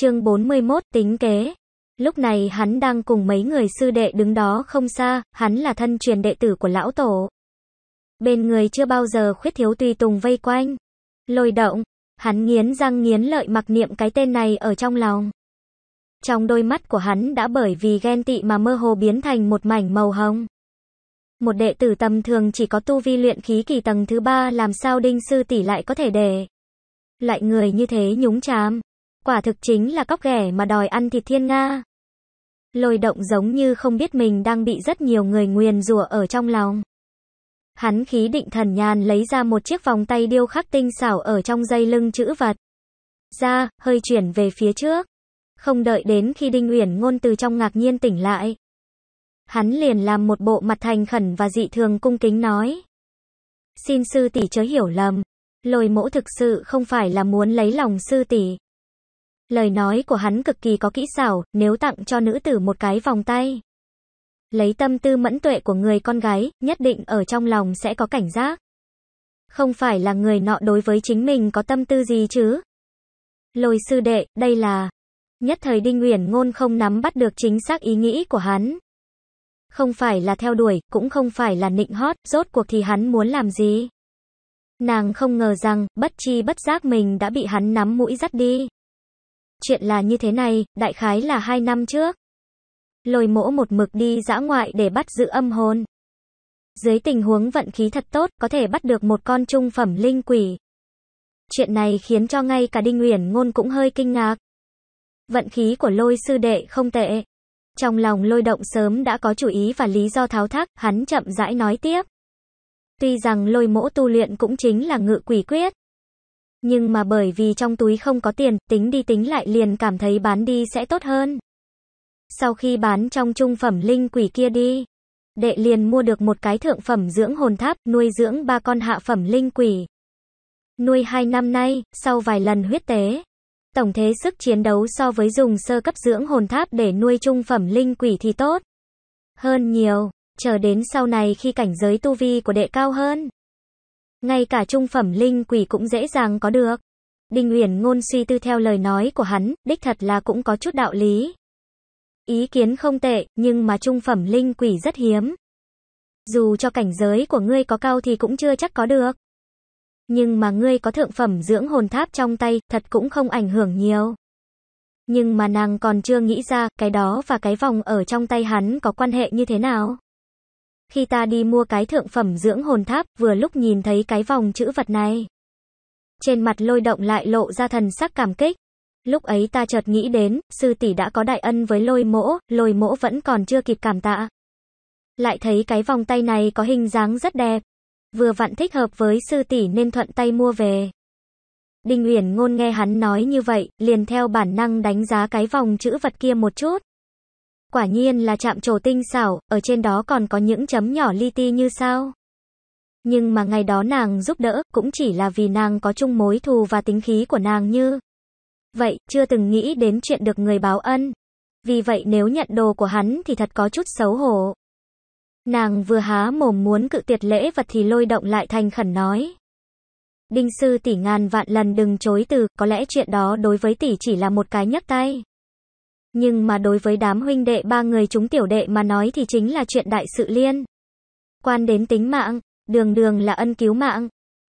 chương 41, tính kế. Lúc này hắn đang cùng mấy người sư đệ đứng đó không xa, hắn là thân truyền đệ tử của lão tổ. Bên người chưa bao giờ khuyết thiếu tùy tùng vây quanh. Lôi động, hắn nghiến răng nghiến lợi mặc niệm cái tên này ở trong lòng. Trong đôi mắt của hắn đã bởi vì ghen tị mà mơ hồ biến thành một mảnh màu hồng. Một đệ tử tầm thường chỉ có tu vi luyện khí kỳ tầng thứ ba làm sao đinh sư tỷ lại có thể để. Lại người như thế nhúng chám. Quả thực chính là cóc ghẻ mà đòi ăn thịt thiên nga. Lôi động giống như không biết mình đang bị rất nhiều người nguyền rủa ở trong lòng. Hắn khí định thần nhàn lấy ra một chiếc vòng tay điêu khắc tinh xảo ở trong dây lưng chữ vật. Ra, hơi chuyển về phía trước. Không đợi đến khi Đinh Uyển ngôn từ trong ngạc nhiên tỉnh lại. Hắn liền làm một bộ mặt thành khẩn và dị thường cung kính nói. Xin sư tỷ chớ hiểu lầm. Lôi mẫu thực sự không phải là muốn lấy lòng sư tỷ. Lời nói của hắn cực kỳ có kỹ xảo, nếu tặng cho nữ tử một cái vòng tay. Lấy tâm tư mẫn tuệ của người con gái, nhất định ở trong lòng sẽ có cảnh giác. Không phải là người nọ đối với chính mình có tâm tư gì chứ. Lôi sư đệ, đây là... Nhất thời Đinh Uyển Ngôn không nắm bắt được chính xác ý nghĩ của hắn. Không phải là theo đuổi, cũng không phải là nịnh hót, rốt cuộc thì hắn muốn làm gì. Nàng không ngờ rằng, bất chi bất giác mình đã bị hắn nắm mũi dắt đi. Chuyện là như thế này, đại khái là hai năm trước. Lôi mỗ một mực đi dã ngoại để bắt giữ âm hồn. Dưới tình huống vận khí thật tốt, có thể bắt được một con trung phẩm linh quỷ. Chuyện này khiến cho ngay cả Đinh Uyển Ngôn cũng hơi kinh ngạc. Vận khí của lôi sư đệ không tệ. Trong lòng lôi động sớm đã có chủ ý và lý do tháo thác, hắn chậm rãi nói tiếp. Tuy rằng lôi mỗ tu luyện cũng chính là ngự quỷ quyết. Nhưng mà bởi vì trong túi không có tiền, tính đi tính lại liền cảm thấy bán đi sẽ tốt hơn. Sau khi bán trong trung phẩm linh quỷ kia đi, đệ liền mua được một cái thượng phẩm dưỡng hồn tháp, nuôi dưỡng ba con hạ phẩm linh quỷ. Nuôi hai năm nay, sau vài lần huyết tế, tổng thế sức chiến đấu so với dùng sơ cấp dưỡng hồn tháp để nuôi trung phẩm linh quỷ thì tốt hơn nhiều. Chờ đến sau này khi cảnh giới tu vi của đệ cao hơn, ngay cả trung phẩm linh quỷ cũng dễ dàng có được. Đinh Uyển ngôn suy tư theo lời nói của hắn, đích thật là cũng có chút đạo lý. Ý kiến không tệ, nhưng mà trung phẩm linh quỷ rất hiếm. Dù cho cảnh giới của ngươi có cao thì cũng chưa chắc có được. Nhưng mà ngươi có thượng phẩm dưỡng hồn tháp trong tay, thật cũng không ảnh hưởng nhiều. Nhưng mà nàng còn chưa nghĩ ra, cái đó và cái vòng ở trong tay hắn có quan hệ như thế nào. Khi ta đi mua cái thượng phẩm dưỡng hồn tháp, vừa lúc nhìn thấy cái vòng chữ vật này. Trên mặt lôi động lại lộ ra thần sắc cảm kích. Lúc ấy ta chợt nghĩ đến, sư tỷ đã có đại ân với lôi mỗ, lôi mỗ vẫn còn chưa kịp cảm tạ. Lại thấy cái vòng tay này có hình dáng rất đẹp. Vừa vặn thích hợp với sư tỷ nên thuận tay mua về. Đinh Uyển Ngôn nghe hắn nói như vậy, liền theo bản năng đánh giá cái vòng chữ vật kia một chút. Quả nhiên là chạm trổ tinh xảo, ở trên đó còn có những chấm nhỏ li ti như sao. Nhưng mà ngày đó nàng giúp đỡ, cũng chỉ là vì nàng có chung mối thù và tính khí của nàng như. Vậy, chưa từng nghĩ đến chuyện được người báo ân. Vì vậy nếu nhận đồ của hắn thì thật có chút xấu hổ. Nàng vừa há mồm muốn cự tuyệt lễ vật thì lôi động lại thành khẩn nói. Đinh sư tỷ ngàn vạn lần đừng chối từ, có lẽ chuyện đó đối với tỷ chỉ là một cái nhấc tay. Nhưng mà đối với đám huynh đệ ba người chúng tiểu đệ mà nói thì chính là chuyện đại sự liên. Quan đến tính mạng, đường đường là ân cứu mạng.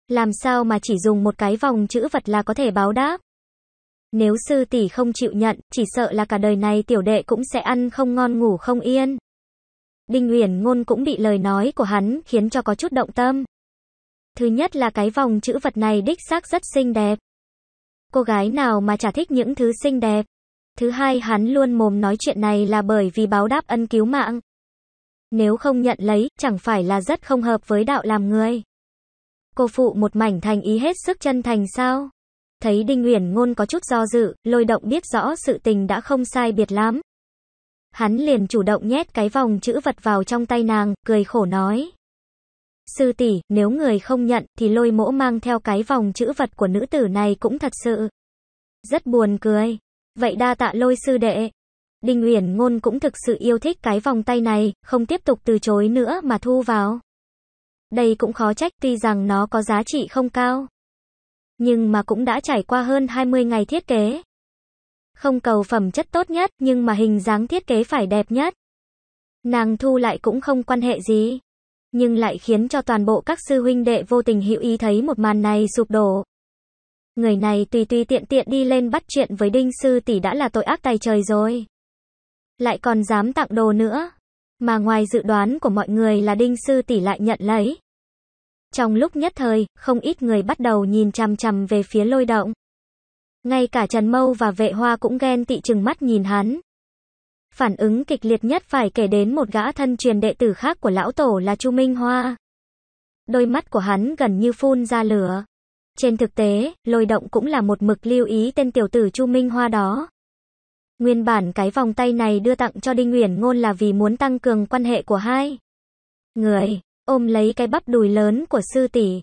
Làm sao mà chỉ dùng một cái vòng chữ vật là có thể báo đáp. Nếu sư tỷ không chịu nhận, chỉ sợ là cả đời này tiểu đệ cũng sẽ ăn không ngon ngủ không yên. Đinh Uyển Ngôn cũng bị lời nói của hắn khiến cho có chút động tâm. Thứ nhất là cái vòng chữ vật này đích xác rất xinh đẹp. Cô gái nào mà chả thích những thứ xinh đẹp. Thứ hai hắn luôn mồm nói chuyện này là bởi vì báo đáp ân cứu mạng. Nếu không nhận lấy, chẳng phải là rất không hợp với đạo làm người. Cô phụ một mảnh thành ý hết sức chân thành sao? Thấy Đinh Uyển ngôn có chút do dự, lôi động biết rõ sự tình đã không sai biệt lắm. Hắn liền chủ động nhét cái vòng chữ vật vào trong tay nàng, cười khổ nói. Sư tỷ, nếu người không nhận thì lôi mỗ mang theo cái vòng chữ vật của nữ tử này cũng thật sự. Rất buồn cười vậy đa tạ lôi sư đệ. Đinh Uyển Ngôn cũng thực sự yêu thích cái vòng tay này, không tiếp tục từ chối nữa mà thu vào. Đây cũng khó trách tuy rằng nó có giá trị không cao. Nhưng mà cũng đã trải qua hơn 20 ngày thiết kế. Không cầu phẩm chất tốt nhất nhưng mà hình dáng thiết kế phải đẹp nhất. Nàng thu lại cũng không quan hệ gì. Nhưng lại khiến cho toàn bộ các sư huynh đệ vô tình hữu ý thấy một màn này sụp đổ. Người này tùy tùy tiện tiện đi lên bắt chuyện với đinh sư tỷ đã là tội ác tay trời rồi. Lại còn dám tặng đồ nữa. Mà ngoài dự đoán của mọi người là đinh sư tỷ lại nhận lấy. Trong lúc nhất thời, không ít người bắt đầu nhìn chằm chằm về phía lôi động. Ngay cả Trần Mâu và vệ hoa cũng ghen tị chừng mắt nhìn hắn. Phản ứng kịch liệt nhất phải kể đến một gã thân truyền đệ tử khác của lão tổ là Chu Minh Hoa. Đôi mắt của hắn gần như phun ra lửa. Trên thực tế, lôi động cũng là một mực lưu ý tên tiểu tử Chu Minh Hoa đó. Nguyên bản cái vòng tay này đưa tặng cho Đinh nguyễn Ngôn là vì muốn tăng cường quan hệ của hai người, ôm lấy cái bắp đùi lớn của sư tỷ.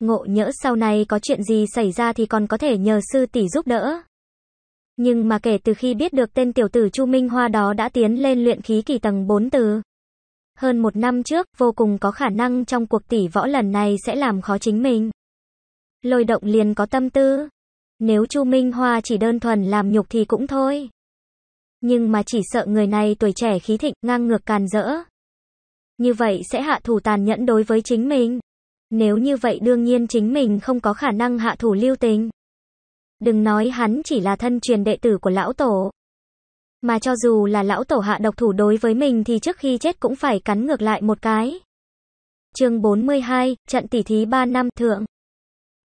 Ngộ nhỡ sau này có chuyện gì xảy ra thì còn có thể nhờ sư tỷ giúp đỡ. Nhưng mà kể từ khi biết được tên tiểu tử Chu Minh Hoa đó đã tiến lên luyện khí kỳ tầng 4 từ hơn một năm trước, vô cùng có khả năng trong cuộc tỷ võ lần này sẽ làm khó chính mình. Lôi động liền có tâm tư. Nếu Chu Minh Hoa chỉ đơn thuần làm nhục thì cũng thôi. Nhưng mà chỉ sợ người này tuổi trẻ khí thịnh ngang ngược càn rỡ. Như vậy sẽ hạ thủ tàn nhẫn đối với chính mình. Nếu như vậy đương nhiên chính mình không có khả năng hạ thủ lưu tình. Đừng nói hắn chỉ là thân truyền đệ tử của lão tổ. Mà cho dù là lão tổ hạ độc thủ đối với mình thì trước khi chết cũng phải cắn ngược lại một cái. Chương 42, trận tỷ thí 3 năm thượng.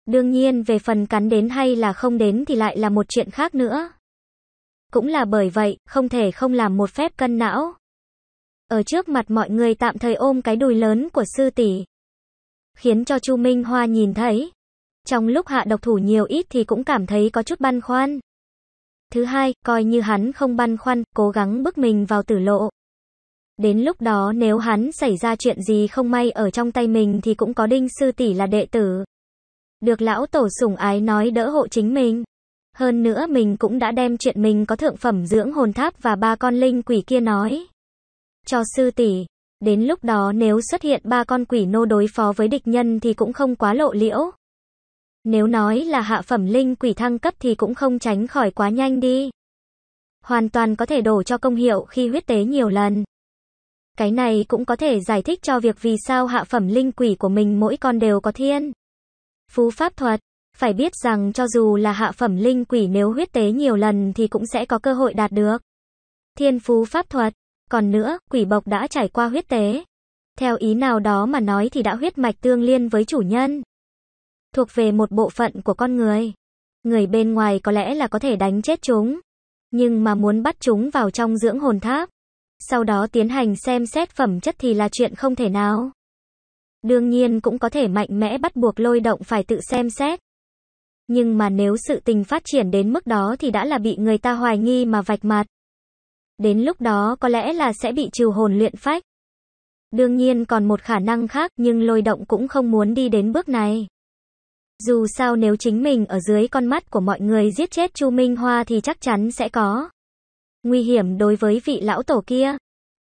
Đương nhiên về phần cắn đến hay là không đến thì lại là một chuyện khác nữa. Cũng là bởi vậy, không thể không làm một phép cân não. Ở trước mặt mọi người tạm thời ôm cái đùi lớn của sư tỷ. Khiến cho Chu Minh Hoa nhìn thấy. Trong lúc hạ độc thủ nhiều ít thì cũng cảm thấy có chút băn khoăn. Thứ hai, coi như hắn không băn khoăn, cố gắng bước mình vào tử lộ. Đến lúc đó nếu hắn xảy ra chuyện gì không may ở trong tay mình thì cũng có đinh sư tỷ là đệ tử. Được lão tổ sủng ái nói đỡ hộ chính mình. Hơn nữa mình cũng đã đem chuyện mình có thượng phẩm dưỡng hồn tháp và ba con linh quỷ kia nói. Cho sư tỷ, đến lúc đó nếu xuất hiện ba con quỷ nô đối phó với địch nhân thì cũng không quá lộ liễu. Nếu nói là hạ phẩm linh quỷ thăng cấp thì cũng không tránh khỏi quá nhanh đi. Hoàn toàn có thể đổ cho công hiệu khi huyết tế nhiều lần. Cái này cũng có thể giải thích cho việc vì sao hạ phẩm linh quỷ của mình mỗi con đều có thiên. Phú pháp thuật phải biết rằng cho dù là hạ phẩm linh quỷ nếu huyết tế nhiều lần thì cũng sẽ có cơ hội đạt được. Thiên phú pháp thuật. Còn nữa, quỷ bộc đã trải qua huyết tế. Theo ý nào đó mà nói thì đã huyết mạch tương liên với chủ nhân. Thuộc về một bộ phận của con người. Người bên ngoài có lẽ là có thể đánh chết chúng. Nhưng mà muốn bắt chúng vào trong dưỡng hồn tháp. Sau đó tiến hành xem xét phẩm chất thì là chuyện không thể nào. Đương nhiên cũng có thể mạnh mẽ bắt buộc lôi động phải tự xem xét. Nhưng mà nếu sự tình phát triển đến mức đó thì đã là bị người ta hoài nghi mà vạch mặt. Đến lúc đó có lẽ là sẽ bị trừ hồn luyện phách. Đương nhiên còn một khả năng khác nhưng lôi động cũng không muốn đi đến bước này. Dù sao nếu chính mình ở dưới con mắt của mọi người giết chết Chu Minh Hoa thì chắc chắn sẽ có. Nguy hiểm đối với vị lão tổ kia.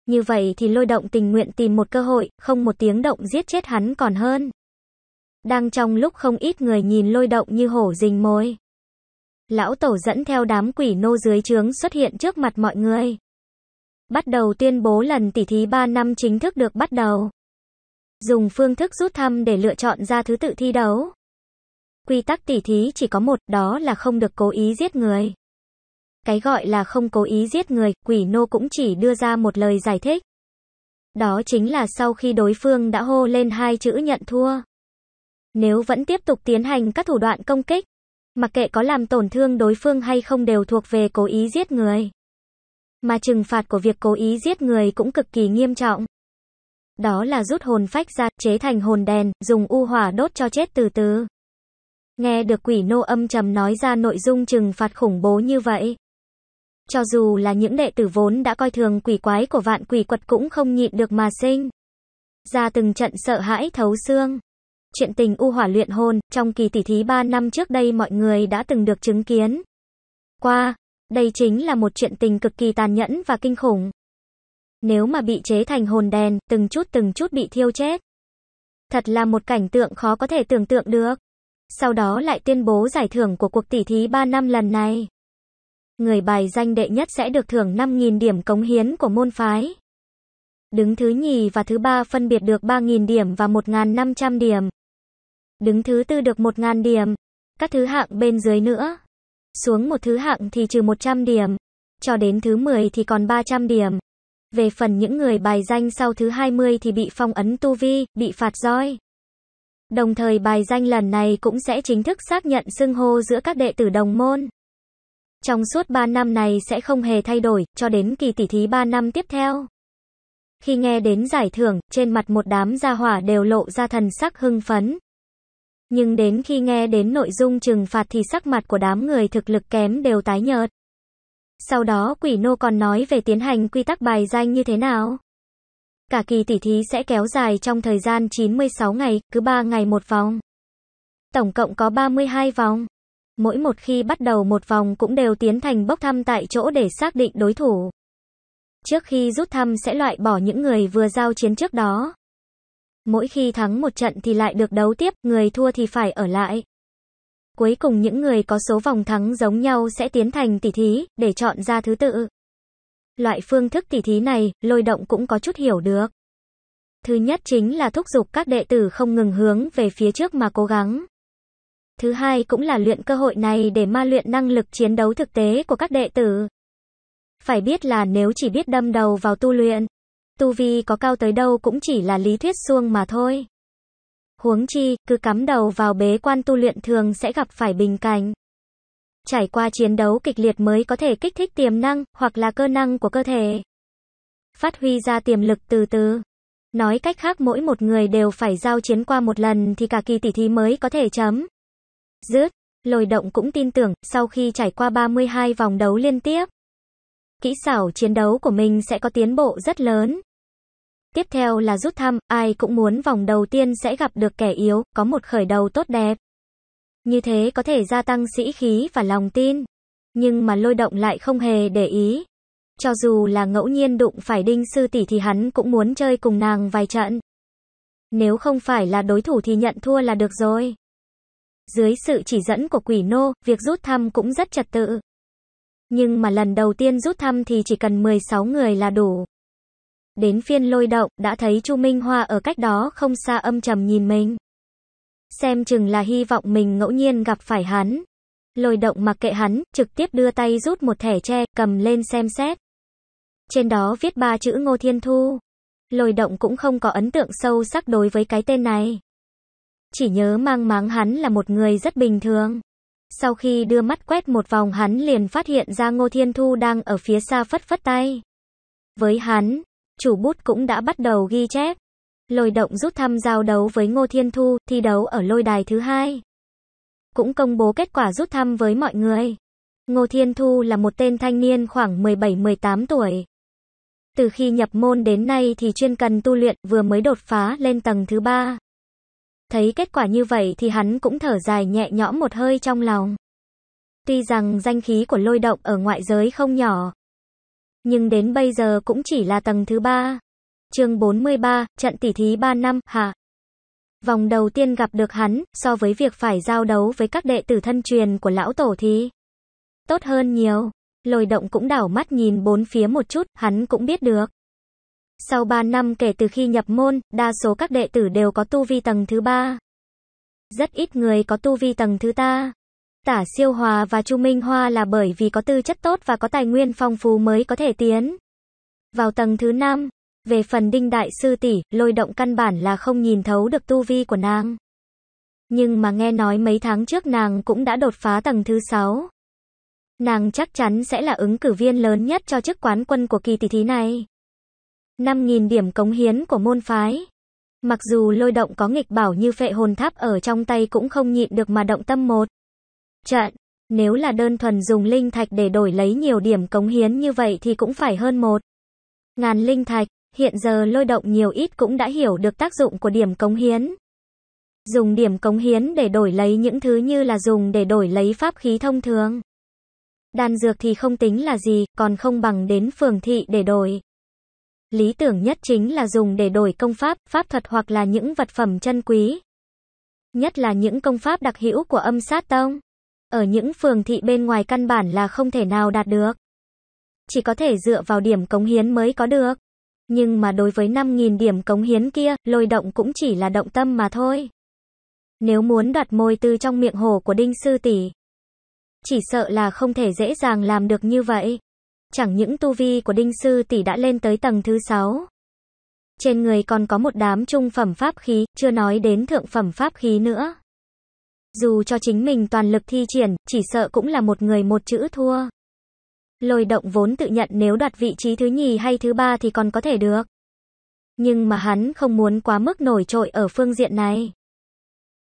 Như vậy thì lôi động tình nguyện tìm một cơ hội, không một tiếng động giết chết hắn còn hơn. Đang trong lúc không ít người nhìn lôi động như hổ rình mồi. Lão tổ dẫn theo đám quỷ nô dưới trướng xuất hiện trước mặt mọi người. Bắt đầu tuyên bố lần tỉ thí 3 năm chính thức được bắt đầu. Dùng phương thức rút thăm để lựa chọn ra thứ tự thi đấu. Quy tắc tỉ thí chỉ có một, đó là không được cố ý giết người. Cái gọi là không cố ý giết người, quỷ nô cũng chỉ đưa ra một lời giải thích. Đó chính là sau khi đối phương đã hô lên hai chữ nhận thua. Nếu vẫn tiếp tục tiến hành các thủ đoạn công kích, mặc kệ có làm tổn thương đối phương hay không đều thuộc về cố ý giết người. Mà trừng phạt của việc cố ý giết người cũng cực kỳ nghiêm trọng. Đó là rút hồn phách ra, chế thành hồn đèn, dùng u hỏa đốt cho chết từ từ. Nghe được quỷ nô âm trầm nói ra nội dung trừng phạt khủng bố như vậy. Cho dù là những đệ tử vốn đã coi thường quỷ quái của vạn quỷ quật cũng không nhịn được mà sinh. Ra từng trận sợ hãi thấu xương. Chuyện tình u hỏa luyện hồn, trong kỳ tỷ thí 3 năm trước đây mọi người đã từng được chứng kiến. Qua, đây chính là một chuyện tình cực kỳ tàn nhẫn và kinh khủng. Nếu mà bị chế thành hồn đèn, từng chút từng chút bị thiêu chết. Thật là một cảnh tượng khó có thể tưởng tượng được. Sau đó lại tuyên bố giải thưởng của cuộc tỷ thí 3 năm lần này người bài danh đệ nhất sẽ được thưởng 5.000 điểm cống hiến của môn phái. Đứng thứ nhì và thứ ba phân biệt được 3.000 điểm và 1.500 điểm. Đứng thứ tư được 1.000 điểm. Các thứ hạng bên dưới nữa. Xuống một thứ hạng thì trừ 100 điểm. Cho đến thứ 10 thì còn 300 điểm. Về phần những người bài danh sau thứ 20 thì bị phong ấn tu vi, bị phạt roi. Đồng thời bài danh lần này cũng sẽ chính thức xác nhận xưng hô giữa các đệ tử đồng môn. Trong suốt 3 năm này sẽ không hề thay đổi, cho đến kỳ tỷ thí 3 năm tiếp theo. Khi nghe đến giải thưởng, trên mặt một đám gia hỏa đều lộ ra thần sắc hưng phấn. Nhưng đến khi nghe đến nội dung trừng phạt thì sắc mặt của đám người thực lực kém đều tái nhợt. Sau đó quỷ nô còn nói về tiến hành quy tắc bài danh như thế nào. Cả kỳ tỷ thí sẽ kéo dài trong thời gian 96 ngày, cứ 3 ngày một vòng. Tổng cộng có 32 vòng mỗi một khi bắt đầu một vòng cũng đều tiến thành bốc thăm tại chỗ để xác định đối thủ. Trước khi rút thăm sẽ loại bỏ những người vừa giao chiến trước đó. Mỗi khi thắng một trận thì lại được đấu tiếp, người thua thì phải ở lại. Cuối cùng những người có số vòng thắng giống nhau sẽ tiến thành tỉ thí, để chọn ra thứ tự. Loại phương thức tỉ thí này, lôi động cũng có chút hiểu được. Thứ nhất chính là thúc giục các đệ tử không ngừng hướng về phía trước mà cố gắng thứ hai cũng là luyện cơ hội này để ma luyện năng lực chiến đấu thực tế của các đệ tử. Phải biết là nếu chỉ biết đâm đầu vào tu luyện, tu vi có cao tới đâu cũng chỉ là lý thuyết suông mà thôi. Huống chi, cứ cắm đầu vào bế quan tu luyện thường sẽ gặp phải bình cảnh. Trải qua chiến đấu kịch liệt mới có thể kích thích tiềm năng, hoặc là cơ năng của cơ thể. Phát huy ra tiềm lực từ từ. Nói cách khác mỗi một người đều phải giao chiến qua một lần thì cả kỳ tỷ thí mới có thể chấm. Rứt, lồi động cũng tin tưởng, sau khi trải qua 32 vòng đấu liên tiếp, kỹ xảo chiến đấu của mình sẽ có tiến bộ rất lớn. Tiếp theo là rút thăm, ai cũng muốn vòng đầu tiên sẽ gặp được kẻ yếu, có một khởi đầu tốt đẹp. Như thế có thể gia tăng sĩ khí và lòng tin. Nhưng mà lôi động lại không hề để ý. Cho dù là ngẫu nhiên đụng phải đinh sư tỷ thì hắn cũng muốn chơi cùng nàng vài trận. Nếu không phải là đối thủ thì nhận thua là được rồi. Dưới sự chỉ dẫn của quỷ nô, việc rút thăm cũng rất trật tự. Nhưng mà lần đầu tiên rút thăm thì chỉ cần 16 người là đủ. Đến phiên lôi động, đã thấy Chu Minh Hoa ở cách đó không xa âm trầm nhìn mình. Xem chừng là hy vọng mình ngẫu nhiên gặp phải hắn. Lôi động mặc kệ hắn, trực tiếp đưa tay rút một thẻ tre, cầm lên xem xét. Trên đó viết ba chữ Ngô Thiên Thu. Lôi động cũng không có ấn tượng sâu sắc đối với cái tên này. Chỉ nhớ mang máng hắn là một người rất bình thường. Sau khi đưa mắt quét một vòng hắn liền phát hiện ra Ngô Thiên Thu đang ở phía xa phất phất tay. Với hắn, chủ bút cũng đã bắt đầu ghi chép. Lôi động rút thăm giao đấu với Ngô Thiên Thu, thi đấu ở lôi đài thứ hai. Cũng công bố kết quả rút thăm với mọi người. Ngô Thiên Thu là một tên thanh niên khoảng 17-18 tuổi. Từ khi nhập môn đến nay thì chuyên cần tu luyện vừa mới đột phá lên tầng thứ ba. Thấy kết quả như vậy thì hắn cũng thở dài nhẹ nhõm một hơi trong lòng. Tuy rằng danh khí của lôi động ở ngoại giới không nhỏ, nhưng đến bây giờ cũng chỉ là tầng thứ ba. Chương 43, trận tỷ thí 3 năm, hạ. Vòng đầu tiên gặp được hắn, so với việc phải giao đấu với các đệ tử thân truyền của lão tổ thì tốt hơn nhiều. Lôi động cũng đảo mắt nhìn bốn phía một chút, hắn cũng biết được. Sau 3 năm kể từ khi nhập môn, đa số các đệ tử đều có tu vi tầng thứ 3. Rất ít người có tu vi tầng thứ ta. Tả Siêu Hòa và Chu Minh Hoa là bởi vì có tư chất tốt và có tài nguyên phong phú mới có thể tiến vào tầng thứ 5. Về phần Đinh Đại Sư Tỷ, lôi động căn bản là không nhìn thấu được tu vi của nàng. Nhưng mà nghe nói mấy tháng trước nàng cũng đã đột phá tầng thứ 6. Nàng chắc chắn sẽ là ứng cử viên lớn nhất cho chức quán quân của kỳ tỷ thí này. 5.000 điểm cống hiến của môn phái. Mặc dù lôi động có nghịch bảo như phệ hồn tháp ở trong tay cũng không nhịn được mà động tâm một. Trận, nếu là đơn thuần dùng linh thạch để đổi lấy nhiều điểm cống hiến như vậy thì cũng phải hơn một. Ngàn linh thạch, hiện giờ lôi động nhiều ít cũng đã hiểu được tác dụng của điểm cống hiến. Dùng điểm cống hiến để đổi lấy những thứ như là dùng để đổi lấy pháp khí thông thường. Đan dược thì không tính là gì, còn không bằng đến phường thị để đổi. Lý tưởng nhất chính là dùng để đổi công pháp, pháp thuật hoặc là những vật phẩm chân quý. Nhất là những công pháp đặc hữu của âm sát tông. Ở những phường thị bên ngoài căn bản là không thể nào đạt được. Chỉ có thể dựa vào điểm cống hiến mới có được. Nhưng mà đối với 5.000 điểm cống hiến kia, lôi động cũng chỉ là động tâm mà thôi. Nếu muốn đoạt môi từ trong miệng hồ của đinh sư tỷ, chỉ sợ là không thể dễ dàng làm được như vậy. Chẳng những tu vi của đinh sư tỷ đã lên tới tầng thứ sáu, Trên người còn có một đám trung phẩm pháp khí, chưa nói đến thượng phẩm pháp khí nữa. Dù cho chính mình toàn lực thi triển, chỉ sợ cũng là một người một chữ thua. Lôi động vốn tự nhận nếu đoạt vị trí thứ nhì hay thứ ba thì còn có thể được. Nhưng mà hắn không muốn quá mức nổi trội ở phương diện này.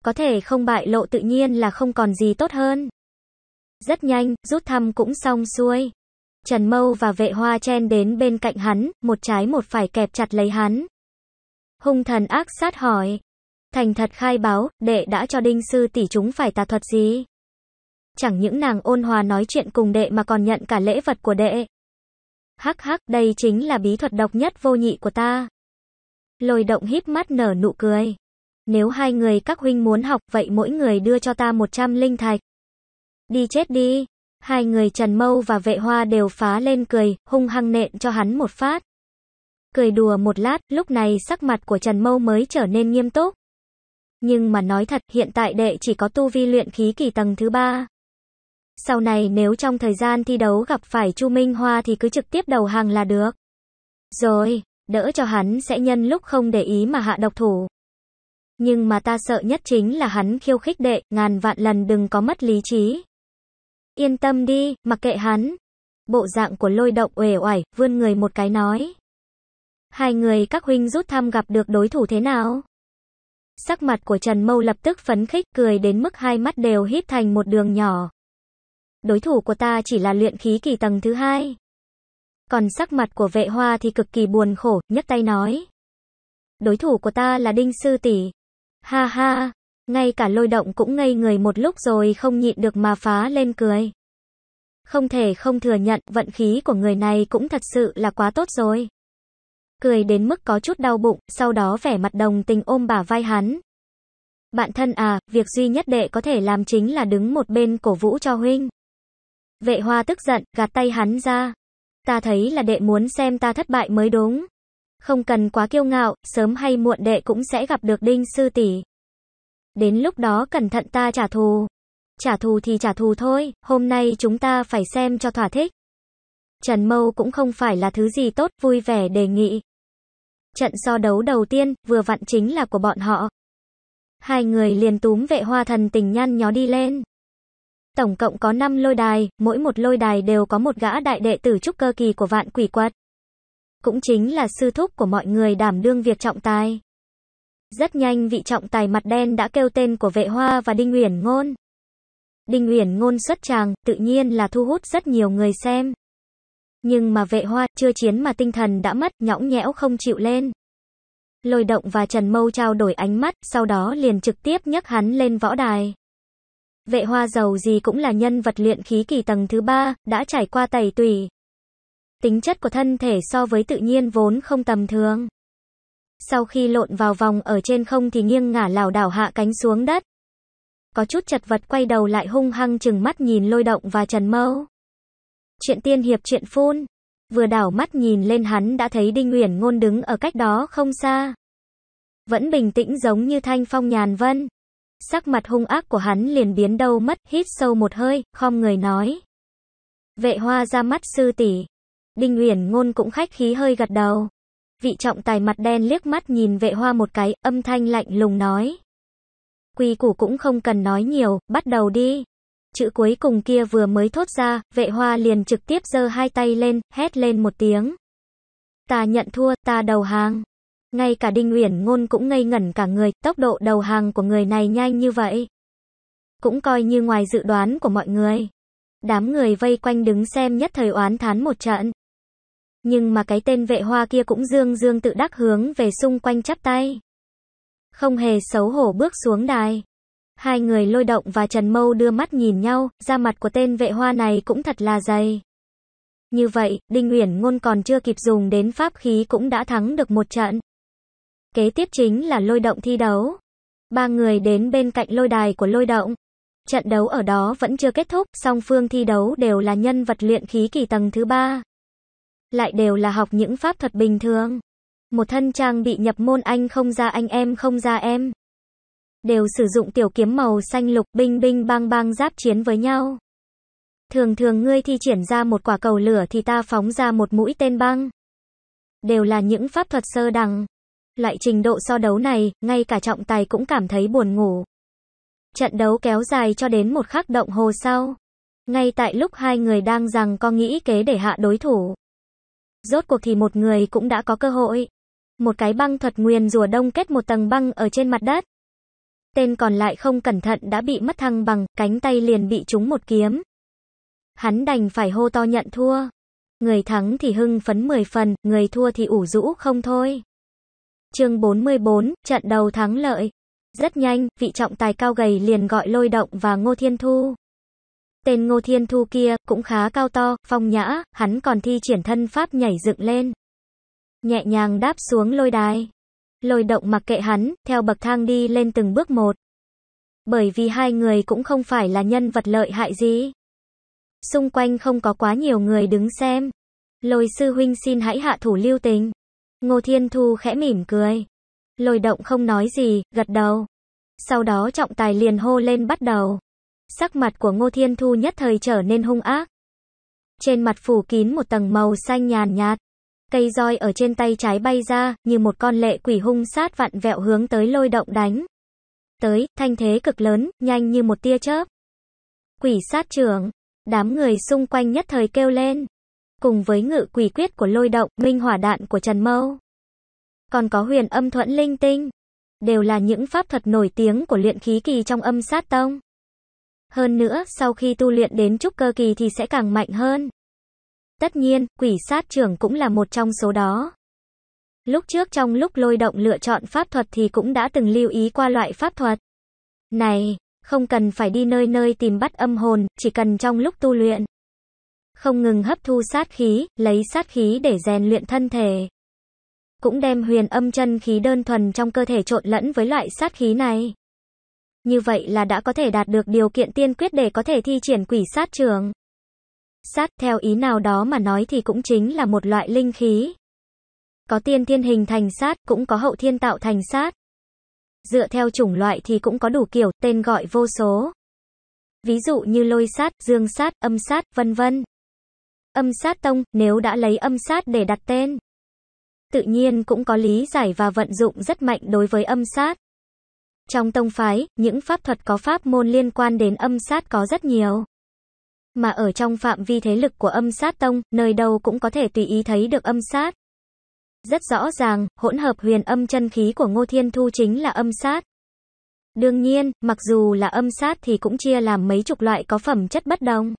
Có thể không bại lộ tự nhiên là không còn gì tốt hơn. Rất nhanh, rút thăm cũng xong xuôi. Trần Mâu và vệ hoa chen đến bên cạnh hắn, một trái một phải kẹp chặt lấy hắn. Hung thần ác sát hỏi. Thành thật khai báo, đệ đã cho đinh sư tỷ chúng phải tà thuật gì? Chẳng những nàng ôn hòa nói chuyện cùng đệ mà còn nhận cả lễ vật của đệ. Hắc hắc, đây chính là bí thuật độc nhất vô nhị của ta. Lôi động híp mắt nở nụ cười. Nếu hai người các huynh muốn học vậy mỗi người đưa cho ta một trăm linh thạch. Đi chết đi. Hai người Trần Mâu và vệ hoa đều phá lên cười, hung hăng nện cho hắn một phát. Cười đùa một lát, lúc này sắc mặt của Trần Mâu mới trở nên nghiêm túc. Nhưng mà nói thật, hiện tại đệ chỉ có tu vi luyện khí kỳ tầng thứ ba. Sau này nếu trong thời gian thi đấu gặp phải Chu Minh Hoa thì cứ trực tiếp đầu hàng là được. Rồi, đỡ cho hắn sẽ nhân lúc không để ý mà hạ độc thủ. Nhưng mà ta sợ nhất chính là hắn khiêu khích đệ, ngàn vạn lần đừng có mất lý trí. Yên tâm đi, mặc kệ hắn. Bộ dạng của lôi động uể oải, vươn người một cái nói. Hai người các huynh rút thăm gặp được đối thủ thế nào? Sắc mặt của Trần Mâu lập tức phấn khích cười đến mức hai mắt đều híp thành một đường nhỏ. Đối thủ của ta chỉ là luyện khí kỳ tầng thứ hai. Còn sắc mặt của vệ hoa thì cực kỳ buồn khổ, nhấc tay nói. Đối thủ của ta là Đinh Sư Tỷ. Ha ha, ngay cả lôi động cũng ngây người một lúc rồi không nhịn được mà phá lên cười. Không thể không thừa nhận vận khí của người này cũng thật sự là quá tốt rồi. Cười đến mức có chút đau bụng, sau đó vẻ mặt đồng tình ôm bả vai hắn. Bạn thân à, việc duy nhất đệ có thể làm chính là đứng một bên cổ vũ cho huynh. Vệ hoa tức giận, gạt tay hắn ra. Ta thấy là đệ muốn xem ta thất bại mới đúng. Không cần quá kiêu ngạo, sớm hay muộn đệ cũng sẽ gặp được đinh sư tỷ. Đến lúc đó cẩn thận ta trả thù. Trả thù thì trả thù thôi, hôm nay chúng ta phải xem cho thỏa thích. Trần Mâu cũng không phải là thứ gì tốt, vui vẻ đề nghị. Trận so đấu đầu tiên, vừa vặn chính là của bọn họ. Hai người liền túm vệ hoa thần tình nhăn nhó đi lên. Tổng cộng có 5 lôi đài, mỗi một lôi đài đều có một gã đại đệ tử trúc cơ kỳ của vạn quỷ quật. Cũng chính là sư thúc của mọi người đảm đương việc trọng tài. Rất nhanh vị trọng tài mặt đen đã kêu tên của vệ hoa và Đinh Uyển Ngôn. Đinh Uyển Ngôn xuất tràng, tự nhiên là thu hút rất nhiều người xem. Nhưng mà vệ hoa, chưa chiến mà tinh thần đã mất, nhõng nhẽo không chịu lên. Lôi động và Trần Mâu trao đổi ánh mắt, sau đó liền trực tiếp nhấc hắn lên võ đài. Vệ hoa giàu gì cũng là nhân vật luyện khí kỳ tầng thứ ba, đã trải qua tẩy tùy. Tính chất của thân thể so với tự nhiên vốn không tầm thường. Sau khi lộn vào vòng ở trên không thì nghiêng ngả lảo đảo hạ cánh xuống đất. Có chút chật vật quay đầu lại hung hăng chừng mắt nhìn lôi động và trần mâu. Chuyện tiên hiệp chuyện phun. Vừa đảo mắt nhìn lên hắn đã thấy Đinh Uyển Ngôn đứng ở cách đó không xa. Vẫn bình tĩnh giống như thanh phong nhàn vân. Sắc mặt hung ác của hắn liền biến đâu mất, hít sâu một hơi, khom người nói. Vệ hoa ra mắt sư tỷ Đinh Uyển Ngôn cũng khách khí hơi gật đầu. Vị trọng tài mặt đen liếc mắt nhìn vệ hoa một cái, âm thanh lạnh lùng nói. Quy củ cũng không cần nói nhiều, bắt đầu đi. Chữ cuối cùng kia vừa mới thốt ra, vệ hoa liền trực tiếp giơ hai tay lên, hét lên một tiếng. Ta nhận thua, ta đầu hàng. Ngay cả Đinh Uyển Ngôn cũng ngây ngẩn cả người, tốc độ đầu hàng của người này nhanh như vậy. Cũng coi như ngoài dự đoán của mọi người. Đám người vây quanh đứng xem nhất thời oán thán một trận nhưng mà cái tên vệ hoa kia cũng dương dương tự đắc hướng về xung quanh chắp tay. Không hề xấu hổ bước xuống đài. Hai người lôi động và Trần Mâu đưa mắt nhìn nhau, da mặt của tên vệ hoa này cũng thật là dày. Như vậy, Đinh nguyễn Ngôn còn chưa kịp dùng đến pháp khí cũng đã thắng được một trận. Kế tiếp chính là lôi động thi đấu. Ba người đến bên cạnh lôi đài của lôi động. Trận đấu ở đó vẫn chưa kết thúc, song phương thi đấu đều là nhân vật luyện khí kỳ tầng thứ ba lại đều là học những pháp thuật bình thường. Một thân trang bị nhập môn anh không ra anh em không ra em. Đều sử dụng tiểu kiếm màu xanh lục binh binh bang bang giáp chiến với nhau. Thường thường ngươi thi triển ra một quả cầu lửa thì ta phóng ra một mũi tên băng. Đều là những pháp thuật sơ đẳng. Loại trình độ so đấu này, ngay cả trọng tài cũng cảm thấy buồn ngủ. Trận đấu kéo dài cho đến một khắc động hồ sau. Ngay tại lúc hai người đang rằng có nghĩ kế để hạ đối thủ rốt cuộc thì một người cũng đã có cơ hội. Một cái băng thuật nguyên rùa đông kết một tầng băng ở trên mặt đất. Tên còn lại không cẩn thận đã bị mất thăng bằng, cánh tay liền bị trúng một kiếm. Hắn đành phải hô to nhận thua. Người thắng thì hưng phấn 10 phần, người thua thì ủ rũ không thôi. Chương 44, trận đầu thắng lợi. Rất nhanh, vị trọng tài cao gầy liền gọi lôi động và Ngô Thiên Thu. Tên Ngô Thiên Thu kia cũng khá cao to, phong nhã, hắn còn thi triển thân pháp nhảy dựng lên. Nhẹ nhàng đáp xuống lôi đài. Lôi động mặc kệ hắn, theo bậc thang đi lên từng bước một. Bởi vì hai người cũng không phải là nhân vật lợi hại gì. Xung quanh không có quá nhiều người đứng xem. Lôi sư huynh xin hãy hạ thủ lưu tình. Ngô Thiên Thu khẽ mỉm cười. Lôi động không nói gì, gật đầu. Sau đó trọng tài liền hô lên bắt đầu. Sắc mặt của Ngô Thiên Thu nhất thời trở nên hung ác. Trên mặt phủ kín một tầng màu xanh nhàn nhạt. Cây roi ở trên tay trái bay ra, như một con lệ quỷ hung sát vặn vẹo hướng tới lôi động đánh. Tới, thanh thế cực lớn, nhanh như một tia chớp. Quỷ sát trưởng, đám người xung quanh nhất thời kêu lên. Cùng với ngự quỷ quyết của lôi động, minh hỏa đạn của Trần Mâu. Còn có huyền âm thuẫn linh tinh. Đều là những pháp thuật nổi tiếng của luyện khí kỳ trong âm sát tông. Hơn nữa, sau khi tu luyện đến trúc cơ kỳ thì sẽ càng mạnh hơn. Tất nhiên, quỷ sát trưởng cũng là một trong số đó. Lúc trước trong lúc lôi động lựa chọn pháp thuật thì cũng đã từng lưu ý qua loại pháp thuật. Này, không cần phải đi nơi nơi tìm bắt âm hồn, chỉ cần trong lúc tu luyện. Không ngừng hấp thu sát khí, lấy sát khí để rèn luyện thân thể. Cũng đem huyền âm chân khí đơn thuần trong cơ thể trộn lẫn với loại sát khí này. Như vậy là đã có thể đạt được điều kiện tiên quyết để có thể thi triển quỷ sát trường. Sát theo ý nào đó mà nói thì cũng chính là một loại linh khí. Có tiên thiên hình thành sát, cũng có hậu thiên tạo thành sát. Dựa theo chủng loại thì cũng có đủ kiểu, tên gọi vô số. Ví dụ như lôi sát, dương sát, âm sát, vân vân. Âm sát tông, nếu đã lấy âm sát để đặt tên. Tự nhiên cũng có lý giải và vận dụng rất mạnh đối với âm sát. Trong tông phái, những pháp thuật có pháp môn liên quan đến âm sát có rất nhiều. Mà ở trong phạm vi thế lực của âm sát tông, nơi đâu cũng có thể tùy ý thấy được âm sát. Rất rõ ràng, hỗn hợp huyền âm chân khí của Ngô Thiên Thu chính là âm sát. Đương nhiên, mặc dù là âm sát thì cũng chia làm mấy chục loại có phẩm chất bất đồng.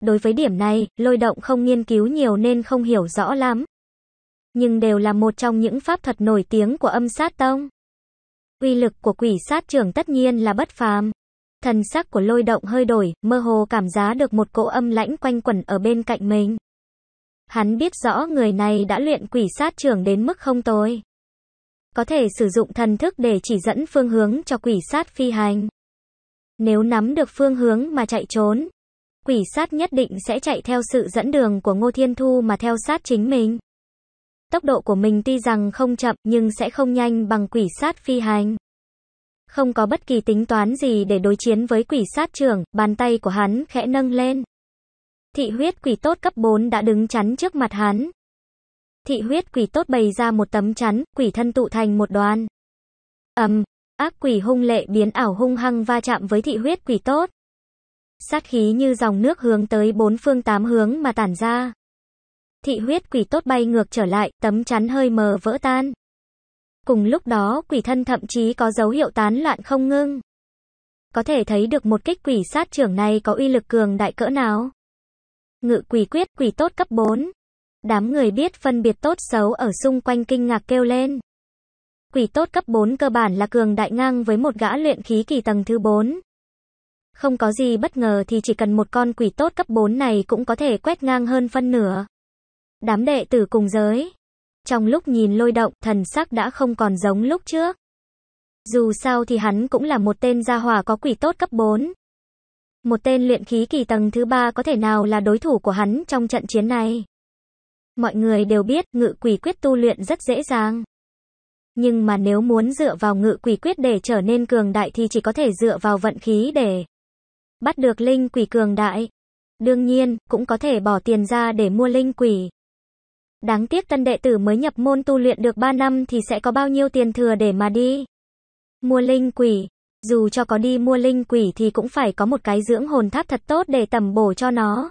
Đối với điểm này, lôi động không nghiên cứu nhiều nên không hiểu rõ lắm. Nhưng đều là một trong những pháp thuật nổi tiếng của âm sát tông. Uy lực của quỷ sát trưởng tất nhiên là bất phàm. Thần sắc của lôi động hơi đổi, mơ hồ cảm giá được một cỗ âm lãnh quanh quẩn ở bên cạnh mình. Hắn biết rõ người này đã luyện quỷ sát trưởng đến mức không tối. Có thể sử dụng thần thức để chỉ dẫn phương hướng cho quỷ sát phi hành. Nếu nắm được phương hướng mà chạy trốn, quỷ sát nhất định sẽ chạy theo sự dẫn đường của Ngô Thiên Thu mà theo sát chính mình. Tốc độ của mình tuy rằng không chậm nhưng sẽ không nhanh bằng quỷ sát phi hành. Không có bất kỳ tính toán gì để đối chiến với quỷ sát trưởng, bàn tay của hắn khẽ nâng lên. Thị huyết quỷ tốt cấp 4 đã đứng chắn trước mặt hắn. Thị huyết quỷ tốt bày ra một tấm chắn, quỷ thân tụ thành một đoàn. Ầm, ác quỷ hung lệ biến ảo hung hăng va chạm với thị huyết quỷ tốt. Sát khí như dòng nước hướng tới bốn phương tám hướng mà tản ra. Thị huyết quỷ tốt bay ngược trở lại, tấm chắn hơi mờ vỡ tan. Cùng lúc đó, quỷ thân thậm chí có dấu hiệu tán loạn không ngưng. Có thể thấy được một kích quỷ sát trưởng này có uy lực cường đại cỡ nào. Ngự quỷ quyết, quỷ tốt cấp 4. Đám người biết phân biệt tốt xấu ở xung quanh kinh ngạc kêu lên. Quỷ tốt cấp 4 cơ bản là cường đại ngang với một gã luyện khí kỳ tầng thứ 4. Không có gì bất ngờ thì chỉ cần một con quỷ tốt cấp 4 này cũng có thể quét ngang hơn phân nửa. Đám đệ tử cùng giới. Trong lúc nhìn lôi động, thần sắc đã không còn giống lúc trước. Dù sao thì hắn cũng là một tên gia hỏa có quỷ tốt cấp 4. Một tên luyện khí kỳ tầng thứ ba có thể nào là đối thủ của hắn trong trận chiến này. Mọi người đều biết ngự quỷ quyết tu luyện rất dễ dàng. Nhưng mà nếu muốn dựa vào ngự quỷ quyết để trở nên cường đại thì chỉ có thể dựa vào vận khí để bắt được linh quỷ cường đại. Đương nhiên, cũng có thể bỏ tiền ra để mua linh quỷ. Đáng tiếc tân đệ tử mới nhập môn tu luyện được 3 năm thì sẽ có bao nhiêu tiền thừa để mà đi. Mua linh quỷ. Dù cho có đi mua linh quỷ thì cũng phải có một cái dưỡng hồn tháp thật tốt để tẩm bổ cho nó.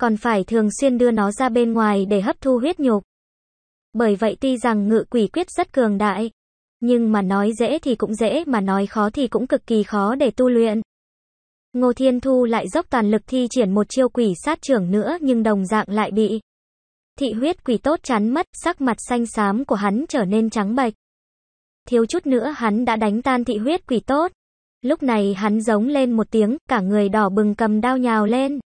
Còn phải thường xuyên đưa nó ra bên ngoài để hấp thu huyết nhục. Bởi vậy tuy rằng ngự quỷ quyết rất cường đại, nhưng mà nói dễ thì cũng dễ mà nói khó thì cũng cực kỳ khó để tu luyện. Ngô Thiên Thu lại dốc toàn lực thi triển một chiêu quỷ sát trưởng nữa nhưng đồng dạng lại bị Thị huyết quỷ tốt chán mất, sắc mặt xanh xám của hắn trở nên trắng bệch. Thiếu chút nữa hắn đã đánh tan thị huyết quỷ tốt. Lúc này hắn giống lên một tiếng, cả người đỏ bừng cầm đao nhào lên.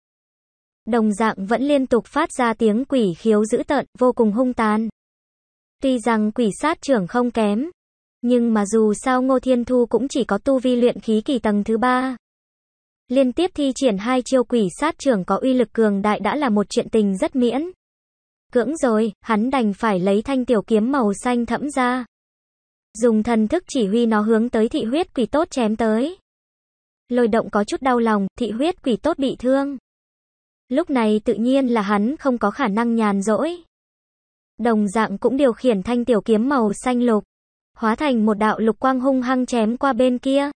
Đồng dạng vẫn liên tục phát ra tiếng quỷ khiếu dữ tợn, vô cùng hung tàn. Tuy rằng quỷ sát trưởng không kém, nhưng mà dù sao Ngô Thiên Thu cũng chỉ có tu vi luyện khí kỳ tầng thứ ba. Liên tiếp thi triển hai chiêu quỷ sát trưởng có uy lực cường đại đã là một chuyện tình rất miễn. Cưỡng rồi, hắn đành phải lấy thanh tiểu kiếm màu xanh thẫm ra. Dùng thần thức chỉ huy nó hướng tới thị huyết quỷ tốt chém tới. Lôi động có chút đau lòng, thị huyết quỷ tốt bị thương. Lúc này tự nhiên là hắn không có khả năng nhàn rỗi. Đồng dạng cũng điều khiển thanh tiểu kiếm màu xanh lục. Hóa thành một đạo lục quang hung hăng chém qua bên kia.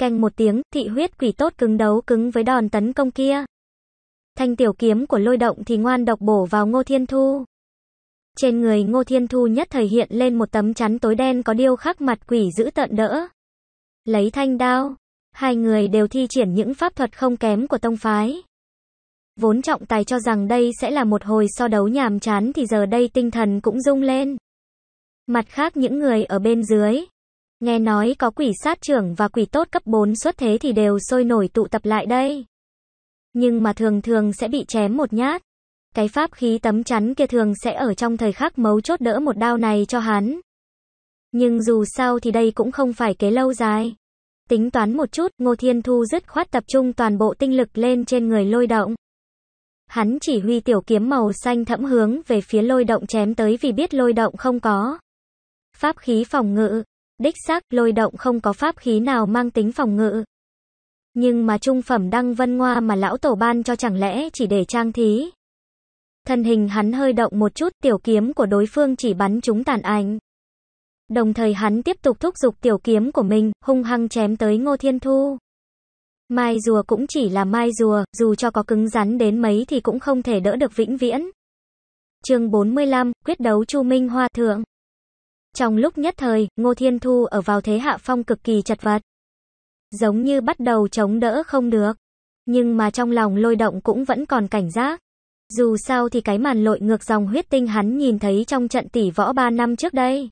Canh một tiếng, thị huyết quỷ tốt cứng đấu cứng với đòn tấn công kia. Thanh tiểu kiếm của lôi động thì ngoan độc bổ vào Ngô Thiên Thu. Trên người Ngô Thiên Thu nhất thời hiện lên một tấm chắn tối đen có điêu khắc mặt quỷ giữ tận đỡ. Lấy thanh đao, hai người đều thi triển những pháp thuật không kém của tông phái. Vốn trọng tài cho rằng đây sẽ là một hồi so đấu nhàm chán thì giờ đây tinh thần cũng rung lên. Mặt khác những người ở bên dưới, nghe nói có quỷ sát trưởng và quỷ tốt cấp 4 xuất thế thì đều sôi nổi tụ tập lại đây nhưng mà thường thường sẽ bị chém một nhát. Cái pháp khí tấm chắn kia thường sẽ ở trong thời khắc mấu chốt đỡ một đao này cho hắn. Nhưng dù sao thì đây cũng không phải kế lâu dài. Tính toán một chút, Ngô Thiên Thu dứt khoát tập trung toàn bộ tinh lực lên trên người lôi động. Hắn chỉ huy tiểu kiếm màu xanh thẫm hướng về phía lôi động chém tới vì biết lôi động không có. Pháp khí phòng ngự. Đích xác, lôi động không có pháp khí nào mang tính phòng ngự. Nhưng mà trung phẩm đăng vân ngoa mà lão tổ ban cho chẳng lẽ chỉ để trang thí. Thân hình hắn hơi động một chút tiểu kiếm của đối phương chỉ bắn trúng tàn ảnh. Đồng thời hắn tiếp tục thúc giục tiểu kiếm của mình, hung hăng chém tới Ngô Thiên Thu. Mai rùa cũng chỉ là mai rùa, dù cho có cứng rắn đến mấy thì cũng không thể đỡ được vĩnh viễn. chương 45, quyết đấu Chu Minh Hoa Thượng. Trong lúc nhất thời, Ngô Thiên Thu ở vào thế hạ phong cực kỳ chật vật giống như bắt đầu chống đỡ không được. Nhưng mà trong lòng lôi động cũng vẫn còn cảnh giác. Dù sao thì cái màn lội ngược dòng huyết tinh hắn nhìn thấy trong trận tỷ võ 3 năm trước đây.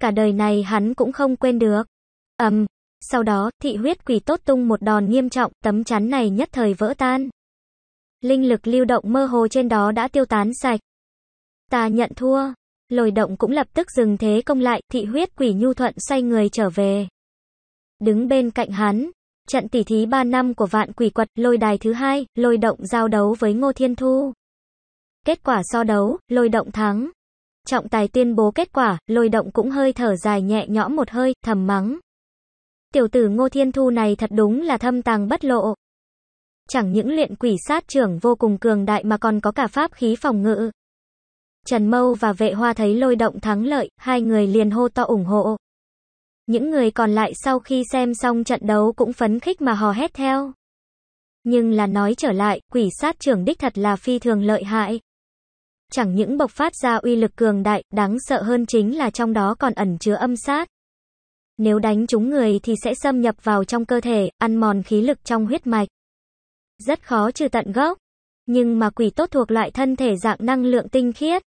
Cả đời này hắn cũng không quên được. Ầm, um, sau đó, thị huyết quỷ tốt tung một đòn nghiêm trọng, tấm chắn này nhất thời vỡ tan. Linh lực lưu động mơ hồ trên đó đã tiêu tán sạch. Ta nhận thua. Lồi động cũng lập tức dừng thế công lại, thị huyết quỷ nhu thuận xoay người trở về đứng bên cạnh hắn. Trận tỷ thí 3 năm của vạn quỷ quật, lôi đài thứ hai, lôi động giao đấu với Ngô Thiên Thu. Kết quả so đấu, lôi động thắng. Trọng tài tuyên bố kết quả, lôi động cũng hơi thở dài nhẹ nhõm một hơi, thầm mắng. Tiểu tử Ngô Thiên Thu này thật đúng là thâm tàng bất lộ. Chẳng những luyện quỷ sát trưởng vô cùng cường đại mà còn có cả pháp khí phòng ngự. Trần Mâu và vệ hoa thấy lôi động thắng lợi, hai người liền hô to ủng hộ. Những người còn lại sau khi xem xong trận đấu cũng phấn khích mà hò hét theo. Nhưng là nói trở lại, quỷ sát trưởng đích thật là phi thường lợi hại. Chẳng những bộc phát ra uy lực cường đại, đáng sợ hơn chính là trong đó còn ẩn chứa âm sát. Nếu đánh trúng người thì sẽ xâm nhập vào trong cơ thể, ăn mòn khí lực trong huyết mạch. Rất khó trừ tận gốc. Nhưng mà quỷ tốt thuộc loại thân thể dạng năng lượng tinh khiết.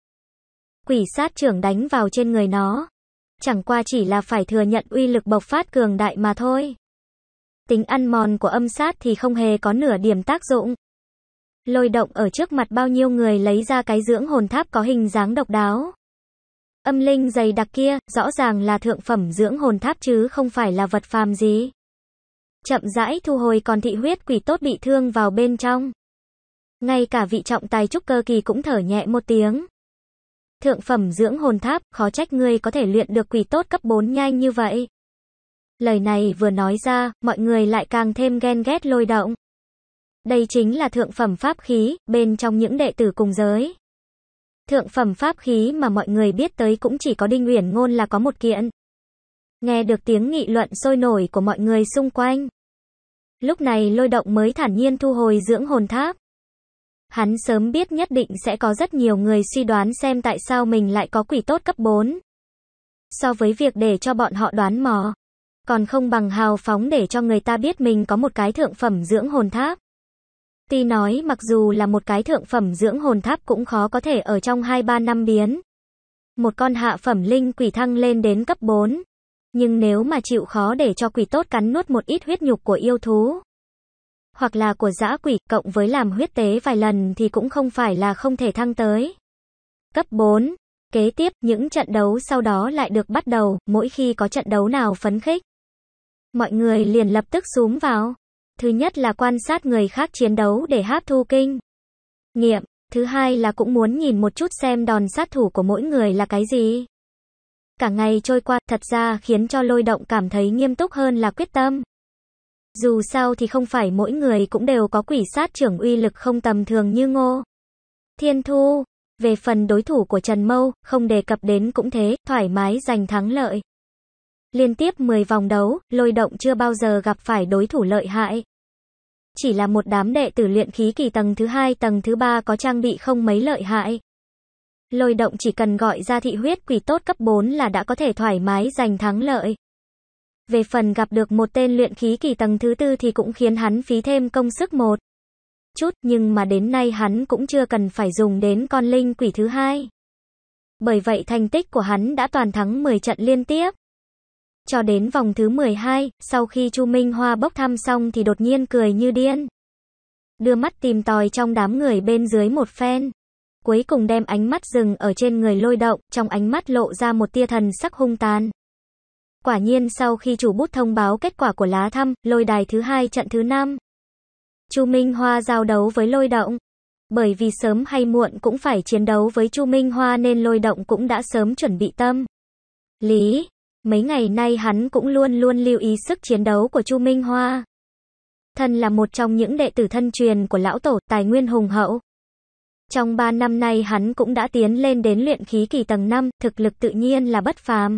Quỷ sát trưởng đánh vào trên người nó, chẳng qua chỉ là phải thừa nhận uy lực bộc phát cường đại mà thôi. Tính ăn mòn của âm sát thì không hề có nửa điểm tác dụng. Lôi động ở trước mặt bao nhiêu người lấy ra cái dưỡng hồn tháp có hình dáng độc đáo. Âm linh dày đặc kia, rõ ràng là thượng phẩm dưỡng hồn tháp chứ không phải là vật phàm gì. Chậm rãi thu hồi còn thị huyết quỷ tốt bị thương vào bên trong. Ngay cả vị trọng tài trúc cơ kỳ cũng thở nhẹ một tiếng, Thượng phẩm dưỡng hồn tháp, khó trách ngươi có thể luyện được quỷ tốt cấp 4 nhanh như vậy. Lời này vừa nói ra, mọi người lại càng thêm ghen ghét lôi động. Đây chính là thượng phẩm pháp khí, bên trong những đệ tử cùng giới. Thượng phẩm pháp khí mà mọi người biết tới cũng chỉ có Đinh Uyển Ngôn là có một kiện. Nghe được tiếng nghị luận sôi nổi của mọi người xung quanh. Lúc này lôi động mới thản nhiên thu hồi dưỡng hồn tháp. Hắn sớm biết nhất định sẽ có rất nhiều người suy đoán xem tại sao mình lại có quỷ tốt cấp 4. So với việc để cho bọn họ đoán mò, còn không bằng hào phóng để cho người ta biết mình có một cái thượng phẩm dưỡng hồn tháp. Tuy nói mặc dù là một cái thượng phẩm dưỡng hồn tháp cũng khó có thể ở trong 2-3 năm biến. Một con hạ phẩm linh quỷ thăng lên đến cấp 4. Nhưng nếu mà chịu khó để cho quỷ tốt cắn nuốt một ít huyết nhục của yêu thú, hoặc là của dã quỷ, cộng với làm huyết tế vài lần thì cũng không phải là không thể thăng tới. Cấp 4. Kế tiếp, những trận đấu sau đó lại được bắt đầu, mỗi khi có trận đấu nào phấn khích. Mọi người liền lập tức xúm vào. Thứ nhất là quan sát người khác chiến đấu để hấp thu kinh. Nghiệm, thứ hai là cũng muốn nhìn một chút xem đòn sát thủ của mỗi người là cái gì. Cả ngày trôi qua, thật ra khiến cho lôi động cảm thấy nghiêm túc hơn là quyết tâm. Dù sao thì không phải mỗi người cũng đều có quỷ sát trưởng uy lực không tầm thường như Ngô. Thiên Thu, về phần đối thủ của Trần Mâu, không đề cập đến cũng thế, thoải mái giành thắng lợi. Liên tiếp 10 vòng đấu, lôi động chưa bao giờ gặp phải đối thủ lợi hại. Chỉ là một đám đệ tử luyện khí kỳ tầng thứ hai tầng thứ ba có trang bị không mấy lợi hại. Lôi động chỉ cần gọi ra thị huyết quỷ tốt cấp 4 là đã có thể thoải mái giành thắng lợi về phần gặp được một tên luyện khí kỳ tầng thứ tư thì cũng khiến hắn phí thêm công sức một chút, nhưng mà đến nay hắn cũng chưa cần phải dùng đến con linh quỷ thứ hai. Bởi vậy thành tích của hắn đã toàn thắng 10 trận liên tiếp. Cho đến vòng thứ 12, sau khi Chu Minh Hoa bốc thăm xong thì đột nhiên cười như điên. Đưa mắt tìm tòi trong đám người bên dưới một phen. Cuối cùng đem ánh mắt dừng ở trên người lôi động, trong ánh mắt lộ ra một tia thần sắc hung tàn. Quả nhiên sau khi chủ bút thông báo kết quả của lá thăm, lôi đài thứ hai trận thứ năm. Chu Minh Hoa giao đấu với lôi động. Bởi vì sớm hay muộn cũng phải chiến đấu với Chu Minh Hoa nên lôi động cũng đã sớm chuẩn bị tâm. Lý, mấy ngày nay hắn cũng luôn luôn lưu ý sức chiến đấu của Chu Minh Hoa. Thân là một trong những đệ tử thân truyền của lão tổ tài nguyên hùng hậu. Trong 3 năm nay hắn cũng đã tiến lên đến luyện khí kỳ tầng 5, thực lực tự nhiên là bất phàm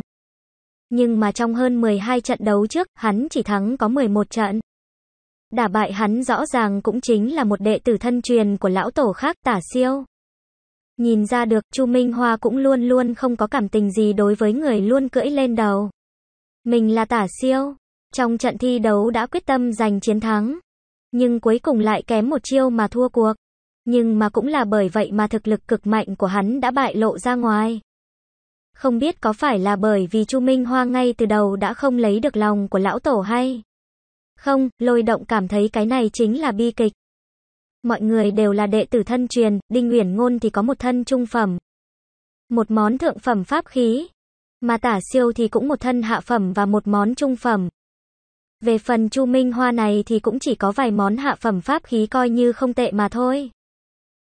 nhưng mà trong hơn 12 trận đấu trước, hắn chỉ thắng có 11 trận. Đả bại hắn rõ ràng cũng chính là một đệ tử thân truyền của lão tổ khác tả siêu. Nhìn ra được, Chu Minh Hoa cũng luôn luôn không có cảm tình gì đối với người luôn cưỡi lên đầu. Mình là tả siêu. Trong trận thi đấu đã quyết tâm giành chiến thắng. Nhưng cuối cùng lại kém một chiêu mà thua cuộc. Nhưng mà cũng là bởi vậy mà thực lực cực mạnh của hắn đã bại lộ ra ngoài. Không biết có phải là bởi vì Chu Minh Hoa ngay từ đầu đã không lấy được lòng của lão tổ hay? Không, lôi động cảm thấy cái này chính là bi kịch. Mọi người đều là đệ tử thân truyền, Đinh Uyển Ngôn thì có một thân trung phẩm. Một món thượng phẩm pháp khí. Mà tả siêu thì cũng một thân hạ phẩm và một món trung phẩm. Về phần Chu Minh Hoa này thì cũng chỉ có vài món hạ phẩm pháp khí coi như không tệ mà thôi.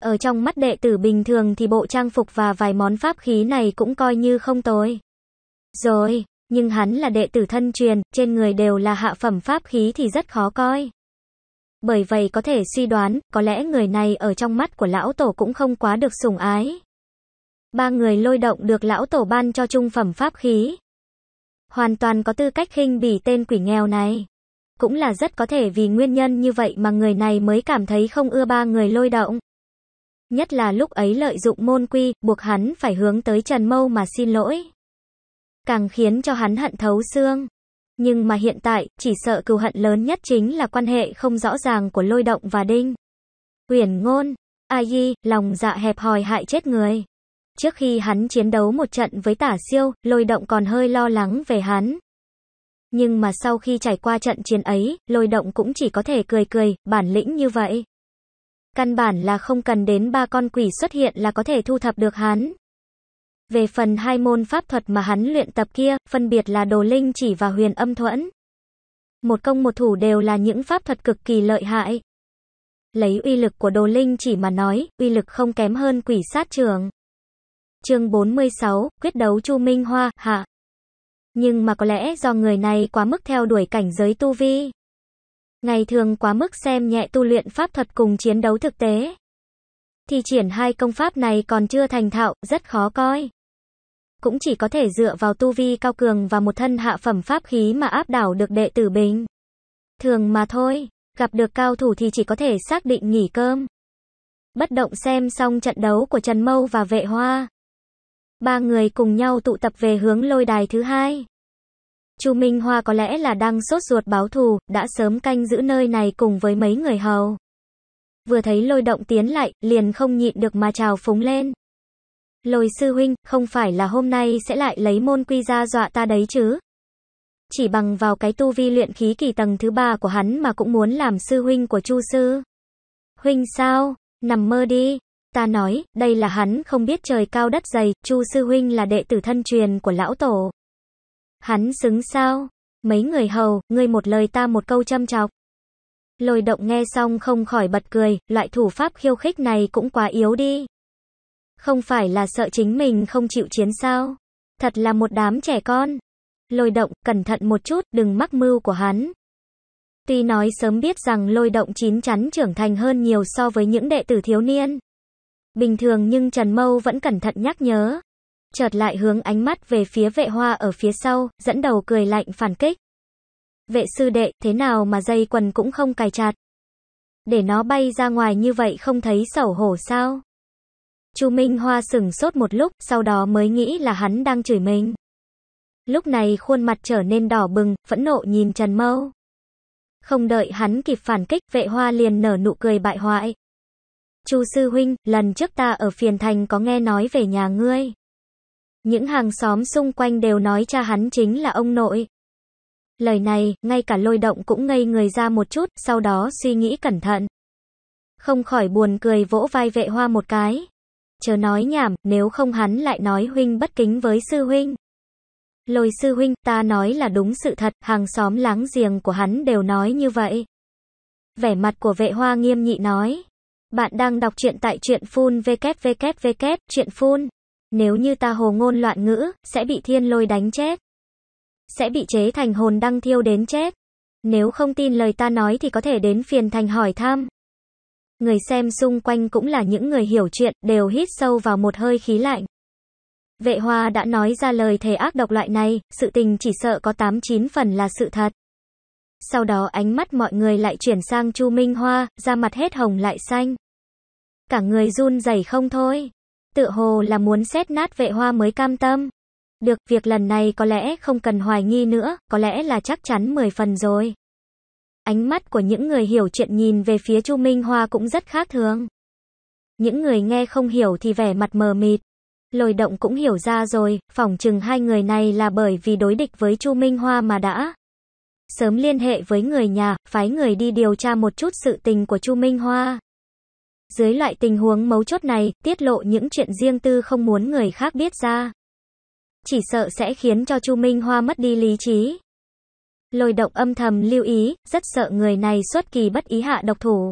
Ở trong mắt đệ tử bình thường thì bộ trang phục và vài món pháp khí này cũng coi như không tồi. Rồi, nhưng hắn là đệ tử thân truyền, trên người đều là hạ phẩm pháp khí thì rất khó coi. Bởi vậy có thể suy đoán, có lẽ người này ở trong mắt của lão tổ cũng không quá được sủng ái. Ba người lôi động được lão tổ ban cho trung phẩm pháp khí. Hoàn toàn có tư cách khinh bỉ tên quỷ nghèo này. Cũng là rất có thể vì nguyên nhân như vậy mà người này mới cảm thấy không ưa ba người lôi động nhất là lúc ấy lợi dụng môn quy, buộc hắn phải hướng tới Trần Mâu mà xin lỗi. Càng khiến cho hắn hận thấu xương. Nhưng mà hiện tại, chỉ sợ cừu hận lớn nhất chính là quan hệ không rõ ràng của lôi động và đinh. Uyển ngôn, ai y, lòng dạ hẹp hòi hại chết người. Trước khi hắn chiến đấu một trận với tả siêu, lôi động còn hơi lo lắng về hắn. Nhưng mà sau khi trải qua trận chiến ấy, lôi động cũng chỉ có thể cười cười, bản lĩnh như vậy. Căn bản là không cần đến ba con quỷ xuất hiện là có thể thu thập được hắn. Về phần hai môn pháp thuật mà hắn luyện tập kia, phân biệt là đồ linh chỉ và huyền âm thuẫn. Một công một thủ đều là những pháp thuật cực kỳ lợi hại. Lấy uy lực của đồ linh chỉ mà nói, uy lực không kém hơn quỷ sát trường. chương 46, quyết đấu Chu Minh Hoa, hạ. Nhưng mà có lẽ do người này quá mức theo đuổi cảnh giới tu vi, ngày thường quá mức xem nhẹ tu luyện pháp thuật cùng chiến đấu thực tế. Thì triển hai công pháp này còn chưa thành thạo, rất khó coi. Cũng chỉ có thể dựa vào tu vi cao cường và một thân hạ phẩm pháp khí mà áp đảo được đệ tử bình. Thường mà thôi, gặp được cao thủ thì chỉ có thể xác định nghỉ cơm. Bất động xem xong trận đấu của Trần Mâu và Vệ Hoa. Ba người cùng nhau tụ tập về hướng lôi đài thứ hai. Chu Minh Hoa có lẽ là đang sốt ruột báo thù, đã sớm canh giữ nơi này cùng với mấy người hầu. Vừa thấy lôi động tiến lại, liền không nhịn được mà chào phúng lên. Lôi sư huynh, không phải là hôm nay sẽ lại lấy môn quy ra dọa ta đấy chứ? Chỉ bằng vào cái tu vi luyện khí kỳ tầng thứ ba của hắn mà cũng muốn làm sư huynh của Chu sư. Huynh sao? Nằm mơ đi. Ta nói, đây là hắn không biết trời cao đất dày, Chu sư huynh là đệ tử thân truyền của lão tổ. Hắn xứng sao? Mấy người hầu, ngươi một lời ta một câu châm chọc. Lôi động nghe xong không khỏi bật cười, loại thủ pháp khiêu khích này cũng quá yếu đi. Không phải là sợ chính mình không chịu chiến sao? Thật là một đám trẻ con. Lôi động, cẩn thận một chút, đừng mắc mưu của hắn. Tuy nói sớm biết rằng lôi động chín chắn trưởng thành hơn nhiều so với những đệ tử thiếu niên. Bình thường nhưng Trần Mâu vẫn cẩn thận nhắc nhớ chợt lại hướng ánh mắt về phía vệ hoa ở phía sau, dẫn đầu cười lạnh phản kích. Vệ sư đệ, thế nào mà dây quần cũng không cài chặt? Để nó bay ra ngoài như vậy không thấy sầu hổ sao? Chu Minh Hoa sừng sốt một lúc, sau đó mới nghĩ là hắn đang chửi mình. Lúc này khuôn mặt trở nên đỏ bừng, phẫn nộ nhìn Trần Mâu. Không đợi hắn kịp phản kích, vệ hoa liền nở nụ cười bại hoại. Chu sư huynh, lần trước ta ở phiền thành có nghe nói về nhà ngươi. Những hàng xóm xung quanh đều nói cha hắn chính là ông nội. Lời này, ngay cả lôi động cũng ngây người ra một chút, sau đó suy nghĩ cẩn thận. Không khỏi buồn cười vỗ vai vệ hoa một cái. chờ nói nhảm, nếu không hắn lại nói huynh bất kính với sư huynh. Lôi sư huynh, ta nói là đúng sự thật, hàng xóm láng giềng của hắn đều nói như vậy. Vẻ mặt của vệ hoa nghiêm nghị nói. Bạn đang đọc truyện tại truyện phun vkvkvk, truyện phun. Nếu như ta hồ ngôn loạn ngữ, sẽ bị thiên lôi đánh chết. Sẽ bị chế thành hồn đăng thiêu đến chết. Nếu không tin lời ta nói thì có thể đến phiền thành hỏi thăm. Người xem xung quanh cũng là những người hiểu chuyện, đều hít sâu vào một hơi khí lạnh. Vệ hoa đã nói ra lời thề ác độc loại này, sự tình chỉ sợ có 89 phần là sự thật. Sau đó ánh mắt mọi người lại chuyển sang Chu Minh Hoa, ra mặt hết hồng lại xanh. Cả người run rẩy không thôi tựa hồ là muốn xét nát vệ hoa mới cam tâm. Được, việc lần này có lẽ không cần hoài nghi nữa, có lẽ là chắc chắn 10 phần rồi. Ánh mắt của những người hiểu chuyện nhìn về phía Chu Minh Hoa cũng rất khác thường. Những người nghe không hiểu thì vẻ mặt mờ mịt. Lôi động cũng hiểu ra rồi, phỏng chừng hai người này là bởi vì đối địch với Chu Minh Hoa mà đã. Sớm liên hệ với người nhà, phái người đi điều tra một chút sự tình của Chu Minh Hoa. Dưới loại tình huống mấu chốt này, tiết lộ những chuyện riêng tư không muốn người khác biết ra. Chỉ sợ sẽ khiến cho Chu Minh Hoa mất đi lý trí. Lôi động âm thầm lưu ý, rất sợ người này xuất kỳ bất ý hạ độc thủ.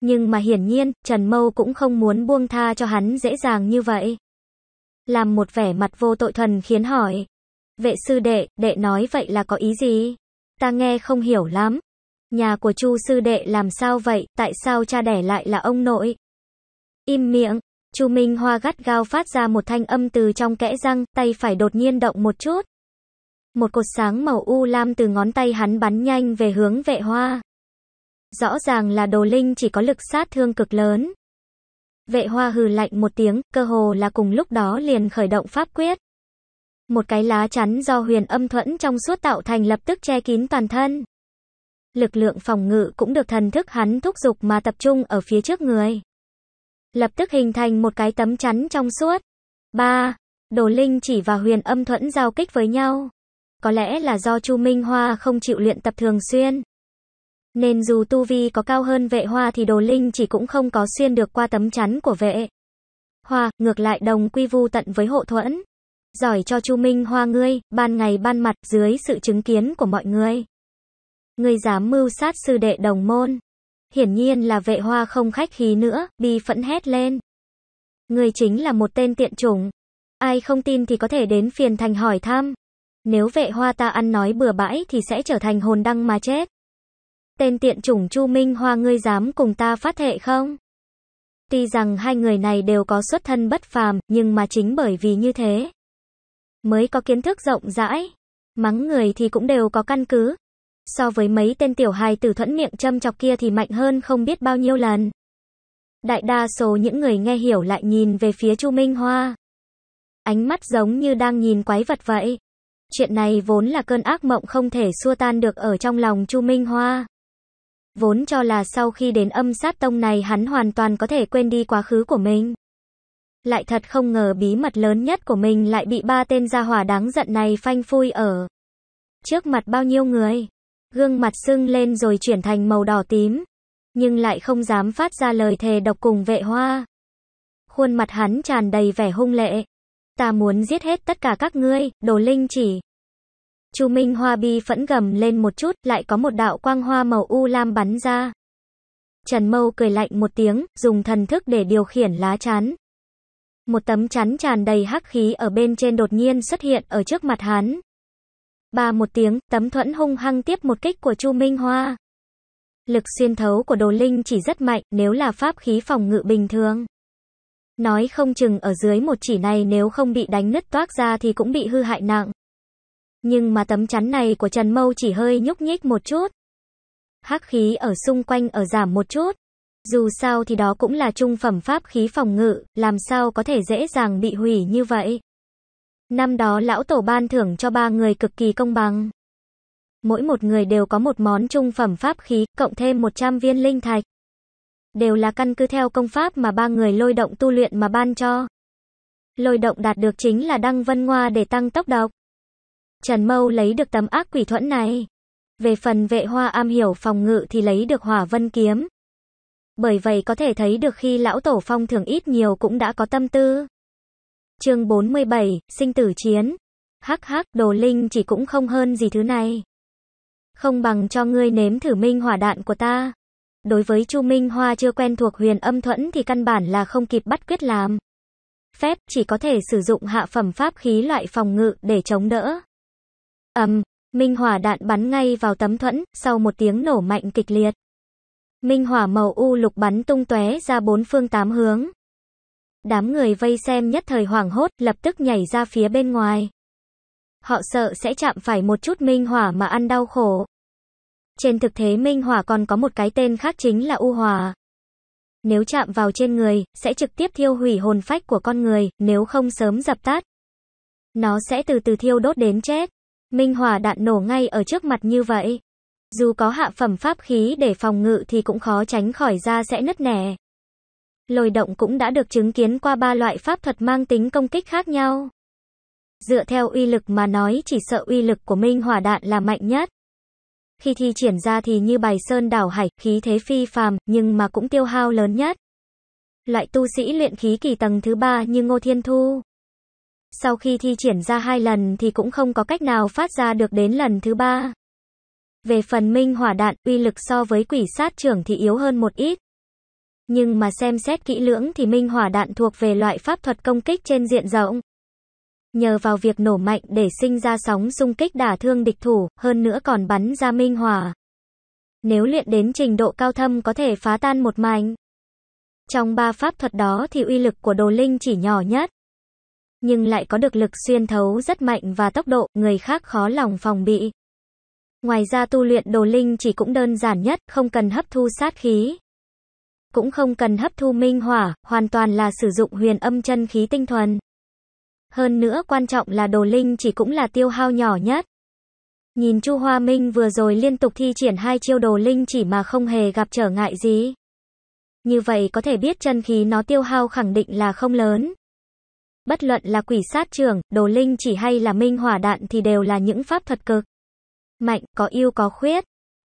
Nhưng mà hiển nhiên, Trần Mâu cũng không muốn buông tha cho hắn dễ dàng như vậy. Làm một vẻ mặt vô tội thuần khiến hỏi. Vệ sư đệ, đệ nói vậy là có ý gì? Ta nghe không hiểu lắm. Nhà của Chu sư đệ làm sao vậy, tại sao cha đẻ lại là ông nội? Im miệng, Chu Minh Hoa gắt gao phát ra một thanh âm từ trong kẽ răng, tay phải đột nhiên động một chút. Một cột sáng màu u lam từ ngón tay hắn bắn nhanh về hướng vệ hoa. Rõ ràng là đồ linh chỉ có lực sát thương cực lớn. Vệ hoa hừ lạnh một tiếng, cơ hồ là cùng lúc đó liền khởi động pháp quyết. Một cái lá chắn do huyền âm thuẫn trong suốt tạo thành lập tức che kín toàn thân lực lượng phòng ngự cũng được thần thức hắn thúc giục mà tập trung ở phía trước người. Lập tức hình thành một cái tấm chắn trong suốt. 3. Đồ Linh chỉ và huyền âm thuẫn giao kích với nhau. Có lẽ là do Chu Minh Hoa không chịu luyện tập thường xuyên. Nên dù tu vi có cao hơn vệ hoa thì đồ linh chỉ cũng không có xuyên được qua tấm chắn của vệ. Hoa, ngược lại đồng quy vu tận với hộ thuẫn. Giỏi cho Chu Minh Hoa ngươi, ban ngày ban mặt dưới sự chứng kiến của mọi người. Ngươi dám mưu sát sư đệ đồng môn. Hiển nhiên là vệ hoa không khách khí nữa, bi phẫn hét lên. Ngươi chính là một tên tiện chủng. Ai không tin thì có thể đến phiền thành hỏi thăm. Nếu vệ hoa ta ăn nói bừa bãi thì sẽ trở thành hồn đăng mà chết. Tên tiện chủng Chu Minh Hoa ngươi dám cùng ta phát hệ không? Tuy rằng hai người này đều có xuất thân bất phàm, nhưng mà chính bởi vì như thế. Mới có kiến thức rộng rãi. Mắng người thì cũng đều có căn cứ, so với mấy tên tiểu hài tử thuẫn miệng châm chọc kia thì mạnh hơn không biết bao nhiêu lần. Đại đa số những người nghe hiểu lại nhìn về phía Chu Minh Hoa. Ánh mắt giống như đang nhìn quái vật vậy. Chuyện này vốn là cơn ác mộng không thể xua tan được ở trong lòng Chu Minh Hoa. Vốn cho là sau khi đến âm sát tông này hắn hoàn toàn có thể quên đi quá khứ của mình. Lại thật không ngờ bí mật lớn nhất của mình lại bị ba tên gia hỏa đáng giận này phanh phui ở. Trước mặt bao nhiêu người. Gương mặt sưng lên rồi chuyển thành màu đỏ tím. Nhưng lại không dám phát ra lời thề độc cùng vệ hoa. Khuôn mặt hắn tràn đầy vẻ hung lệ. Ta muốn giết hết tất cả các ngươi, đồ linh chỉ. Chu Minh Hoa bi phẫn gầm lên một chút, lại có một đạo quang hoa màu u lam bắn ra. Trần Mâu cười lạnh một tiếng, dùng thần thức để điều khiển lá chắn. Một tấm chắn tràn đầy hắc khí ở bên trên đột nhiên xuất hiện ở trước mặt hắn. Ba một tiếng, tấm thuẫn hung hăng tiếp một kích của Chu Minh Hoa. Lực xuyên thấu của đồ linh chỉ rất mạnh nếu là pháp khí phòng ngự bình thường. Nói không chừng ở dưới một chỉ này nếu không bị đánh nứt toác ra thì cũng bị hư hại nặng. Nhưng mà tấm chắn này của Trần Mâu chỉ hơi nhúc nhích một chút. Hắc khí ở xung quanh ở giảm một chút. Dù sao thì đó cũng là trung phẩm pháp khí phòng ngự, làm sao có thể dễ dàng bị hủy như vậy. Năm đó lão tổ ban thưởng cho ba người cực kỳ công bằng. Mỗi một người đều có một món trung phẩm pháp khí, cộng thêm 100 viên linh thạch. Đều là căn cứ theo công pháp mà ba người lôi động tu luyện mà ban cho. Lôi động đạt được chính là đăng vân ngoa để tăng tốc độc. Trần Mâu lấy được tấm ác quỷ thuẫn này. Về phần vệ hoa am hiểu phòng ngự thì lấy được hỏa vân kiếm. Bởi vậy có thể thấy được khi lão tổ phong thường ít nhiều cũng đã có tâm tư. Chương 47, sinh tử chiến. Hắc hắc, đồ linh chỉ cũng không hơn gì thứ này. Không bằng cho ngươi nếm thử minh hỏa đạn của ta. Đối với Chu Minh Hoa chưa quen thuộc huyền âm thuẫn thì căn bản là không kịp bắt quyết làm. Phép chỉ có thể sử dụng hạ phẩm pháp khí loại phòng ngự để chống đỡ. Ầm, minh hỏa đạn bắn ngay vào tấm thuẫn, sau một tiếng nổ mạnh kịch liệt. Minh hỏa màu u lục bắn tung tóe ra bốn phương tám hướng. Đám người vây xem nhất thời hoảng hốt, lập tức nhảy ra phía bên ngoài. Họ sợ sẽ chạm phải một chút minh hỏa mà ăn đau khổ. Trên thực thế minh hỏa còn có một cái tên khác chính là u hỏa. Nếu chạm vào trên người, sẽ trực tiếp thiêu hủy hồn phách của con người, nếu không sớm dập tắt. Nó sẽ từ từ thiêu đốt đến chết. Minh hỏa đạn nổ ngay ở trước mặt như vậy. Dù có hạ phẩm pháp khí để phòng ngự thì cũng khó tránh khỏi ra sẽ nứt nẻ lồi động cũng đã được chứng kiến qua ba loại pháp thuật mang tính công kích khác nhau. Dựa theo uy lực mà nói chỉ sợ uy lực của minh hỏa đạn là mạnh nhất. Khi thi triển ra thì như bài sơn đảo hải, khí thế phi phàm, nhưng mà cũng tiêu hao lớn nhất. Loại tu sĩ luyện khí kỳ tầng thứ ba như Ngô Thiên Thu. Sau khi thi triển ra hai lần thì cũng không có cách nào phát ra được đến lần thứ ba. Về phần minh hỏa đạn, uy lực so với quỷ sát trưởng thì yếu hơn một ít nhưng mà xem xét kỹ lưỡng thì minh hỏa đạn thuộc về loại pháp thuật công kích trên diện rộng. Nhờ vào việc nổ mạnh để sinh ra sóng xung kích đả thương địch thủ, hơn nữa còn bắn ra minh hỏa. Nếu luyện đến trình độ cao thâm có thể phá tan một mảnh. Trong ba pháp thuật đó thì uy lực của đồ linh chỉ nhỏ nhất. Nhưng lại có được lực xuyên thấu rất mạnh và tốc độ, người khác khó lòng phòng bị. Ngoài ra tu luyện đồ linh chỉ cũng đơn giản nhất, không cần hấp thu sát khí cũng không cần hấp thu minh hỏa, hoàn toàn là sử dụng huyền âm chân khí tinh thuần. Hơn nữa quan trọng là đồ linh chỉ cũng là tiêu hao nhỏ nhất. Nhìn Chu Hoa Minh vừa rồi liên tục thi triển hai chiêu đồ linh chỉ mà không hề gặp trở ngại gì. Như vậy có thể biết chân khí nó tiêu hao khẳng định là không lớn. Bất luận là quỷ sát trưởng đồ linh chỉ hay là minh hỏa đạn thì đều là những pháp thuật cực. Mạnh, có yêu có khuyết.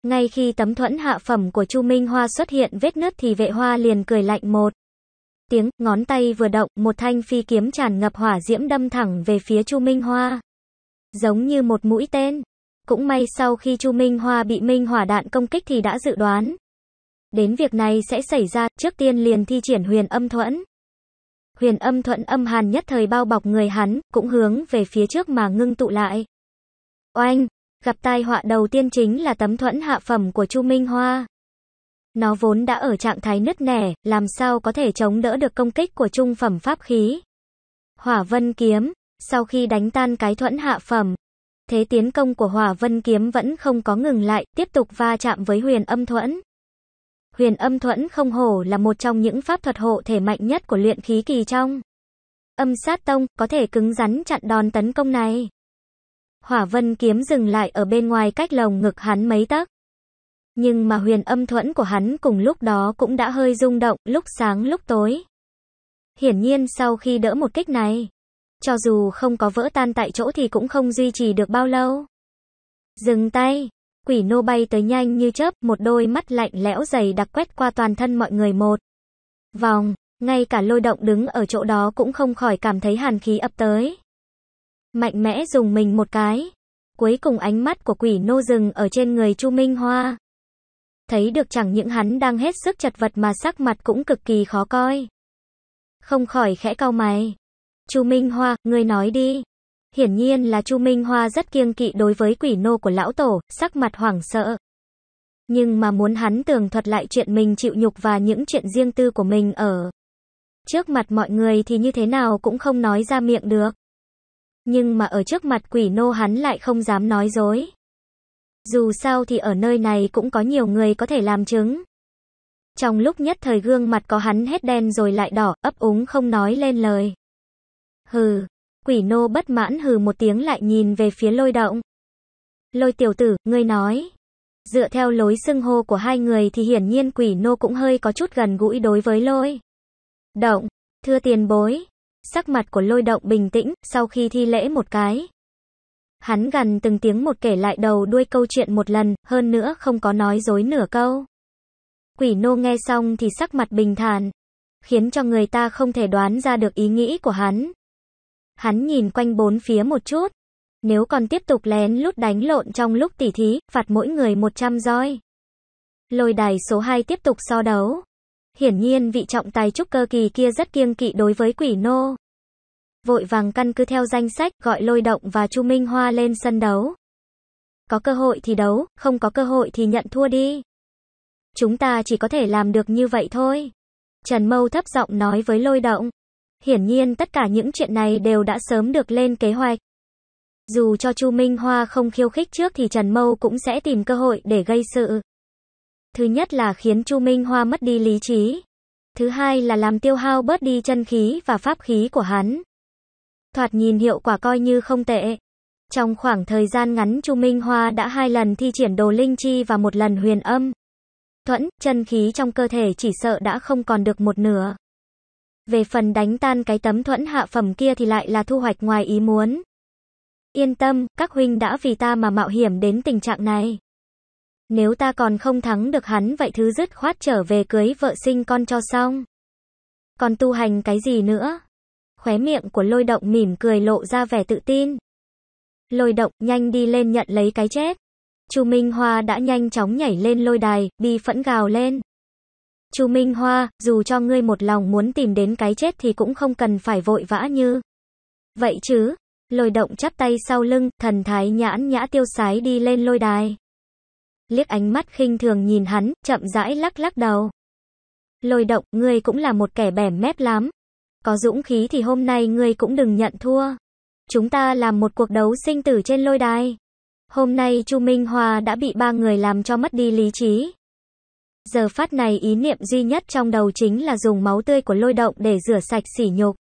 Ngay khi tấm thuẫn hạ phẩm của Chu Minh Hoa xuất hiện vết nứt thì vệ hoa liền cười lạnh một tiếng, ngón tay vừa động, một thanh phi kiếm tràn ngập hỏa diễm đâm thẳng về phía Chu Minh Hoa. Giống như một mũi tên. Cũng may sau khi Chu Minh Hoa bị Minh hỏa đạn công kích thì đã dự đoán. Đến việc này sẽ xảy ra, trước tiên liền thi triển huyền âm thuẫn. Huyền âm thuẫn âm hàn nhất thời bao bọc người hắn, cũng hướng về phía trước mà ngưng tụ lại. Oanh! Gặp tai họa đầu tiên chính là tấm thuẫn hạ phẩm của Chu Minh Hoa. Nó vốn đã ở trạng thái nứt nẻ, làm sao có thể chống đỡ được công kích của trung phẩm pháp khí. Hỏa vân kiếm, sau khi đánh tan cái thuẫn hạ phẩm, thế tiến công của hỏa vân kiếm vẫn không có ngừng lại, tiếp tục va chạm với huyền âm thuẫn. Huyền âm thuẫn không hổ là một trong những pháp thuật hộ thể mạnh nhất của luyện khí kỳ trong. Âm sát tông có thể cứng rắn chặn đòn tấn công này. Hỏa vân kiếm dừng lại ở bên ngoài cách lồng ngực hắn mấy tấc. Nhưng mà huyền âm thuẫn của hắn cùng lúc đó cũng đã hơi rung động, lúc sáng lúc tối. Hiển nhiên sau khi đỡ một kích này, cho dù không có vỡ tan tại chỗ thì cũng không duy trì được bao lâu. Dừng tay, quỷ nô bay tới nhanh như chớp, một đôi mắt lạnh lẽo dày đặc quét qua toàn thân mọi người một. Vòng, ngay cả lôi động đứng ở chỗ đó cũng không khỏi cảm thấy hàn khí ập tới mạnh mẽ dùng mình một cái. Cuối cùng ánh mắt của quỷ nô dừng ở trên người Chu Minh Hoa. Thấy được chẳng những hắn đang hết sức chật vật mà sắc mặt cũng cực kỳ khó coi. Không khỏi khẽ cau mày. Chu Minh Hoa, ngươi nói đi. Hiển nhiên là Chu Minh Hoa rất kiêng kỵ đối với quỷ nô của lão tổ, sắc mặt hoảng sợ. Nhưng mà muốn hắn tường thuật lại chuyện mình chịu nhục và những chuyện riêng tư của mình ở trước mặt mọi người thì như thế nào cũng không nói ra miệng được nhưng mà ở trước mặt quỷ nô hắn lại không dám nói dối. Dù sao thì ở nơi này cũng có nhiều người có thể làm chứng. Trong lúc nhất thời gương mặt có hắn hết đen rồi lại đỏ, ấp úng không nói lên lời. Hừ, quỷ nô bất mãn hừ một tiếng lại nhìn về phía lôi động. Lôi tiểu tử, ngươi nói. Dựa theo lối xưng hô của hai người thì hiển nhiên quỷ nô cũng hơi có chút gần gũi đối với lôi. Động, thưa tiền bối, sắc mặt của lôi động bình tĩnh, sau khi thi lễ một cái. Hắn gần từng tiếng một kể lại đầu đuôi câu chuyện một lần, hơn nữa không có nói dối nửa câu. Quỷ nô nghe xong thì sắc mặt bình thản, khiến cho người ta không thể đoán ra được ý nghĩ của hắn. Hắn nhìn quanh bốn phía một chút, nếu còn tiếp tục lén lút đánh lộn trong lúc tỉ thí, phạt mỗi người 100 roi. Lôi đài số 2 tiếp tục so đấu. Hiển nhiên vị trọng tài trúc cơ kỳ kia rất kiêng kỵ đối với quỷ nô. Vội vàng căn cứ theo danh sách, gọi lôi động và Chu Minh Hoa lên sân đấu. Có cơ hội thì đấu, không có cơ hội thì nhận thua đi. Chúng ta chỉ có thể làm được như vậy thôi. Trần Mâu thấp giọng nói với lôi động. Hiển nhiên tất cả những chuyện này đều đã sớm được lên kế hoạch. Dù cho Chu Minh Hoa không khiêu khích trước thì Trần Mâu cũng sẽ tìm cơ hội để gây sự. Thứ nhất là khiến Chu Minh Hoa mất đi lý trí. Thứ hai là làm tiêu hao bớt đi chân khí và pháp khí của hắn. Thoạt nhìn hiệu quả coi như không tệ. Trong khoảng thời gian ngắn Chu Minh Hoa đã hai lần thi triển đồ linh chi và một lần huyền âm. Thuẫn, chân khí trong cơ thể chỉ sợ đã không còn được một nửa. Về phần đánh tan cái tấm thuẫn hạ phẩm kia thì lại là thu hoạch ngoài ý muốn. Yên tâm, các huynh đã vì ta mà mạo hiểm đến tình trạng này. Nếu ta còn không thắng được hắn vậy thứ dứt khoát trở về cưới vợ sinh con cho xong. Còn tu hành cái gì nữa? Khóe miệng của lôi động mỉm cười lộ ra vẻ tự tin. Lôi động nhanh đi lên nhận lấy cái chết. Chu Minh Hoa đã nhanh chóng nhảy lên lôi đài, bi phẫn gào lên. Chu Minh Hoa, dù cho ngươi một lòng muốn tìm đến cái chết thì cũng không cần phải vội vã như. Vậy chứ, lôi động chắp tay sau lưng, thần thái nhãn nhã tiêu sái đi lên lôi đài liếc ánh mắt khinh thường nhìn hắn, chậm rãi lắc lắc đầu. Lôi động, ngươi cũng là một kẻ bẻm mép lắm. Có dũng khí thì hôm nay ngươi cũng đừng nhận thua. Chúng ta làm một cuộc đấu sinh tử trên lôi đài. Hôm nay Chu Minh Hòa đã bị ba người làm cho mất đi lý trí. Giờ phát này ý niệm duy nhất trong đầu chính là dùng máu tươi của lôi động để rửa sạch sỉ nhục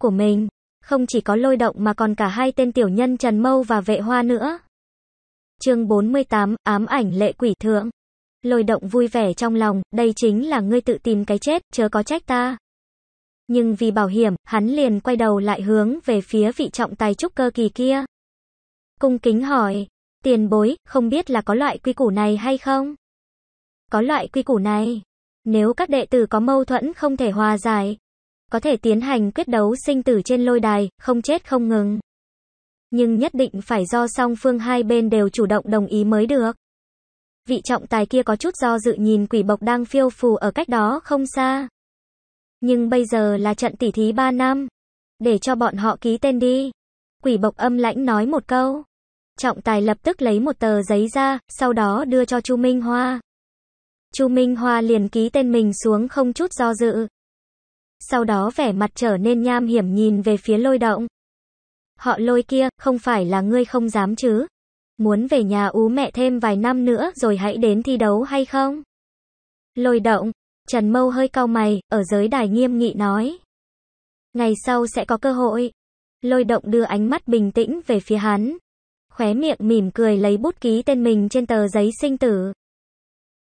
của mình. Không chỉ có lôi động mà còn cả hai tên tiểu nhân Trần Mâu và vệ hoa nữa. Chương 48, ám ảnh lệ quỷ thượng. Lôi động vui vẻ trong lòng, đây chính là ngươi tự tìm cái chết, chớ có trách ta. Nhưng vì bảo hiểm, hắn liền quay đầu lại hướng về phía vị trọng tài trúc cơ kỳ kia. Cung kính hỏi, tiền bối, không biết là có loại quy củ này hay không? Có loại quy củ này. Nếu các đệ tử có mâu thuẫn không thể hòa giải, có thể tiến hành quyết đấu sinh tử trên lôi đài, không chết không ngừng nhưng nhất định phải do song phương hai bên đều chủ động đồng ý mới được. Vị trọng tài kia có chút do dự nhìn quỷ bộc đang phiêu phù ở cách đó không xa. Nhưng bây giờ là trận tỉ thí 3 năm. Để cho bọn họ ký tên đi. Quỷ bộc âm lãnh nói một câu. Trọng tài lập tức lấy một tờ giấy ra, sau đó đưa cho Chu Minh Hoa. Chu Minh Hoa liền ký tên mình xuống không chút do dự. Sau đó vẻ mặt trở nên nham hiểm nhìn về phía lôi động. Họ lôi kia, không phải là ngươi không dám chứ? Muốn về nhà ú mẹ thêm vài năm nữa rồi hãy đến thi đấu hay không? Lôi động, Trần Mâu hơi cau mày, ở giới đài nghiêm nghị nói. Ngày sau sẽ có cơ hội. Lôi động đưa ánh mắt bình tĩnh về phía hắn. Khóe miệng mỉm cười lấy bút ký tên mình trên tờ giấy sinh tử.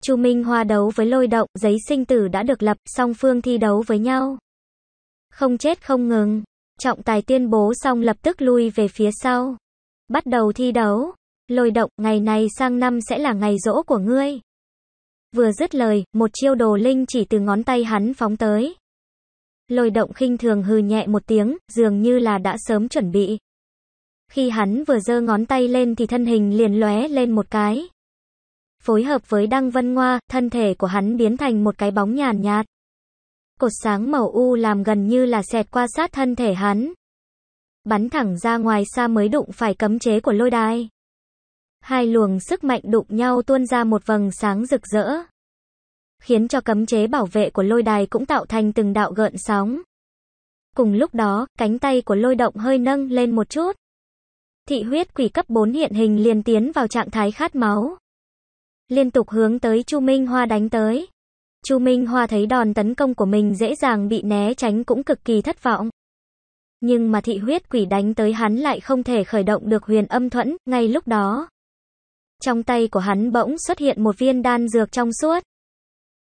Chu Minh Hoa đấu với lôi động, giấy sinh tử đã được lập, song phương thi đấu với nhau. Không chết không ngừng. Trọng tài tuyên bố xong lập tức lui về phía sau. Bắt đầu thi đấu. Lôi động, ngày này sang năm sẽ là ngày rỗ của ngươi. Vừa dứt lời, một chiêu đồ linh chỉ từ ngón tay hắn phóng tới. Lôi động khinh thường hừ nhẹ một tiếng, dường như là đã sớm chuẩn bị. Khi hắn vừa giơ ngón tay lên thì thân hình liền lóe lên một cái. Phối hợp với Đăng Vân Ngoa, thân thể của hắn biến thành một cái bóng nhàn nhạt. Cột sáng màu u làm gần như là xẹt qua sát thân thể hắn. Bắn thẳng ra ngoài xa mới đụng phải cấm chế của lôi đài. Hai luồng sức mạnh đụng nhau tuôn ra một vầng sáng rực rỡ. Khiến cho cấm chế bảo vệ của lôi đài cũng tạo thành từng đạo gợn sóng. Cùng lúc đó, cánh tay của lôi động hơi nâng lên một chút. Thị huyết quỷ cấp 4 hiện hình liền tiến vào trạng thái khát máu. Liên tục hướng tới Chu Minh Hoa đánh tới. Chu Minh Hoa thấy đòn tấn công của mình dễ dàng bị né tránh cũng cực kỳ thất vọng. Nhưng mà thị huyết quỷ đánh tới hắn lại không thể khởi động được huyền âm thuẫn, ngay lúc đó. Trong tay của hắn bỗng xuất hiện một viên đan dược trong suốt.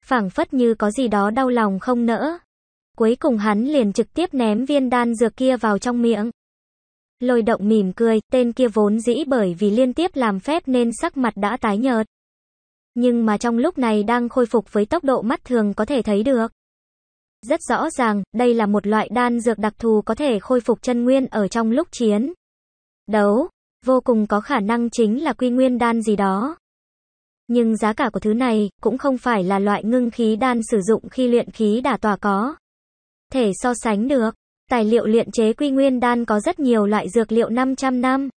phảng phất như có gì đó đau lòng không nỡ. Cuối cùng hắn liền trực tiếp ném viên đan dược kia vào trong miệng. Lôi động mỉm cười, tên kia vốn dĩ bởi vì liên tiếp làm phép nên sắc mặt đã tái nhợt nhưng mà trong lúc này đang khôi phục với tốc độ mắt thường có thể thấy được. Rất rõ ràng, đây là một loại đan dược đặc thù có thể khôi phục chân nguyên ở trong lúc chiến. Đấu, vô cùng có khả năng chính là quy nguyên đan gì đó. Nhưng giá cả của thứ này cũng không phải là loại ngưng khí đan sử dụng khi luyện khí đả tỏa có. Thể so sánh được, tài liệu luyện chế quy nguyên đan có rất nhiều loại dược liệu 500 năm.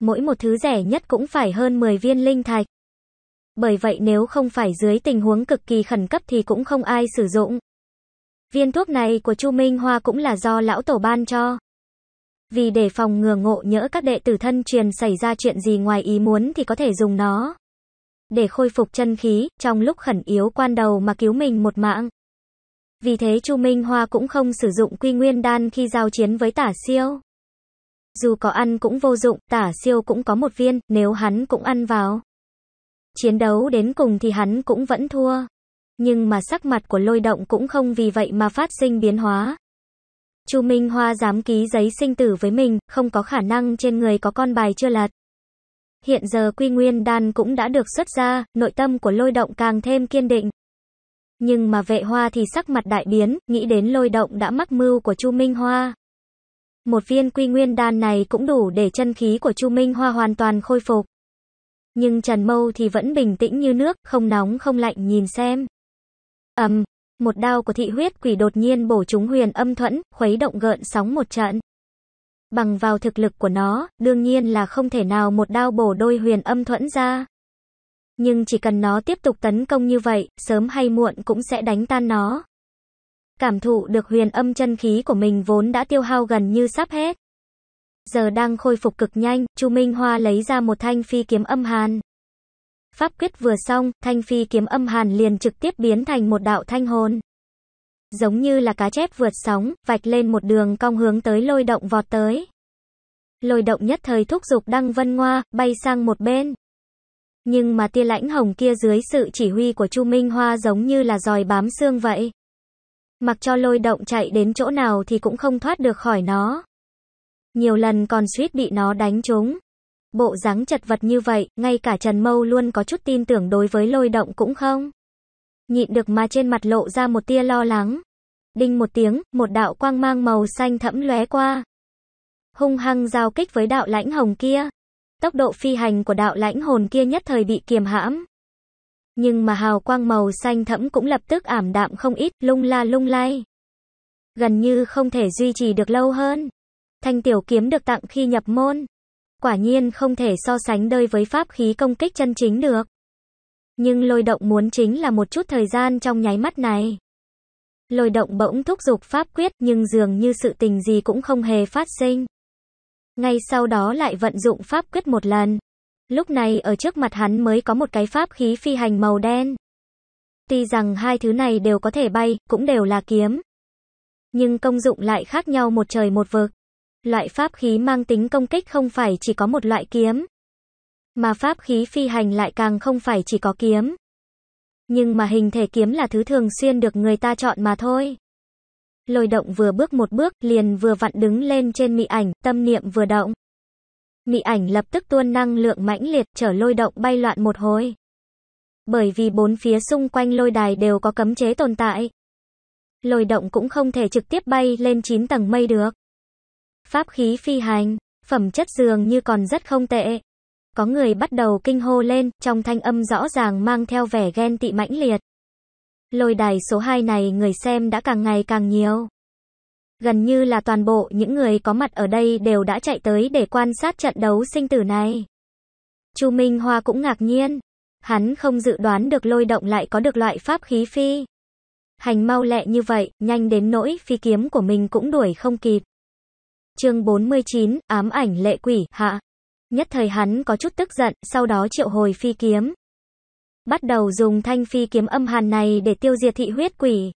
Mỗi một thứ rẻ nhất cũng phải hơn 10 viên linh thạch. Bởi vậy nếu không phải dưới tình huống cực kỳ khẩn cấp thì cũng không ai sử dụng. Viên thuốc này của Chu Minh Hoa cũng là do lão tổ ban cho. Vì để phòng ngừa ngộ nhỡ các đệ tử thân truyền xảy ra chuyện gì ngoài ý muốn thì có thể dùng nó. Để khôi phục chân khí, trong lúc khẩn yếu quan đầu mà cứu mình một mạng. Vì thế Chu Minh Hoa cũng không sử dụng quy nguyên đan khi giao chiến với tả siêu. Dù có ăn cũng vô dụng, tả siêu cũng có một viên, nếu hắn cũng ăn vào. Chiến đấu đến cùng thì hắn cũng vẫn thua. Nhưng mà sắc mặt của lôi động cũng không vì vậy mà phát sinh biến hóa. Chu Minh Hoa dám ký giấy sinh tử với mình, không có khả năng trên người có con bài chưa lật. Hiện giờ quy nguyên đan cũng đã được xuất ra, nội tâm của lôi động càng thêm kiên định. Nhưng mà vệ hoa thì sắc mặt đại biến, nghĩ đến lôi động đã mắc mưu của Chu Minh Hoa. Một viên quy nguyên đan này cũng đủ để chân khí của Chu Minh Hoa hoàn toàn khôi phục nhưng Trần Mâu thì vẫn bình tĩnh như nước, không nóng không lạnh nhìn xem. Ầm, um, một đao của thị huyết quỷ đột nhiên bổ trúng huyền âm thuẫn, khuấy động gợn sóng một trận. Bằng vào thực lực của nó, đương nhiên là không thể nào một đao bổ đôi huyền âm thuẫn ra. Nhưng chỉ cần nó tiếp tục tấn công như vậy, sớm hay muộn cũng sẽ đánh tan nó. Cảm thụ được huyền âm chân khí của mình vốn đã tiêu hao gần như sắp hết giờ đang khôi phục cực nhanh, Chu Minh Hoa lấy ra một thanh phi kiếm âm hàn. Pháp quyết vừa xong, thanh phi kiếm âm hàn liền trực tiếp biến thành một đạo thanh hồn. Giống như là cá chép vượt sóng, vạch lên một đường cong hướng tới lôi động vọt tới. Lôi động nhất thời thúc dục đăng vân ngoa, bay sang một bên. Nhưng mà tia lãnh hồng kia dưới sự chỉ huy của Chu Minh Hoa giống như là giòi bám xương vậy. Mặc cho lôi động chạy đến chỗ nào thì cũng không thoát được khỏi nó. Nhiều lần còn suýt bị nó đánh trúng. Bộ dáng chật vật như vậy, ngay cả Trần Mâu luôn có chút tin tưởng đối với lôi động cũng không. Nhịn được mà trên mặt lộ ra một tia lo lắng. Đinh một tiếng, một đạo quang mang màu xanh thẫm lóe qua. Hung hăng giao kích với đạo lãnh hồng kia. Tốc độ phi hành của đạo lãnh hồn kia nhất thời bị kiềm hãm. Nhưng mà hào quang màu xanh thẫm cũng lập tức ảm đạm không ít, lung la lung lay. Gần như không thể duy trì được lâu hơn. Thanh tiểu kiếm được tặng khi nhập môn. Quả nhiên không thể so sánh đơi với pháp khí công kích chân chính được. Nhưng lôi động muốn chính là một chút thời gian trong nháy mắt này. Lôi động bỗng thúc giục pháp quyết nhưng dường như sự tình gì cũng không hề phát sinh. Ngay sau đó lại vận dụng pháp quyết một lần. Lúc này ở trước mặt hắn mới có một cái pháp khí phi hành màu đen. Tuy rằng hai thứ này đều có thể bay, cũng đều là kiếm. Nhưng công dụng lại khác nhau một trời một vực. Loại pháp khí mang tính công kích không phải chỉ có một loại kiếm, mà pháp khí phi hành lại càng không phải chỉ có kiếm. Nhưng mà hình thể kiếm là thứ thường xuyên được người ta chọn mà thôi. Lôi động vừa bước một bước, liền vừa vặn đứng lên trên mị ảnh, tâm niệm vừa động. Mị ảnh lập tức tuôn năng lượng mãnh liệt trở lôi động bay loạn một hồi. Bởi vì bốn phía xung quanh lôi đài đều có cấm chế tồn tại. Lôi động cũng không thể trực tiếp bay lên 9 tầng mây được. Pháp khí phi hành, phẩm chất dường như còn rất không tệ. Có người bắt đầu kinh hô lên, trong thanh âm rõ ràng mang theo vẻ ghen tị mãnh liệt. Lôi đài số 2 này người xem đã càng ngày càng nhiều. Gần như là toàn bộ những người có mặt ở đây đều đã chạy tới để quan sát trận đấu sinh tử này. Chu Minh Hoa cũng ngạc nhiên. Hắn không dự đoán được lôi động lại có được loại pháp khí phi. Hành mau lẹ như vậy, nhanh đến nỗi phi kiếm của mình cũng đuổi không kịp. Chương 49, ám ảnh lệ quỷ, hạ. Nhất thời hắn có chút tức giận, sau đó triệu hồi phi kiếm. Bắt đầu dùng thanh phi kiếm âm hàn này để tiêu diệt thị huyết quỷ.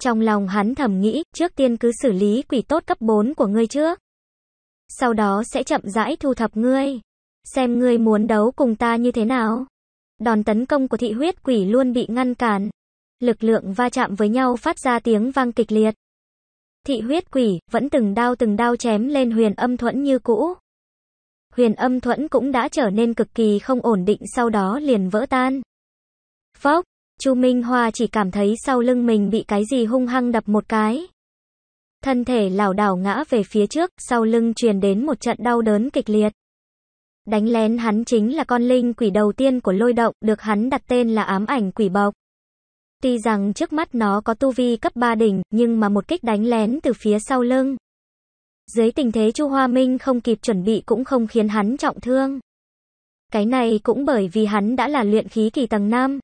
Trong lòng hắn thầm nghĩ, trước tiên cứ xử lý quỷ tốt cấp 4 của ngươi trước. Sau đó sẽ chậm rãi thu thập ngươi. Xem ngươi muốn đấu cùng ta như thế nào. Đòn tấn công của thị huyết quỷ luôn bị ngăn cản. Lực lượng va chạm với nhau phát ra tiếng vang kịch liệt. Thị huyết quỷ, vẫn từng đao từng đao chém lên huyền âm thuẫn như cũ. Huyền âm thuẫn cũng đã trở nên cực kỳ không ổn định sau đó liền vỡ tan. Phóc, Chu Minh Hoa chỉ cảm thấy sau lưng mình bị cái gì hung hăng đập một cái. Thân thể lảo đảo ngã về phía trước, sau lưng truyền đến một trận đau đớn kịch liệt. Đánh lén hắn chính là con linh quỷ đầu tiên của lôi động, được hắn đặt tên là ám ảnh quỷ bộc. Tuy rằng trước mắt nó có tu vi cấp 3 đỉnh, nhưng mà một kích đánh lén từ phía sau lưng. Dưới tình thế Chu Hoa Minh không kịp chuẩn bị cũng không khiến hắn trọng thương. Cái này cũng bởi vì hắn đã là luyện khí kỳ tầng 5.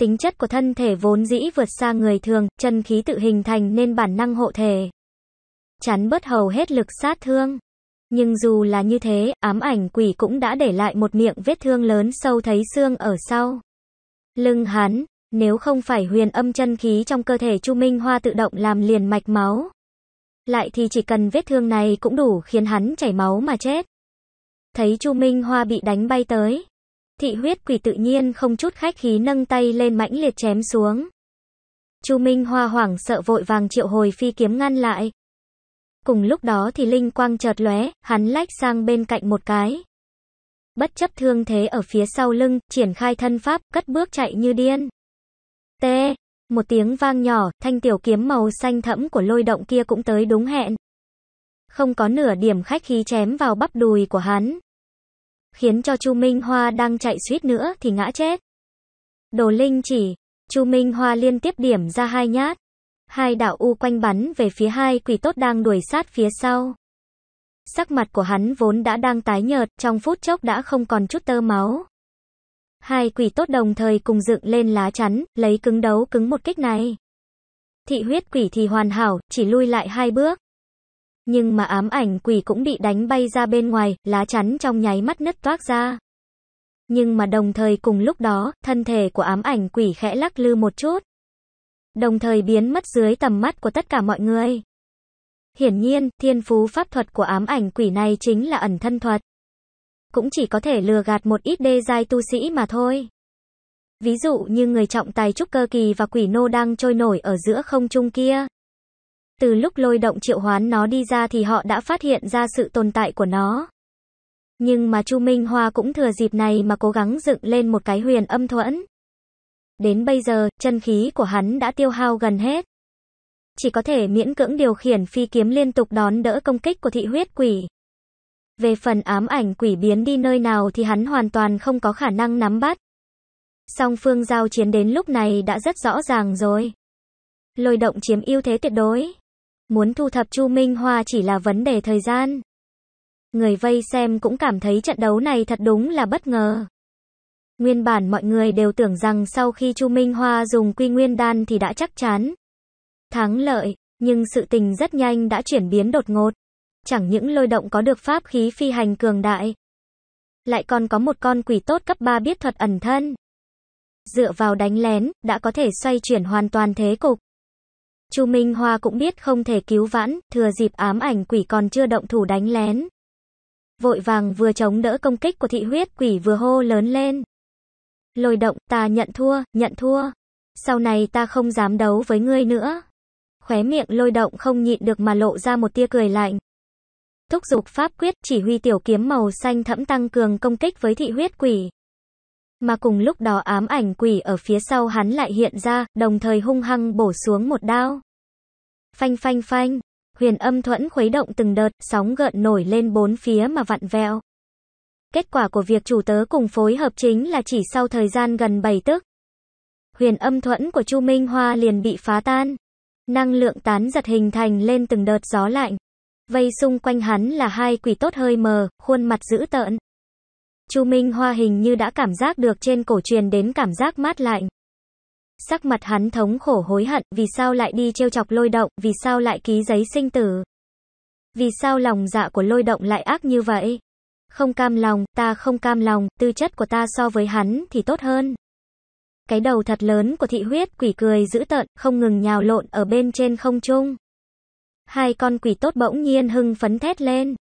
Tính chất của thân thể vốn dĩ vượt xa người thường, chân khí tự hình thành nên bản năng hộ thể. Chắn bớt hầu hết lực sát thương. Nhưng dù là như thế, ám ảnh quỷ cũng đã để lại một miệng vết thương lớn sâu thấy xương ở sau. Lưng hắn, nếu không phải huyền âm chân khí trong cơ thể Chu Minh Hoa tự động làm liền mạch máu. Lại thì chỉ cần vết thương này cũng đủ khiến hắn chảy máu mà chết. Thấy Chu Minh Hoa bị đánh bay tới. Thị huyết quỷ tự nhiên không chút khách khí nâng tay lên mãnh liệt chém xuống. Chu Minh Hoa hoảng sợ vội vàng triệu hồi phi kiếm ngăn lại. Cùng lúc đó thì linh quang chợt lóe, hắn lách sang bên cạnh một cái. Bất chấp thương thế ở phía sau lưng, triển khai thân pháp, cất bước chạy như điên. Tê, một tiếng vang nhỏ, thanh tiểu kiếm màu xanh thẫm của lôi động kia cũng tới đúng hẹn. Không có nửa điểm khách khí chém vào bắp đùi của hắn. Khiến cho Chu Minh Hoa đang chạy suýt nữa thì ngã chết. Đồ Linh chỉ, Chu Minh Hoa liên tiếp điểm ra hai nhát. Hai đạo u quanh bắn về phía hai quỷ tốt đang đuổi sát phía sau. Sắc mặt của hắn vốn đã đang tái nhợt, trong phút chốc đã không còn chút tơ máu. Hai quỷ tốt đồng thời cùng dựng lên lá chắn, lấy cứng đấu cứng một kích này. Thị huyết quỷ thì hoàn hảo, chỉ lui lại hai bước. Nhưng mà ám ảnh quỷ cũng bị đánh bay ra bên ngoài, lá chắn trong nháy mắt nứt toác ra. Nhưng mà đồng thời cùng lúc đó, thân thể của ám ảnh quỷ khẽ lắc lư một chút. Đồng thời biến mất dưới tầm mắt của tất cả mọi người. Hiển nhiên, thiên phú pháp thuật của ám ảnh quỷ này chính là ẩn thân thuật cũng chỉ có thể lừa gạt một ít đê giai tu sĩ mà thôi. Ví dụ như người trọng tài trúc cơ kỳ và quỷ nô đang trôi nổi ở giữa không trung kia. Từ lúc lôi động triệu hoán nó đi ra thì họ đã phát hiện ra sự tồn tại của nó. Nhưng mà Chu Minh Hoa cũng thừa dịp này mà cố gắng dựng lên một cái huyền âm thuẫn. Đến bây giờ, chân khí của hắn đã tiêu hao gần hết. Chỉ có thể miễn cưỡng điều khiển phi kiếm liên tục đón đỡ công kích của thị huyết quỷ. Về phần ám ảnh quỷ biến đi nơi nào thì hắn hoàn toàn không có khả năng nắm bắt. Song phương giao chiến đến lúc này đã rất rõ ràng rồi. Lôi động chiếm ưu thế tuyệt đối. Muốn thu thập Chu Minh Hoa chỉ là vấn đề thời gian. Người vây xem cũng cảm thấy trận đấu này thật đúng là bất ngờ. Nguyên bản mọi người đều tưởng rằng sau khi Chu Minh Hoa dùng quy nguyên đan thì đã chắc chắn. Thắng lợi, nhưng sự tình rất nhanh đã chuyển biến đột ngột chẳng những lôi động có được pháp khí phi hành cường đại, lại còn có một con quỷ tốt cấp 3 biết thuật ẩn thân. Dựa vào đánh lén, đã có thể xoay chuyển hoàn toàn thế cục. Chu Minh Hoa cũng biết không thể cứu vãn, thừa dịp ám ảnh quỷ còn chưa động thủ đánh lén. Vội vàng vừa chống đỡ công kích của thị huyết quỷ vừa hô lớn lên. Lôi động, ta nhận thua, nhận thua. Sau này ta không dám đấu với ngươi nữa. Khóe miệng lôi động không nhịn được mà lộ ra một tia cười lạnh. Thúc dục pháp quyết chỉ huy tiểu kiếm màu xanh thẫm tăng cường công kích với thị huyết quỷ. Mà cùng lúc đó ám ảnh quỷ ở phía sau hắn lại hiện ra, đồng thời hung hăng bổ xuống một đao. Phanh phanh phanh, huyền âm thuẫn khuấy động từng đợt, sóng gợn nổi lên bốn phía mà vặn vẹo. Kết quả của việc chủ tớ cùng phối hợp chính là chỉ sau thời gian gần bảy tức. Huyền âm thuẫn của Chu Minh Hoa liền bị phá tan. Năng lượng tán giật hình thành lên từng đợt gió lạnh. Vây xung quanh hắn là hai quỷ tốt hơi mờ, khuôn mặt dữ tợn. Chu Minh Hoa hình như đã cảm giác được trên cổ truyền đến cảm giác mát lạnh. Sắc mặt hắn thống khổ hối hận, vì sao lại đi trêu chọc lôi động, vì sao lại ký giấy sinh tử. Vì sao lòng dạ của lôi động lại ác như vậy? Không cam lòng, ta không cam lòng, tư chất của ta so với hắn thì tốt hơn. Cái đầu thật lớn của thị huyết quỷ cười dữ tợn, không ngừng nhào lộn ở bên trên không trung. Hai con quỷ tốt bỗng nhiên hưng phấn thét lên.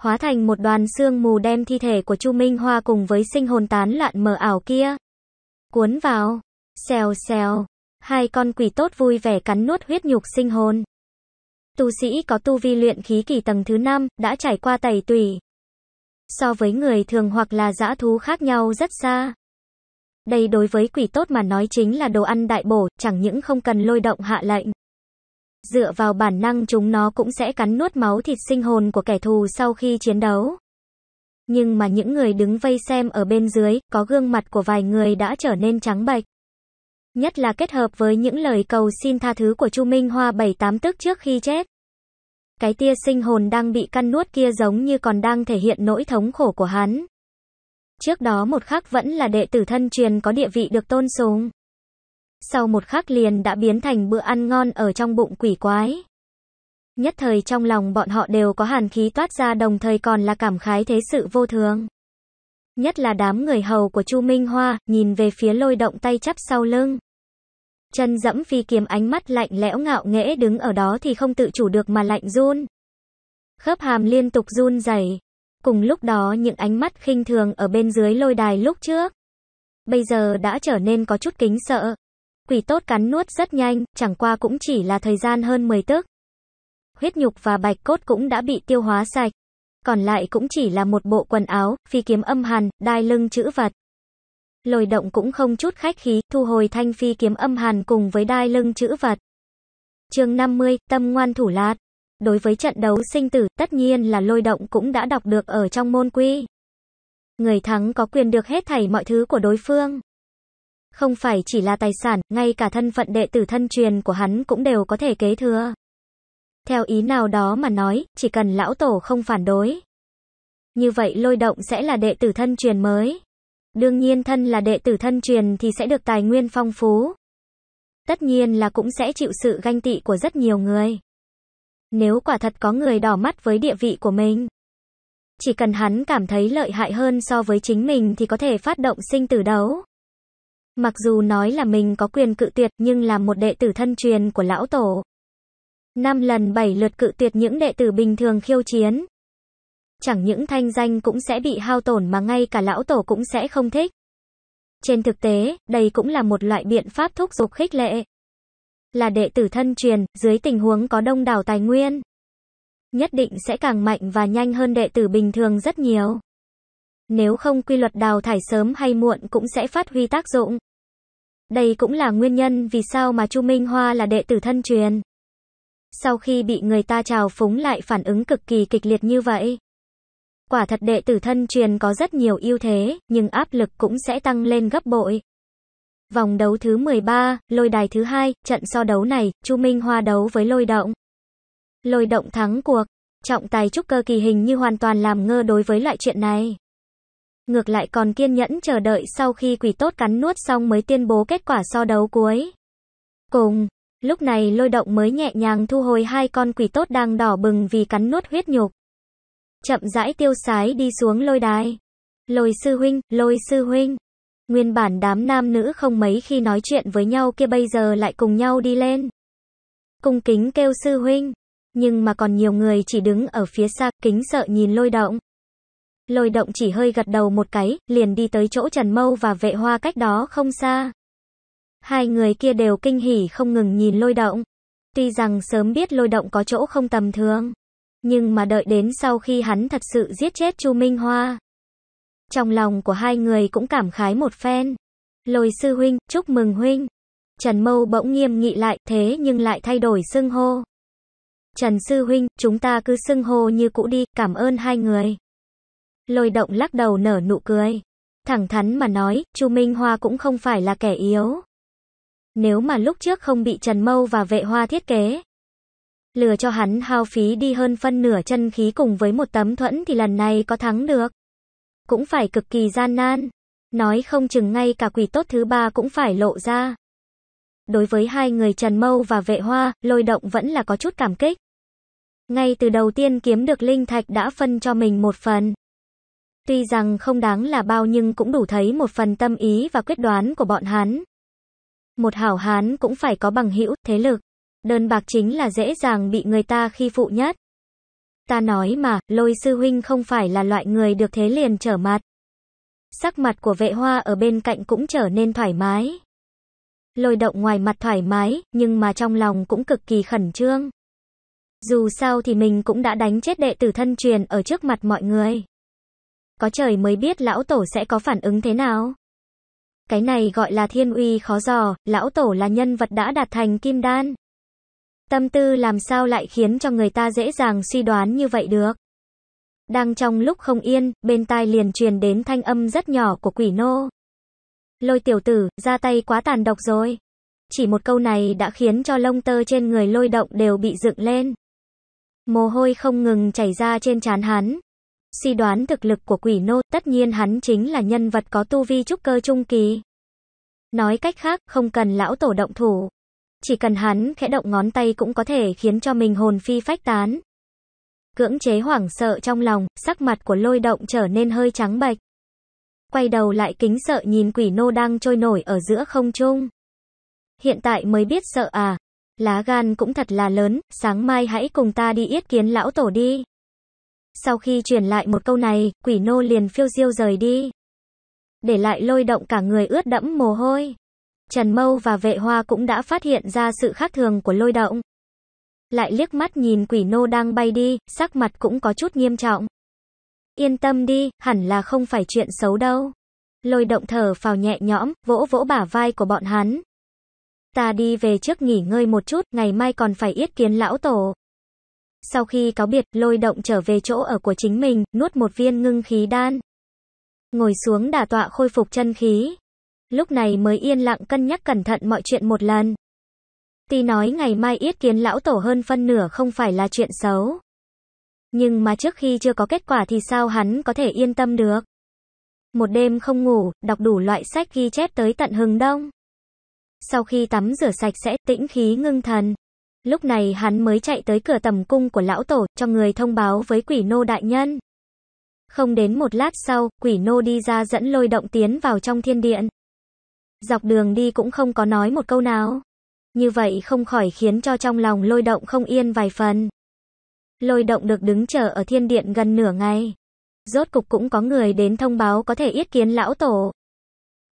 Hóa thành một đoàn xương mù đem thi thể của Chu Minh Hoa cùng với sinh hồn tán loạn mờ ảo kia. Cuốn vào. Xèo xèo. Hai con quỷ tốt vui vẻ cắn nuốt huyết nhục sinh hồn. Tu sĩ có tu vi luyện khí kỳ tầng thứ 5, đã trải qua tẩy tủy. So với người thường hoặc là dã thú khác nhau rất xa. Đây đối với quỷ tốt mà nói chính là đồ ăn đại bổ, chẳng những không cần lôi động hạ lệnh dựa vào bản năng chúng nó cũng sẽ cắn nuốt máu thịt sinh hồn của kẻ thù sau khi chiến đấu. Nhưng mà những người đứng vây xem ở bên dưới, có gương mặt của vài người đã trở nên trắng bệch. Nhất là kết hợp với những lời cầu xin tha thứ của Chu Minh Hoa bảy tám tức trước khi chết. Cái tia sinh hồn đang bị căn nuốt kia giống như còn đang thể hiện nỗi thống khổ của hắn. Trước đó một khắc vẫn là đệ tử thân truyền có địa vị được tôn sùng sau một khắc liền đã biến thành bữa ăn ngon ở trong bụng quỷ quái. Nhất thời trong lòng bọn họ đều có hàn khí toát ra đồng thời còn là cảm khái thế sự vô thường. Nhất là đám người hầu của Chu Minh Hoa, nhìn về phía lôi động tay chắp sau lưng. Chân dẫm phi kiếm ánh mắt lạnh lẽo ngạo nghễ đứng ở đó thì không tự chủ được mà lạnh run. Khớp hàm liên tục run rẩy. Cùng lúc đó những ánh mắt khinh thường ở bên dưới lôi đài lúc trước. Bây giờ đã trở nên có chút kính sợ, Quỷ tốt cắn nuốt rất nhanh, chẳng qua cũng chỉ là thời gian hơn 10 tức Huyết nhục và bạch cốt cũng đã bị tiêu hóa sạch. Còn lại cũng chỉ là một bộ quần áo, phi kiếm âm hàn, đai lưng chữ vật. Lồi động cũng không chút khách khí, thu hồi thanh phi kiếm âm hàn cùng với đai lưng chữ vật. chương 50, tâm ngoan thủ lạt. Đối với trận đấu sinh tử, tất nhiên là lôi động cũng đã đọc được ở trong môn quy. Người thắng có quyền được hết thảy mọi thứ của đối phương. Không phải chỉ là tài sản, ngay cả thân phận đệ tử thân truyền của hắn cũng đều có thể kế thừa. Theo ý nào đó mà nói, chỉ cần lão tổ không phản đối. Như vậy lôi động sẽ là đệ tử thân truyền mới. Đương nhiên thân là đệ tử thân truyền thì sẽ được tài nguyên phong phú. Tất nhiên là cũng sẽ chịu sự ganh tị của rất nhiều người. Nếu quả thật có người đỏ mắt với địa vị của mình. Chỉ cần hắn cảm thấy lợi hại hơn so với chính mình thì có thể phát động sinh tử đấu. Mặc dù nói là mình có quyền cự tuyệt nhưng là một đệ tử thân truyền của lão tổ. Năm lần bảy lượt cự tuyệt những đệ tử bình thường khiêu chiến. Chẳng những thanh danh cũng sẽ bị hao tổn mà ngay cả lão tổ cũng sẽ không thích. Trên thực tế, đây cũng là một loại biện pháp thúc giục khích lệ. Là đệ tử thân truyền, dưới tình huống có đông đảo tài nguyên. Nhất định sẽ càng mạnh và nhanh hơn đệ tử bình thường rất nhiều. Nếu không quy luật đào thải sớm hay muộn cũng sẽ phát huy tác dụng. Đây cũng là nguyên nhân vì sao mà Chu Minh Hoa là đệ tử thân truyền. Sau khi bị người ta trào phúng lại phản ứng cực kỳ kịch liệt như vậy. Quả thật đệ tử thân truyền có rất nhiều ưu thế, nhưng áp lực cũng sẽ tăng lên gấp bội. Vòng đấu thứ 13, lôi đài thứ hai, trận so đấu này, Chu Minh Hoa đấu với lôi động. Lôi động thắng cuộc, trọng tài trúc cơ kỳ hình như hoàn toàn làm ngơ đối với loại chuyện này ngược lại còn kiên nhẫn chờ đợi sau khi quỷ tốt cắn nuốt xong mới tuyên bố kết quả so đấu cuối. Cùng, lúc này lôi động mới nhẹ nhàng thu hồi hai con quỷ tốt đang đỏ bừng vì cắn nuốt huyết nhục. Chậm rãi tiêu sái đi xuống lôi đài. Lôi sư huynh, lôi sư huynh. Nguyên bản đám nam nữ không mấy khi nói chuyện với nhau kia bây giờ lại cùng nhau đi lên. Cung kính kêu sư huynh. Nhưng mà còn nhiều người chỉ đứng ở phía xa kính sợ nhìn lôi động. Lôi động chỉ hơi gật đầu một cái, liền đi tới chỗ Trần Mâu và vệ hoa cách đó không xa. Hai người kia đều kinh hỉ không ngừng nhìn lôi động. Tuy rằng sớm biết lôi động có chỗ không tầm thường, nhưng mà đợi đến sau khi hắn thật sự giết chết Chu Minh Hoa. Trong lòng của hai người cũng cảm khái một phen. Lôi sư huynh, chúc mừng huynh. Trần Mâu bỗng nghiêm nghị lại, thế nhưng lại thay đổi xưng hô. Trần sư huynh, chúng ta cứ xưng hô như cũ đi, cảm ơn hai người. Lôi động lắc đầu nở nụ cười. Thẳng thắn mà nói, Chu Minh Hoa cũng không phải là kẻ yếu. Nếu mà lúc trước không bị Trần Mâu và vệ hoa thiết kế, lừa cho hắn hao phí đi hơn phân nửa chân khí cùng với một tấm thuẫn thì lần này có thắng được. Cũng phải cực kỳ gian nan. Nói không chừng ngay cả quỷ tốt thứ ba cũng phải lộ ra. Đối với hai người Trần Mâu và Vệ Hoa, lôi động vẫn là có chút cảm kích. Ngay từ đầu tiên kiếm được Linh Thạch đã phân cho mình một phần. Tuy rằng không đáng là bao nhưng cũng đủ thấy một phần tâm ý và quyết đoán của bọn hắn. Một hảo hán cũng phải có bằng hữu, thế lực. Đơn bạc chính là dễ dàng bị người ta khi phụ nhất. Ta nói mà, lôi sư huynh không phải là loại người được thế liền trở mặt. Sắc mặt của vệ hoa ở bên cạnh cũng trở nên thoải mái. Lôi động ngoài mặt thoải mái, nhưng mà trong lòng cũng cực kỳ khẩn trương. Dù sao thì mình cũng đã đánh chết đệ tử thân truyền ở trước mặt mọi người có trời mới biết lão tổ sẽ có phản ứng thế nào. Cái này gọi là thiên uy khó dò, lão tổ là nhân vật đã đạt thành kim đan. Tâm tư làm sao lại khiến cho người ta dễ dàng suy đoán như vậy được. Đang trong lúc không yên, bên tai liền truyền đến thanh âm rất nhỏ của quỷ nô. Lôi tiểu tử, ra tay quá tàn độc rồi. Chỉ một câu này đã khiến cho lông tơ trên người lôi động đều bị dựng lên. Mồ hôi không ngừng chảy ra trên trán hắn, suy đoán thực lực của quỷ nô, tất nhiên hắn chính là nhân vật có tu vi trúc cơ trung kỳ. Nói cách khác, không cần lão tổ động thủ. Chỉ cần hắn khẽ động ngón tay cũng có thể khiến cho mình hồn phi phách tán. Cưỡng chế hoảng sợ trong lòng, sắc mặt của lôi động trở nên hơi trắng bệch. Quay đầu lại kính sợ nhìn quỷ nô đang trôi nổi ở giữa không trung. Hiện tại mới biết sợ à. Lá gan cũng thật là lớn, sáng mai hãy cùng ta đi yết kiến lão tổ đi. Sau khi truyền lại một câu này, quỷ nô liền phiêu diêu rời đi. Để lại lôi động cả người ướt đẫm mồ hôi. Trần Mâu và vệ hoa cũng đã phát hiện ra sự khác thường của lôi động. Lại liếc mắt nhìn quỷ nô đang bay đi, sắc mặt cũng có chút nghiêm trọng. Yên tâm đi, hẳn là không phải chuyện xấu đâu. Lôi động thở phào nhẹ nhõm, vỗ vỗ bả vai của bọn hắn. Ta đi về trước nghỉ ngơi một chút, ngày mai còn phải yết kiến lão tổ. Sau khi cáo biệt, lôi động trở về chỗ ở của chính mình, nuốt một viên ngưng khí đan. Ngồi xuống đả tọa khôi phục chân khí. Lúc này mới yên lặng cân nhắc cẩn thận mọi chuyện một lần. tì nói ngày mai yết kiến lão tổ hơn phân nửa không phải là chuyện xấu. Nhưng mà trước khi chưa có kết quả thì sao hắn có thể yên tâm được. Một đêm không ngủ, đọc đủ loại sách ghi chép tới tận hừng đông. Sau khi tắm rửa sạch sẽ, tĩnh khí ngưng thần, Lúc này hắn mới chạy tới cửa tầm cung của lão tổ, cho người thông báo với quỷ nô đại nhân. Không đến một lát sau, quỷ nô đi ra dẫn lôi động tiến vào trong thiên điện. Dọc đường đi cũng không có nói một câu nào. Như vậy không khỏi khiến cho trong lòng lôi động không yên vài phần. Lôi động được đứng chờ ở thiên điện gần nửa ngày. Rốt cục cũng có người đến thông báo có thể yết kiến lão tổ.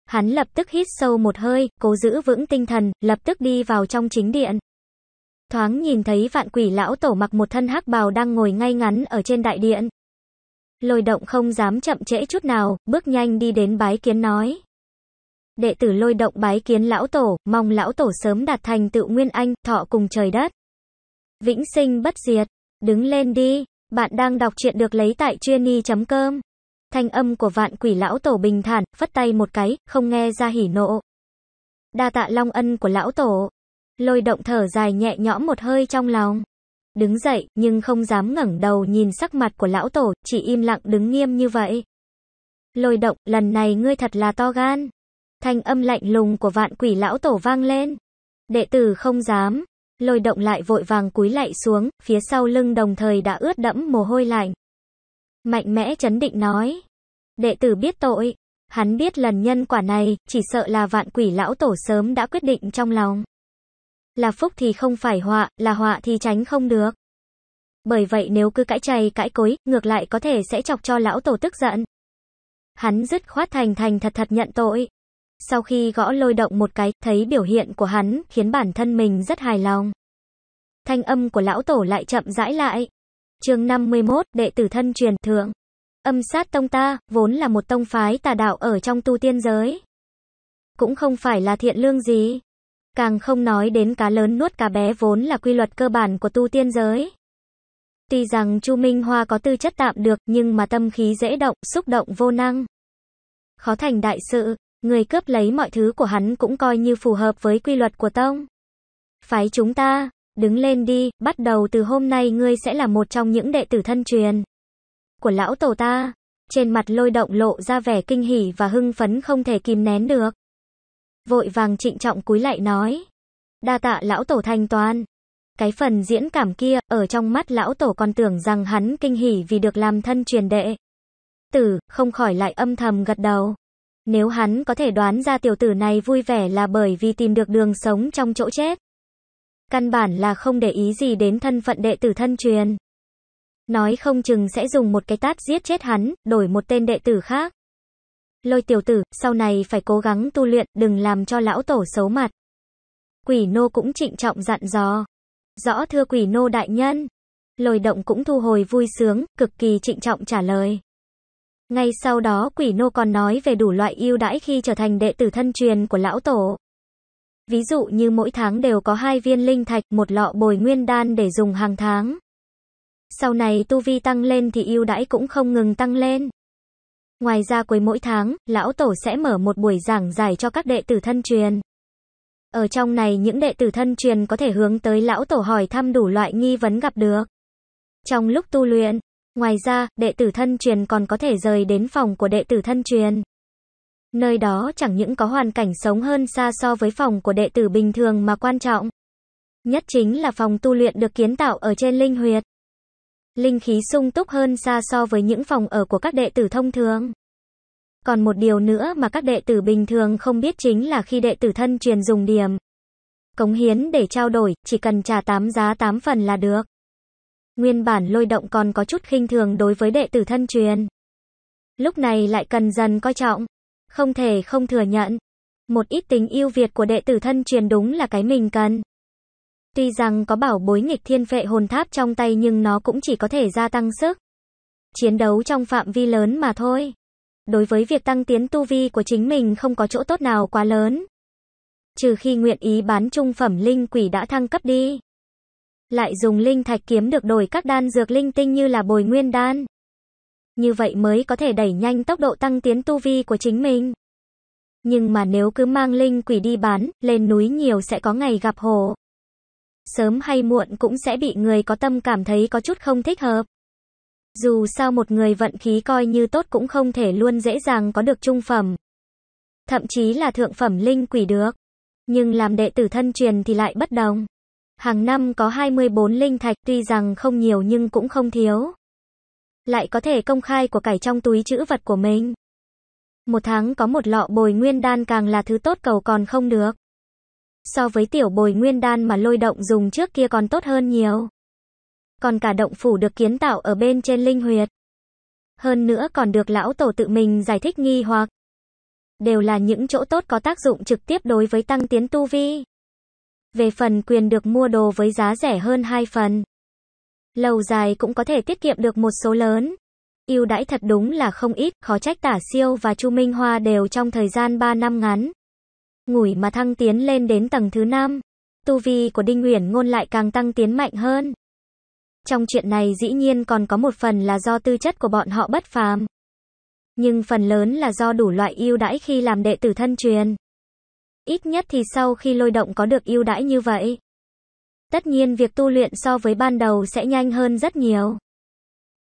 Hắn lập tức hít sâu một hơi, cố giữ vững tinh thần, lập tức đi vào trong chính điện thoáng nhìn thấy vạn quỷ lão tổ mặc một thân hắc bào đang ngồi ngay ngắn ở trên đại điện. Lôi động không dám chậm trễ chút nào, bước nhanh đi đến bái kiến nói. Đệ tử lôi động bái kiến lão tổ, mong lão tổ sớm đạt thành tựu nguyên anh, thọ cùng trời đất. Vĩnh sinh bất diệt, đứng lên đi, bạn đang đọc truyện được lấy tại chuyên.com. Thanh âm của vạn quỷ lão tổ bình thản, phất tay một cái, không nghe ra hỉ nộ. Đa tạ long ân của lão tổ, Lôi động thở dài nhẹ nhõm một hơi trong lòng. Đứng dậy, nhưng không dám ngẩng đầu nhìn sắc mặt của lão tổ, chỉ im lặng đứng nghiêm như vậy. Lôi động, lần này ngươi thật là to gan. Thanh âm lạnh lùng của vạn quỷ lão tổ vang lên. Đệ tử không dám. Lôi động lại vội vàng cúi lạy xuống, phía sau lưng đồng thời đã ướt đẫm mồ hôi lạnh. Mạnh mẽ chấn định nói. Đệ tử biết tội. Hắn biết lần nhân quả này, chỉ sợ là vạn quỷ lão tổ sớm đã quyết định trong lòng. Là phúc thì không phải họa, là họa thì tránh không được. Bởi vậy nếu cứ cãi chày cãi cối, ngược lại có thể sẽ chọc cho lão tổ tức giận. Hắn dứt khoát thành thành thật thật nhận tội. Sau khi gõ lôi động một cái, thấy biểu hiện của hắn, khiến bản thân mình rất hài lòng. Thanh âm của lão tổ lại chậm rãi lại. chương 51, đệ tử thân truyền thượng. Âm sát tông ta, vốn là một tông phái tà đạo ở trong tu tiên giới. Cũng không phải là thiện lương gì. Càng không nói đến cá lớn nuốt cá bé vốn là quy luật cơ bản của tu tiên giới. Tuy rằng Chu Minh Hoa có tư chất tạm được nhưng mà tâm khí dễ động, xúc động vô năng. Khó thành đại sự, người cướp lấy mọi thứ của hắn cũng coi như phù hợp với quy luật của tông. Phái chúng ta, đứng lên đi, bắt đầu từ hôm nay ngươi sẽ là một trong những đệ tử thân truyền của lão tổ ta. Trên mặt lôi động lộ ra vẻ kinh hỉ và hưng phấn không thể kìm nén được. Vội vàng trịnh trọng cúi lại nói. Đa tạ lão tổ thanh toan. Cái phần diễn cảm kia, ở trong mắt lão tổ còn tưởng rằng hắn kinh hỉ vì được làm thân truyền đệ. Tử, không khỏi lại âm thầm gật đầu. Nếu hắn có thể đoán ra tiểu tử này vui vẻ là bởi vì tìm được đường sống trong chỗ chết. Căn bản là không để ý gì đến thân phận đệ tử thân truyền. Nói không chừng sẽ dùng một cái tát giết chết hắn, đổi một tên đệ tử khác. Lôi tiểu tử, sau này phải cố gắng tu luyện, đừng làm cho lão tổ xấu mặt. Quỷ nô cũng trịnh trọng dặn dò. Rõ thưa quỷ nô đại nhân. Lôi động cũng thu hồi vui sướng, cực kỳ trịnh trọng trả lời. Ngay sau đó quỷ nô còn nói về đủ loại yêu đãi khi trở thành đệ tử thân truyền của lão tổ. Ví dụ như mỗi tháng đều có hai viên linh thạch, một lọ bồi nguyên đan để dùng hàng tháng. Sau này tu vi tăng lên thì yêu đãi cũng không ngừng tăng lên. Ngoài ra cuối mỗi tháng, lão tổ sẽ mở một buổi giảng giải cho các đệ tử thân truyền. Ở trong này những đệ tử thân truyền có thể hướng tới lão tổ hỏi thăm đủ loại nghi vấn gặp được. Trong lúc tu luyện, ngoài ra, đệ tử thân truyền còn có thể rời đến phòng của đệ tử thân truyền. Nơi đó chẳng những có hoàn cảnh sống hơn xa so với phòng của đệ tử bình thường mà quan trọng. Nhất chính là phòng tu luyện được kiến tạo ở trên linh huyệt linh khí sung túc hơn xa so với những phòng ở của các đệ tử thông thường. Còn một điều nữa mà các đệ tử bình thường không biết chính là khi đệ tử thân truyền dùng điểm. Cống hiến để trao đổi, chỉ cần trả tám giá tám phần là được. Nguyên bản lôi động còn có chút khinh thường đối với đệ tử thân truyền. Lúc này lại cần dần coi trọng. Không thể không thừa nhận. Một ít tính yêu Việt của đệ tử thân truyền đúng là cái mình cần. Tuy rằng có bảo bối nghịch thiên phệ hồn tháp trong tay nhưng nó cũng chỉ có thể gia tăng sức. Chiến đấu trong phạm vi lớn mà thôi. Đối với việc tăng tiến tu vi của chính mình không có chỗ tốt nào quá lớn. Trừ khi nguyện ý bán trung phẩm linh quỷ đã thăng cấp đi. Lại dùng linh thạch kiếm được đổi các đan dược linh tinh như là bồi nguyên đan. Như vậy mới có thể đẩy nhanh tốc độ tăng tiến tu vi của chính mình. Nhưng mà nếu cứ mang linh quỷ đi bán, lên núi nhiều sẽ có ngày gặp hồ sớm hay muộn cũng sẽ bị người có tâm cảm thấy có chút không thích hợp. Dù sao một người vận khí coi như tốt cũng không thể luôn dễ dàng có được trung phẩm. Thậm chí là thượng phẩm linh quỷ được. Nhưng làm đệ tử thân truyền thì lại bất đồng. Hàng năm có 24 linh thạch tuy rằng không nhiều nhưng cũng không thiếu. Lại có thể công khai của cải trong túi chữ vật của mình. Một tháng có một lọ bồi nguyên đan càng là thứ tốt cầu còn không được. So với tiểu bồi nguyên đan mà lôi động dùng trước kia còn tốt hơn nhiều. Còn cả động phủ được kiến tạo ở bên trên linh huyệt. Hơn nữa còn được lão tổ tự mình giải thích nghi hoặc. Đều là những chỗ tốt có tác dụng trực tiếp đối với tăng tiến tu vi. Về phần quyền được mua đồ với giá rẻ hơn hai phần. Lâu dài cũng có thể tiết kiệm được một số lớn ưu đãi thật đúng là không ít, khó trách Tả Siêu và Chu Minh Hoa đều trong thời gian 3 năm ngắn, Ngủi mà thăng tiến lên đến tầng thứ 5, tu vi của Đinh Uyển Ngôn lại càng tăng tiến mạnh hơn. Trong chuyện này dĩ nhiên còn có một phần là do tư chất của bọn họ bất phàm, nhưng phần lớn là do đủ loại yêu đãi khi làm đệ tử thân truyền. Ít nhất thì sau khi lôi động có được yêu đãi như vậy, tất nhiên việc tu luyện so với ban đầu sẽ nhanh hơn rất nhiều.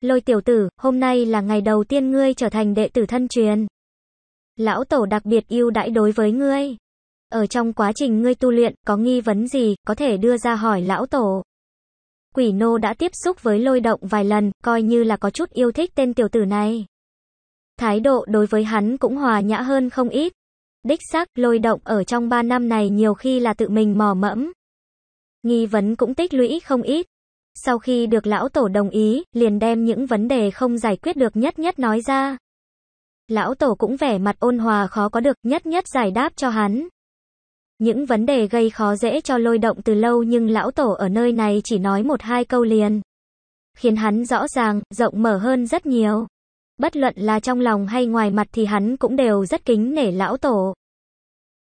Lôi tiểu tử, hôm nay là ngày đầu tiên ngươi trở thành đệ tử thân truyền. Lão tổ đặc biệt yêu đãi đối với ngươi ở trong quá trình ngươi tu luyện, có nghi vấn gì, có thể đưa ra hỏi lão tổ. Quỷ nô đã tiếp xúc với lôi động vài lần, coi như là có chút yêu thích tên tiểu tử này. Thái độ đối với hắn cũng hòa nhã hơn không ít. Đích xác, lôi động ở trong ba năm này nhiều khi là tự mình mò mẫm. Nghi vấn cũng tích lũy không ít. Sau khi được lão tổ đồng ý, liền đem những vấn đề không giải quyết được nhất nhất nói ra. Lão tổ cũng vẻ mặt ôn hòa khó có được, nhất nhất giải đáp cho hắn. Những vấn đề gây khó dễ cho lôi động từ lâu nhưng lão tổ ở nơi này chỉ nói một hai câu liền. Khiến hắn rõ ràng, rộng mở hơn rất nhiều. Bất luận là trong lòng hay ngoài mặt thì hắn cũng đều rất kính nể lão tổ.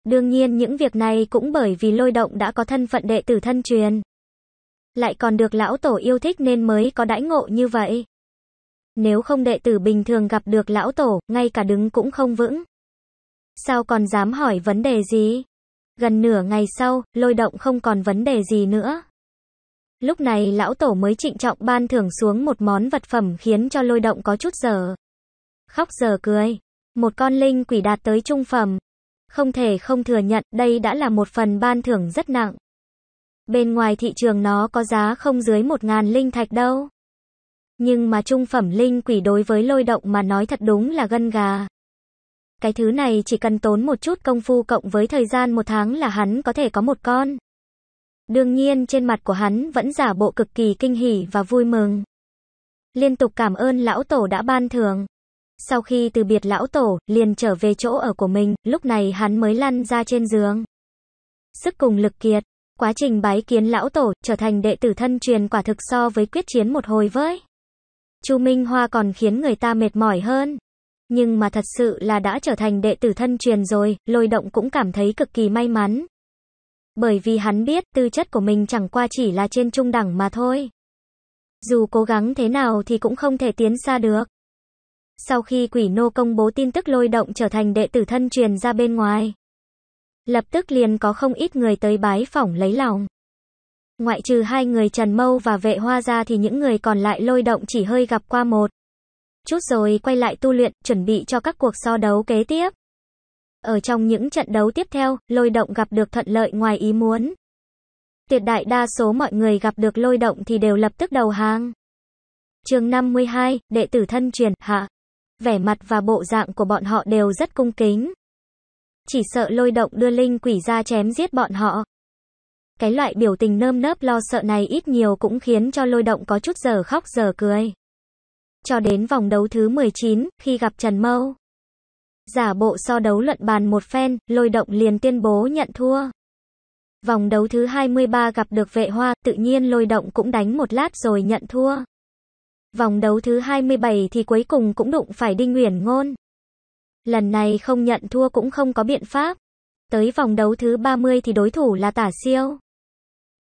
Đương nhiên những việc này cũng bởi vì lôi động đã có thân phận đệ tử thân truyền. Lại còn được lão tổ yêu thích nên mới có đãi ngộ như vậy. Nếu không đệ tử bình thường gặp được lão tổ, ngay cả đứng cũng không vững. Sao còn dám hỏi vấn đề gì? Gần nửa ngày sau, lôi động không còn vấn đề gì nữa. Lúc này lão tổ mới trịnh trọng ban thưởng xuống một món vật phẩm khiến cho lôi động có chút giờ. Khóc giờ cười. Một con linh quỷ đạt tới trung phẩm. Không thể không thừa nhận đây đã là một phần ban thưởng rất nặng. Bên ngoài thị trường nó có giá không dưới một ngàn linh thạch đâu. Nhưng mà trung phẩm linh quỷ đối với lôi động mà nói thật đúng là gân gà. Cái thứ này chỉ cần tốn một chút công phu cộng với thời gian một tháng là hắn có thể có một con. Đương nhiên trên mặt của hắn vẫn giả bộ cực kỳ kinh hỉ và vui mừng. Liên tục cảm ơn lão tổ đã ban thưởng. Sau khi từ biệt lão tổ, liền trở về chỗ ở của mình, lúc này hắn mới lăn ra trên giường. Sức cùng lực kiệt, quá trình bái kiến lão tổ, trở thành đệ tử thân truyền quả thực so với quyết chiến một hồi với. Chu Minh Hoa còn khiến người ta mệt mỏi hơn. Nhưng mà thật sự là đã trở thành đệ tử thân truyền rồi, lôi động cũng cảm thấy cực kỳ may mắn. Bởi vì hắn biết tư chất của mình chẳng qua chỉ là trên trung đẳng mà thôi. Dù cố gắng thế nào thì cũng không thể tiến xa được. Sau khi quỷ nô công bố tin tức lôi động trở thành đệ tử thân truyền ra bên ngoài. Lập tức liền có không ít người tới bái phỏng lấy lòng. Ngoại trừ hai người Trần Mâu và vệ hoa ra thì những người còn lại lôi động chỉ hơi gặp qua một chút rồi quay lại tu luyện, chuẩn bị cho các cuộc so đấu kế tiếp. Ở trong những trận đấu tiếp theo, lôi động gặp được thuận lợi ngoài ý muốn. Tuyệt đại đa số mọi người gặp được lôi động thì đều lập tức đầu hàng. chương 52, đệ tử thân truyền, hạ. Vẻ mặt và bộ dạng của bọn họ đều rất cung kính. Chỉ sợ lôi động đưa linh quỷ ra chém giết bọn họ. Cái loại biểu tình nơm nớp lo sợ này ít nhiều cũng khiến cho lôi động có chút giờ khóc giờ cười cho đến vòng đấu thứ 19, khi gặp Trần Mâu. Giả bộ so đấu luận bàn một phen, lôi động liền tuyên bố nhận thua. Vòng đấu thứ 23 gặp được vệ hoa, tự nhiên lôi động cũng đánh một lát rồi nhận thua. Vòng đấu thứ 27 thì cuối cùng cũng đụng phải Đinh Nguyễn Ngôn. Lần này không nhận thua cũng không có biện pháp. Tới vòng đấu thứ 30 thì đối thủ là Tả Siêu.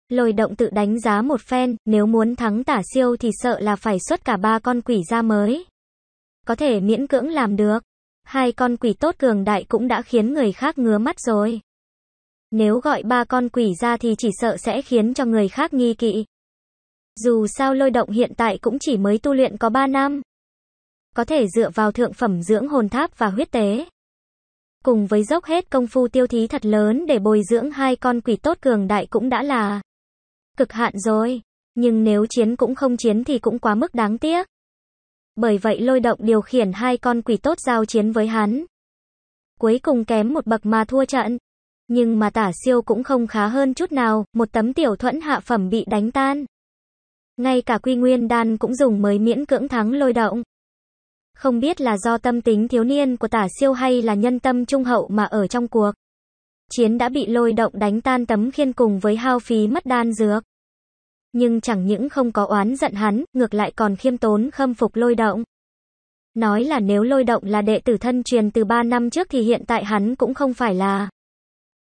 Lôi động tự đánh giá một phen, nếu muốn thắng tả siêu thì sợ là phải xuất cả ba con quỷ ra mới. Có thể miễn cưỡng làm được. Hai con quỷ tốt cường đại cũng đã khiến người khác ngứa mắt rồi. Nếu gọi ba con quỷ ra thì chỉ sợ sẽ khiến cho người khác nghi kỵ. Dù sao lôi động hiện tại cũng chỉ mới tu luyện có ba năm. Có thể dựa vào thượng phẩm dưỡng hồn tháp và huyết tế. Cùng với dốc hết công phu tiêu thí thật lớn để bồi dưỡng hai con quỷ tốt cường đại cũng đã là Cực hạn rồi, nhưng nếu chiến cũng không chiến thì cũng quá mức đáng tiếc. Bởi vậy lôi động điều khiển hai con quỷ tốt giao chiến với hắn. Cuối cùng kém một bậc mà thua trận. Nhưng mà tả siêu cũng không khá hơn chút nào, một tấm tiểu thuẫn hạ phẩm bị đánh tan. Ngay cả quy nguyên đan cũng dùng mới miễn cưỡng thắng lôi động. Không biết là do tâm tính thiếu niên của tả siêu hay là nhân tâm trung hậu mà ở trong cuộc. Chiến đã bị lôi động đánh tan tấm khiên cùng với hao phí mất đan dược. Nhưng chẳng những không có oán giận hắn, ngược lại còn khiêm tốn khâm phục lôi động. Nói là nếu lôi động là đệ tử thân truyền từ 3 năm trước thì hiện tại hắn cũng không phải là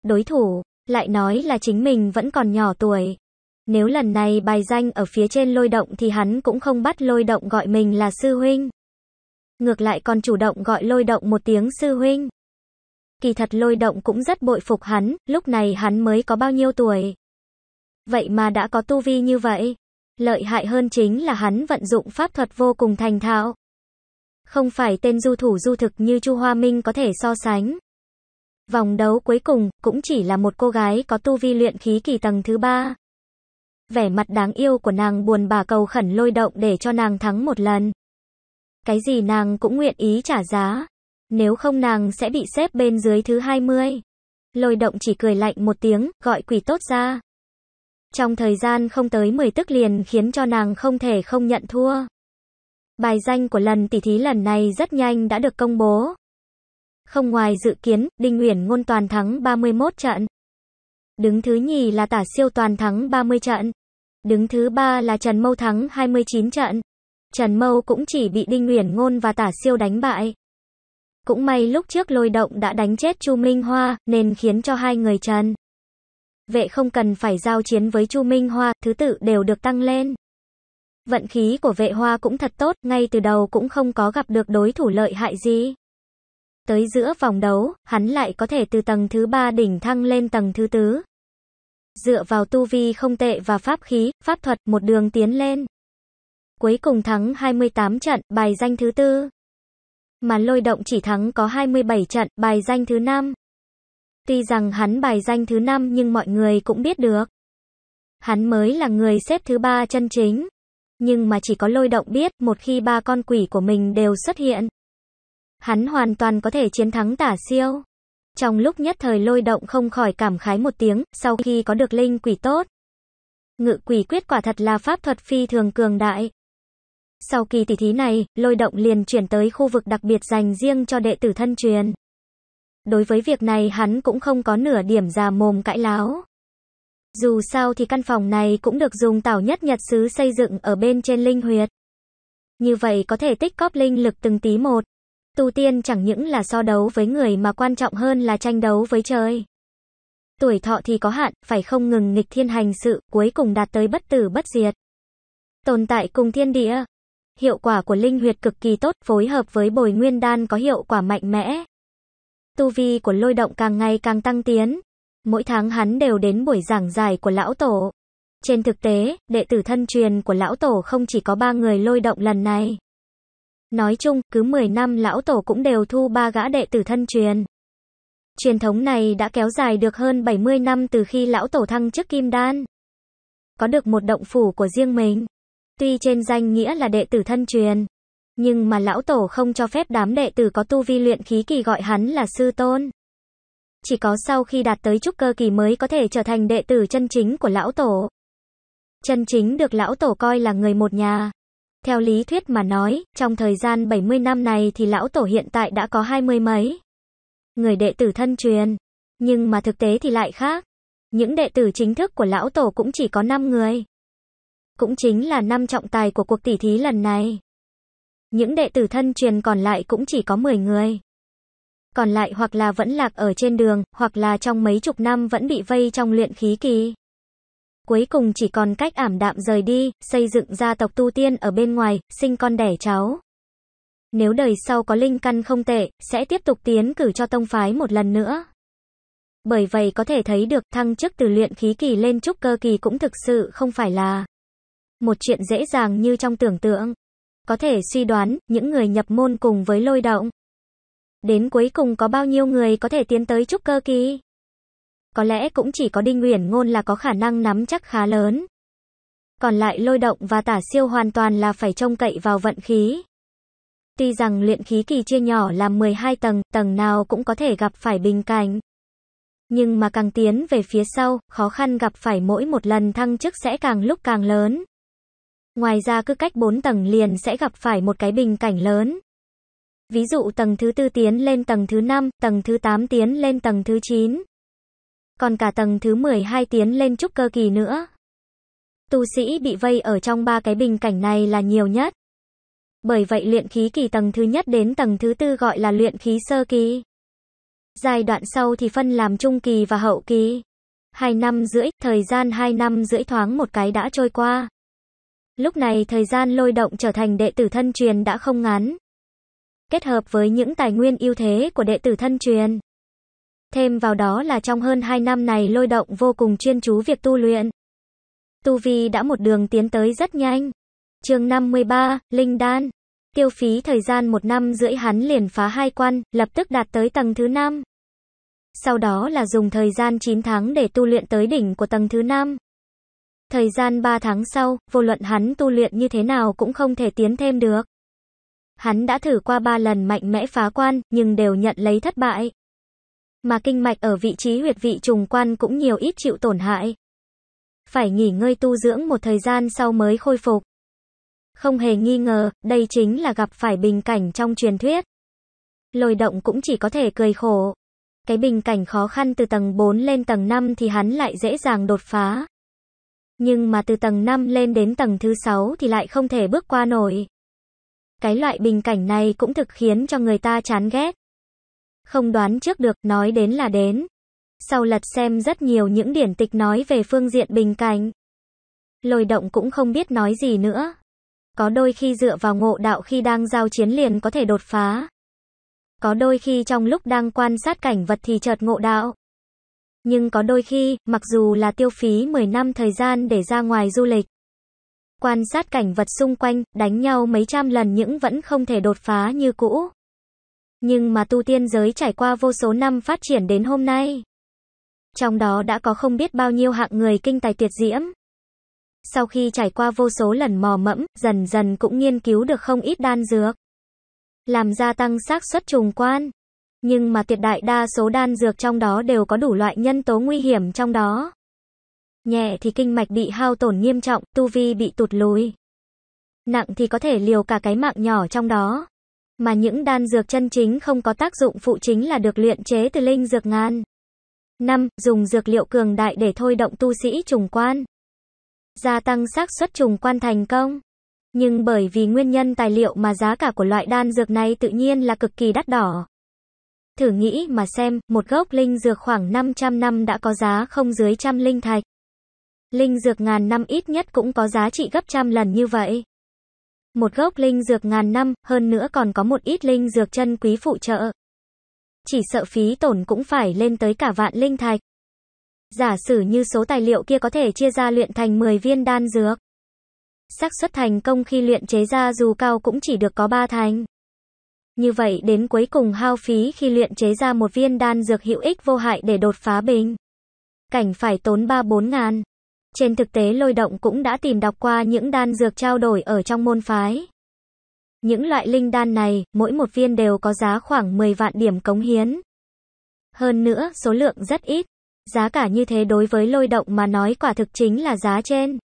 đối thủ, lại nói là chính mình vẫn còn nhỏ tuổi. Nếu lần này bài danh ở phía trên lôi động thì hắn cũng không bắt lôi động gọi mình là sư huynh. Ngược lại còn chủ động gọi lôi động một tiếng sư huynh kỳ thật lôi động cũng rất bội phục hắn, lúc này hắn mới có bao nhiêu tuổi. Vậy mà đã có tu vi như vậy. Lợi hại hơn chính là hắn vận dụng pháp thuật vô cùng thành thạo. Không phải tên du thủ du thực như Chu Hoa Minh có thể so sánh. Vòng đấu cuối cùng, cũng chỉ là một cô gái có tu vi luyện khí kỳ tầng thứ ba. Vẻ mặt đáng yêu của nàng buồn bà cầu khẩn lôi động để cho nàng thắng một lần. Cái gì nàng cũng nguyện ý trả giá. Nếu không nàng sẽ bị xếp bên dưới thứ 20. Lôi động chỉ cười lạnh một tiếng, gọi quỷ tốt ra. Trong thời gian không tới 10 tức liền khiến cho nàng không thể không nhận thua. Bài danh của lần tỷ thí lần này rất nhanh đã được công bố. Không ngoài dự kiến, Đinh nguyễn ngôn toàn thắng 31 trận. Đứng thứ nhì là Tả Siêu toàn thắng 30 trận. Đứng thứ ba là Trần Mâu thắng 29 trận. Trần Mâu cũng chỉ bị Đinh nguyễn ngôn và Tả Siêu đánh bại. Cũng may lúc trước lôi động đã đánh chết Chu Minh Hoa, nên khiến cho hai người trần. Vệ không cần phải giao chiến với Chu Minh Hoa, thứ tự đều được tăng lên. Vận khí của vệ hoa cũng thật tốt, ngay từ đầu cũng không có gặp được đối thủ lợi hại gì. Tới giữa vòng đấu, hắn lại có thể từ tầng thứ ba đỉnh thăng lên tầng thứ tứ. Dựa vào tu vi không tệ và pháp khí, pháp thuật một đường tiến lên. Cuối cùng thắng 28 trận, bài danh thứ tư mà lôi động chỉ thắng có 27 trận, bài danh thứ 5. Tuy rằng hắn bài danh thứ 5 nhưng mọi người cũng biết được. Hắn mới là người xếp thứ 3 chân chính. Nhưng mà chỉ có lôi động biết, một khi ba con quỷ của mình đều xuất hiện. Hắn hoàn toàn có thể chiến thắng tả siêu. Trong lúc nhất thời lôi động không khỏi cảm khái một tiếng, sau khi có được linh quỷ tốt. Ngự quỷ quyết quả thật là pháp thuật phi thường cường đại. Sau kỳ tỷ thí này, lôi động liền chuyển tới khu vực đặc biệt dành riêng cho đệ tử thân truyền. Đối với việc này hắn cũng không có nửa điểm già mồm cãi láo. Dù sao thì căn phòng này cũng được dùng tảo nhất nhật sứ xây dựng ở bên trên linh huyệt. Như vậy có thể tích cóp linh lực từng tí một. Tu tiên chẳng những là so đấu với người mà quan trọng hơn là tranh đấu với trời. Tuổi thọ thì có hạn, phải không ngừng nghịch thiên hành sự, cuối cùng đạt tới bất tử bất diệt. Tồn tại cùng thiên địa, hiệu quả của linh huyệt cực kỳ tốt, phối hợp với bồi nguyên đan có hiệu quả mạnh mẽ. Tu vi của lôi động càng ngày càng tăng tiến. Mỗi tháng hắn đều đến buổi giảng giải của lão tổ. Trên thực tế, đệ tử thân truyền của lão tổ không chỉ có ba người lôi động lần này. Nói chung, cứ 10 năm lão tổ cũng đều thu ba gã đệ tử thân truyền. Truyền thống này đã kéo dài được hơn 70 năm từ khi lão tổ thăng chức kim đan. Có được một động phủ của riêng mình. Tuy trên danh nghĩa là đệ tử thân truyền, nhưng mà lão tổ không cho phép đám đệ tử có tu vi luyện khí kỳ gọi hắn là sư tôn. Chỉ có sau khi đạt tới trúc cơ kỳ mới có thể trở thành đệ tử chân chính của lão tổ. Chân chính được lão tổ coi là người một nhà. Theo lý thuyết mà nói, trong thời gian 70 năm này thì lão tổ hiện tại đã có hai mươi mấy. Người đệ tử thân truyền. Nhưng mà thực tế thì lại khác. Những đệ tử chính thức của lão tổ cũng chỉ có 5 người cũng chính là năm trọng tài của cuộc tỷ thí lần này. Những đệ tử thân truyền còn lại cũng chỉ có 10 người. Còn lại hoặc là vẫn lạc ở trên đường, hoặc là trong mấy chục năm vẫn bị vây trong luyện khí kỳ. Cuối cùng chỉ còn cách ảm đạm rời đi, xây dựng gia tộc tu tiên ở bên ngoài, sinh con đẻ cháu. Nếu đời sau có linh căn không tệ, sẽ tiếp tục tiến cử cho tông phái một lần nữa. Bởi vậy có thể thấy được thăng chức từ luyện khí kỳ lên trúc cơ kỳ cũng thực sự không phải là một chuyện dễ dàng như trong tưởng tượng. Có thể suy đoán, những người nhập môn cùng với lôi động. Đến cuối cùng có bao nhiêu người có thể tiến tới trúc cơ kỳ? Có lẽ cũng chỉ có Đinh Uyển Ngôn là có khả năng nắm chắc khá lớn. Còn lại lôi động và tả siêu hoàn toàn là phải trông cậy vào vận khí. Tuy rằng luyện khí kỳ chia nhỏ làm 12 tầng, tầng nào cũng có thể gặp phải bình cảnh. Nhưng mà càng tiến về phía sau, khó khăn gặp phải mỗi một lần thăng chức sẽ càng lúc càng lớn. Ngoài ra cứ cách 4 tầng liền sẽ gặp phải một cái bình cảnh lớn. Ví dụ tầng thứ tư tiến lên tầng thứ 5, tầng thứ 8 tiến lên tầng thứ 9. Còn cả tầng thứ 12 tiến lên trúc cơ kỳ nữa. Tu sĩ bị vây ở trong ba cái bình cảnh này là nhiều nhất. Bởi vậy luyện khí kỳ tầng thứ nhất đến tầng thứ tư gọi là luyện khí sơ kỳ. Giai đoạn sau thì phân làm trung kỳ và hậu kỳ. Hai năm rưỡi, thời gian hai năm rưỡi thoáng một cái đã trôi qua. Lúc này thời gian lôi động trở thành đệ tử thân truyền đã không ngắn. Kết hợp với những tài nguyên ưu thế của đệ tử thân truyền. Thêm vào đó là trong hơn 2 năm này lôi động vô cùng chuyên chú việc tu luyện. Tu Vi đã một đường tiến tới rất nhanh. chương 53, Linh Đan. Tiêu phí thời gian một năm rưỡi hắn liền phá hai quan, lập tức đạt tới tầng thứ 5. Sau đó là dùng thời gian 9 tháng để tu luyện tới đỉnh của tầng thứ 5. Thời gian 3 tháng sau, vô luận hắn tu luyện như thế nào cũng không thể tiến thêm được. Hắn đã thử qua 3 lần mạnh mẽ phá quan, nhưng đều nhận lấy thất bại. Mà kinh mạch ở vị trí huyệt vị trùng quan cũng nhiều ít chịu tổn hại. Phải nghỉ ngơi tu dưỡng một thời gian sau mới khôi phục. Không hề nghi ngờ, đây chính là gặp phải bình cảnh trong truyền thuyết. Lôi động cũng chỉ có thể cười khổ. Cái bình cảnh khó khăn từ tầng 4 lên tầng 5 thì hắn lại dễ dàng đột phá nhưng mà từ tầng 5 lên đến tầng thứ 6 thì lại không thể bước qua nổi. Cái loại bình cảnh này cũng thực khiến cho người ta chán ghét. Không đoán trước được, nói đến là đến. Sau lật xem rất nhiều những điển tịch nói về phương diện bình cảnh. Lôi động cũng không biết nói gì nữa. Có đôi khi dựa vào ngộ đạo khi đang giao chiến liền có thể đột phá. Có đôi khi trong lúc đang quan sát cảnh vật thì chợt ngộ đạo. Nhưng có đôi khi, mặc dù là tiêu phí 10 năm thời gian để ra ngoài du lịch, quan sát cảnh vật xung quanh, đánh nhau mấy trăm lần những vẫn không thể đột phá như cũ. Nhưng mà tu tiên giới trải qua vô số năm phát triển đến hôm nay. Trong đó đã có không biết bao nhiêu hạng người kinh tài tuyệt diễm. Sau khi trải qua vô số lần mò mẫm, dần dần cũng nghiên cứu được không ít đan dược. Làm gia tăng xác suất trùng quan nhưng mà tuyệt đại đa số đan dược trong đó đều có đủ loại nhân tố nguy hiểm trong đó. Nhẹ thì kinh mạch bị hao tổn nghiêm trọng, tu vi bị tụt lùi. Nặng thì có thể liều cả cái mạng nhỏ trong đó. Mà những đan dược chân chính không có tác dụng phụ chính là được luyện chế từ linh dược ngàn. năm Dùng dược liệu cường đại để thôi động tu sĩ trùng quan. Gia tăng xác suất trùng quan thành công. Nhưng bởi vì nguyên nhân tài liệu mà giá cả của loại đan dược này tự nhiên là cực kỳ đắt đỏ. Thử nghĩ mà xem, một gốc linh dược khoảng 500 năm đã có giá không dưới trăm linh thạch. Linh dược ngàn năm ít nhất cũng có giá trị gấp trăm lần như vậy. Một gốc linh dược ngàn năm, hơn nữa còn có một ít linh dược chân quý phụ trợ. Chỉ sợ phí tổn cũng phải lên tới cả vạn linh thạch. Giả sử như số tài liệu kia có thể chia ra luyện thành 10 viên đan dược. xác suất thành công khi luyện chế ra dù cao cũng chỉ được có 3 thành. Như vậy đến cuối cùng hao phí khi luyện chế ra một viên đan dược hữu ích vô hại để đột phá bình. Cảnh phải tốn 3-4 ngàn. Trên thực tế lôi động cũng đã tìm đọc qua những đan dược trao đổi ở trong môn phái. Những loại linh đan này, mỗi một viên đều có giá khoảng 10 vạn điểm cống hiến. Hơn nữa, số lượng rất ít. Giá cả như thế đối với lôi động mà nói quả thực chính là giá trên.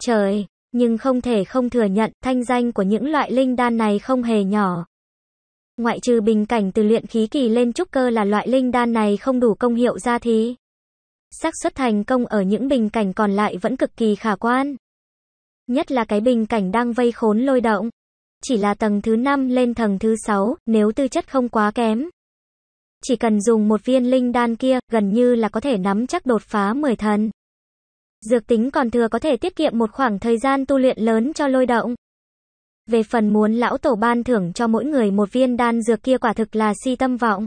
Trời, nhưng không thể không thừa nhận thanh danh của những loại linh đan này không hề nhỏ. Ngoại trừ bình cảnh từ luyện khí kỳ lên trúc cơ là loại linh đan này không đủ công hiệu ra thì xác suất thành công ở những bình cảnh còn lại vẫn cực kỳ khả quan. Nhất là cái bình cảnh đang vây khốn lôi động. Chỉ là tầng thứ 5 lên tầng thứ 6, nếu tư chất không quá kém. Chỉ cần dùng một viên linh đan kia, gần như là có thể nắm chắc đột phá 10 thần. Dược tính còn thừa có thể tiết kiệm một khoảng thời gian tu luyện lớn cho lôi động. Về phần muốn lão tổ ban thưởng cho mỗi người một viên đan dược kia quả thực là si tâm vọng.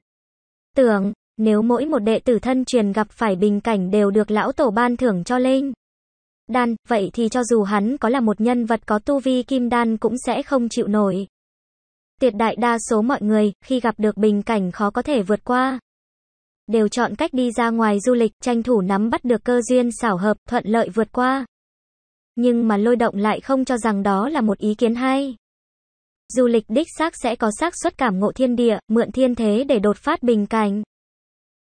Tưởng, nếu mỗi một đệ tử thân truyền gặp phải bình cảnh đều được lão tổ ban thưởng cho lên. Đan, vậy thì cho dù hắn có là một nhân vật có tu vi kim đan cũng sẽ không chịu nổi. Tuyệt đại đa số mọi người, khi gặp được bình cảnh khó có thể vượt qua, đều chọn cách đi ra ngoài du lịch, tranh thủ nắm bắt được cơ duyên xảo hợp, thuận lợi vượt qua. Nhưng mà lôi động lại không cho rằng đó là một ý kiến hay. Du lịch đích xác sẽ có xác suất cảm ngộ thiên địa, mượn thiên thế để đột phát bình cảnh.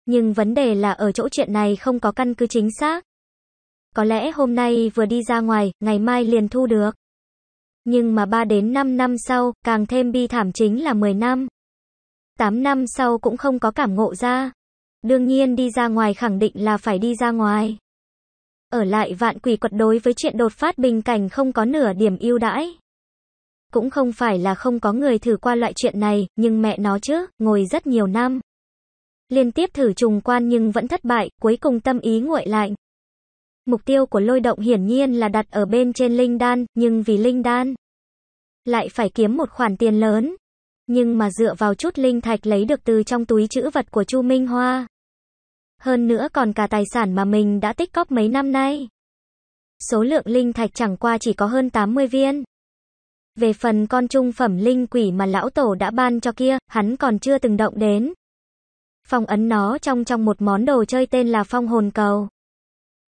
Nhưng vấn đề là ở chỗ chuyện này không có căn cứ chính xác. Có lẽ hôm nay vừa đi ra ngoài, ngày mai liền thu được. Nhưng mà 3 đến 5 năm sau, càng thêm bi thảm chính là 10 năm. 8 năm sau cũng không có cảm ngộ ra. Đương nhiên đi ra ngoài khẳng định là phải đi ra ngoài ở lại vạn quỷ quật đối với chuyện đột phát bình cảnh không có nửa điểm ưu đãi. Cũng không phải là không có người thử qua loại chuyện này, nhưng mẹ nó chứ, ngồi rất nhiều năm. Liên tiếp thử trùng quan nhưng vẫn thất bại, cuối cùng tâm ý nguội lạnh. Mục tiêu của lôi động hiển nhiên là đặt ở bên trên linh đan, nhưng vì linh đan lại phải kiếm một khoản tiền lớn. Nhưng mà dựa vào chút linh thạch lấy được từ trong túi chữ vật của Chu Minh Hoa, hơn nữa còn cả tài sản mà mình đã tích cóp mấy năm nay. Số lượng linh thạch chẳng qua chỉ có hơn 80 viên. Về phần con trung phẩm linh quỷ mà lão tổ đã ban cho kia, hắn còn chưa từng động đến. Phong ấn nó trong trong một món đồ chơi tên là phong hồn cầu.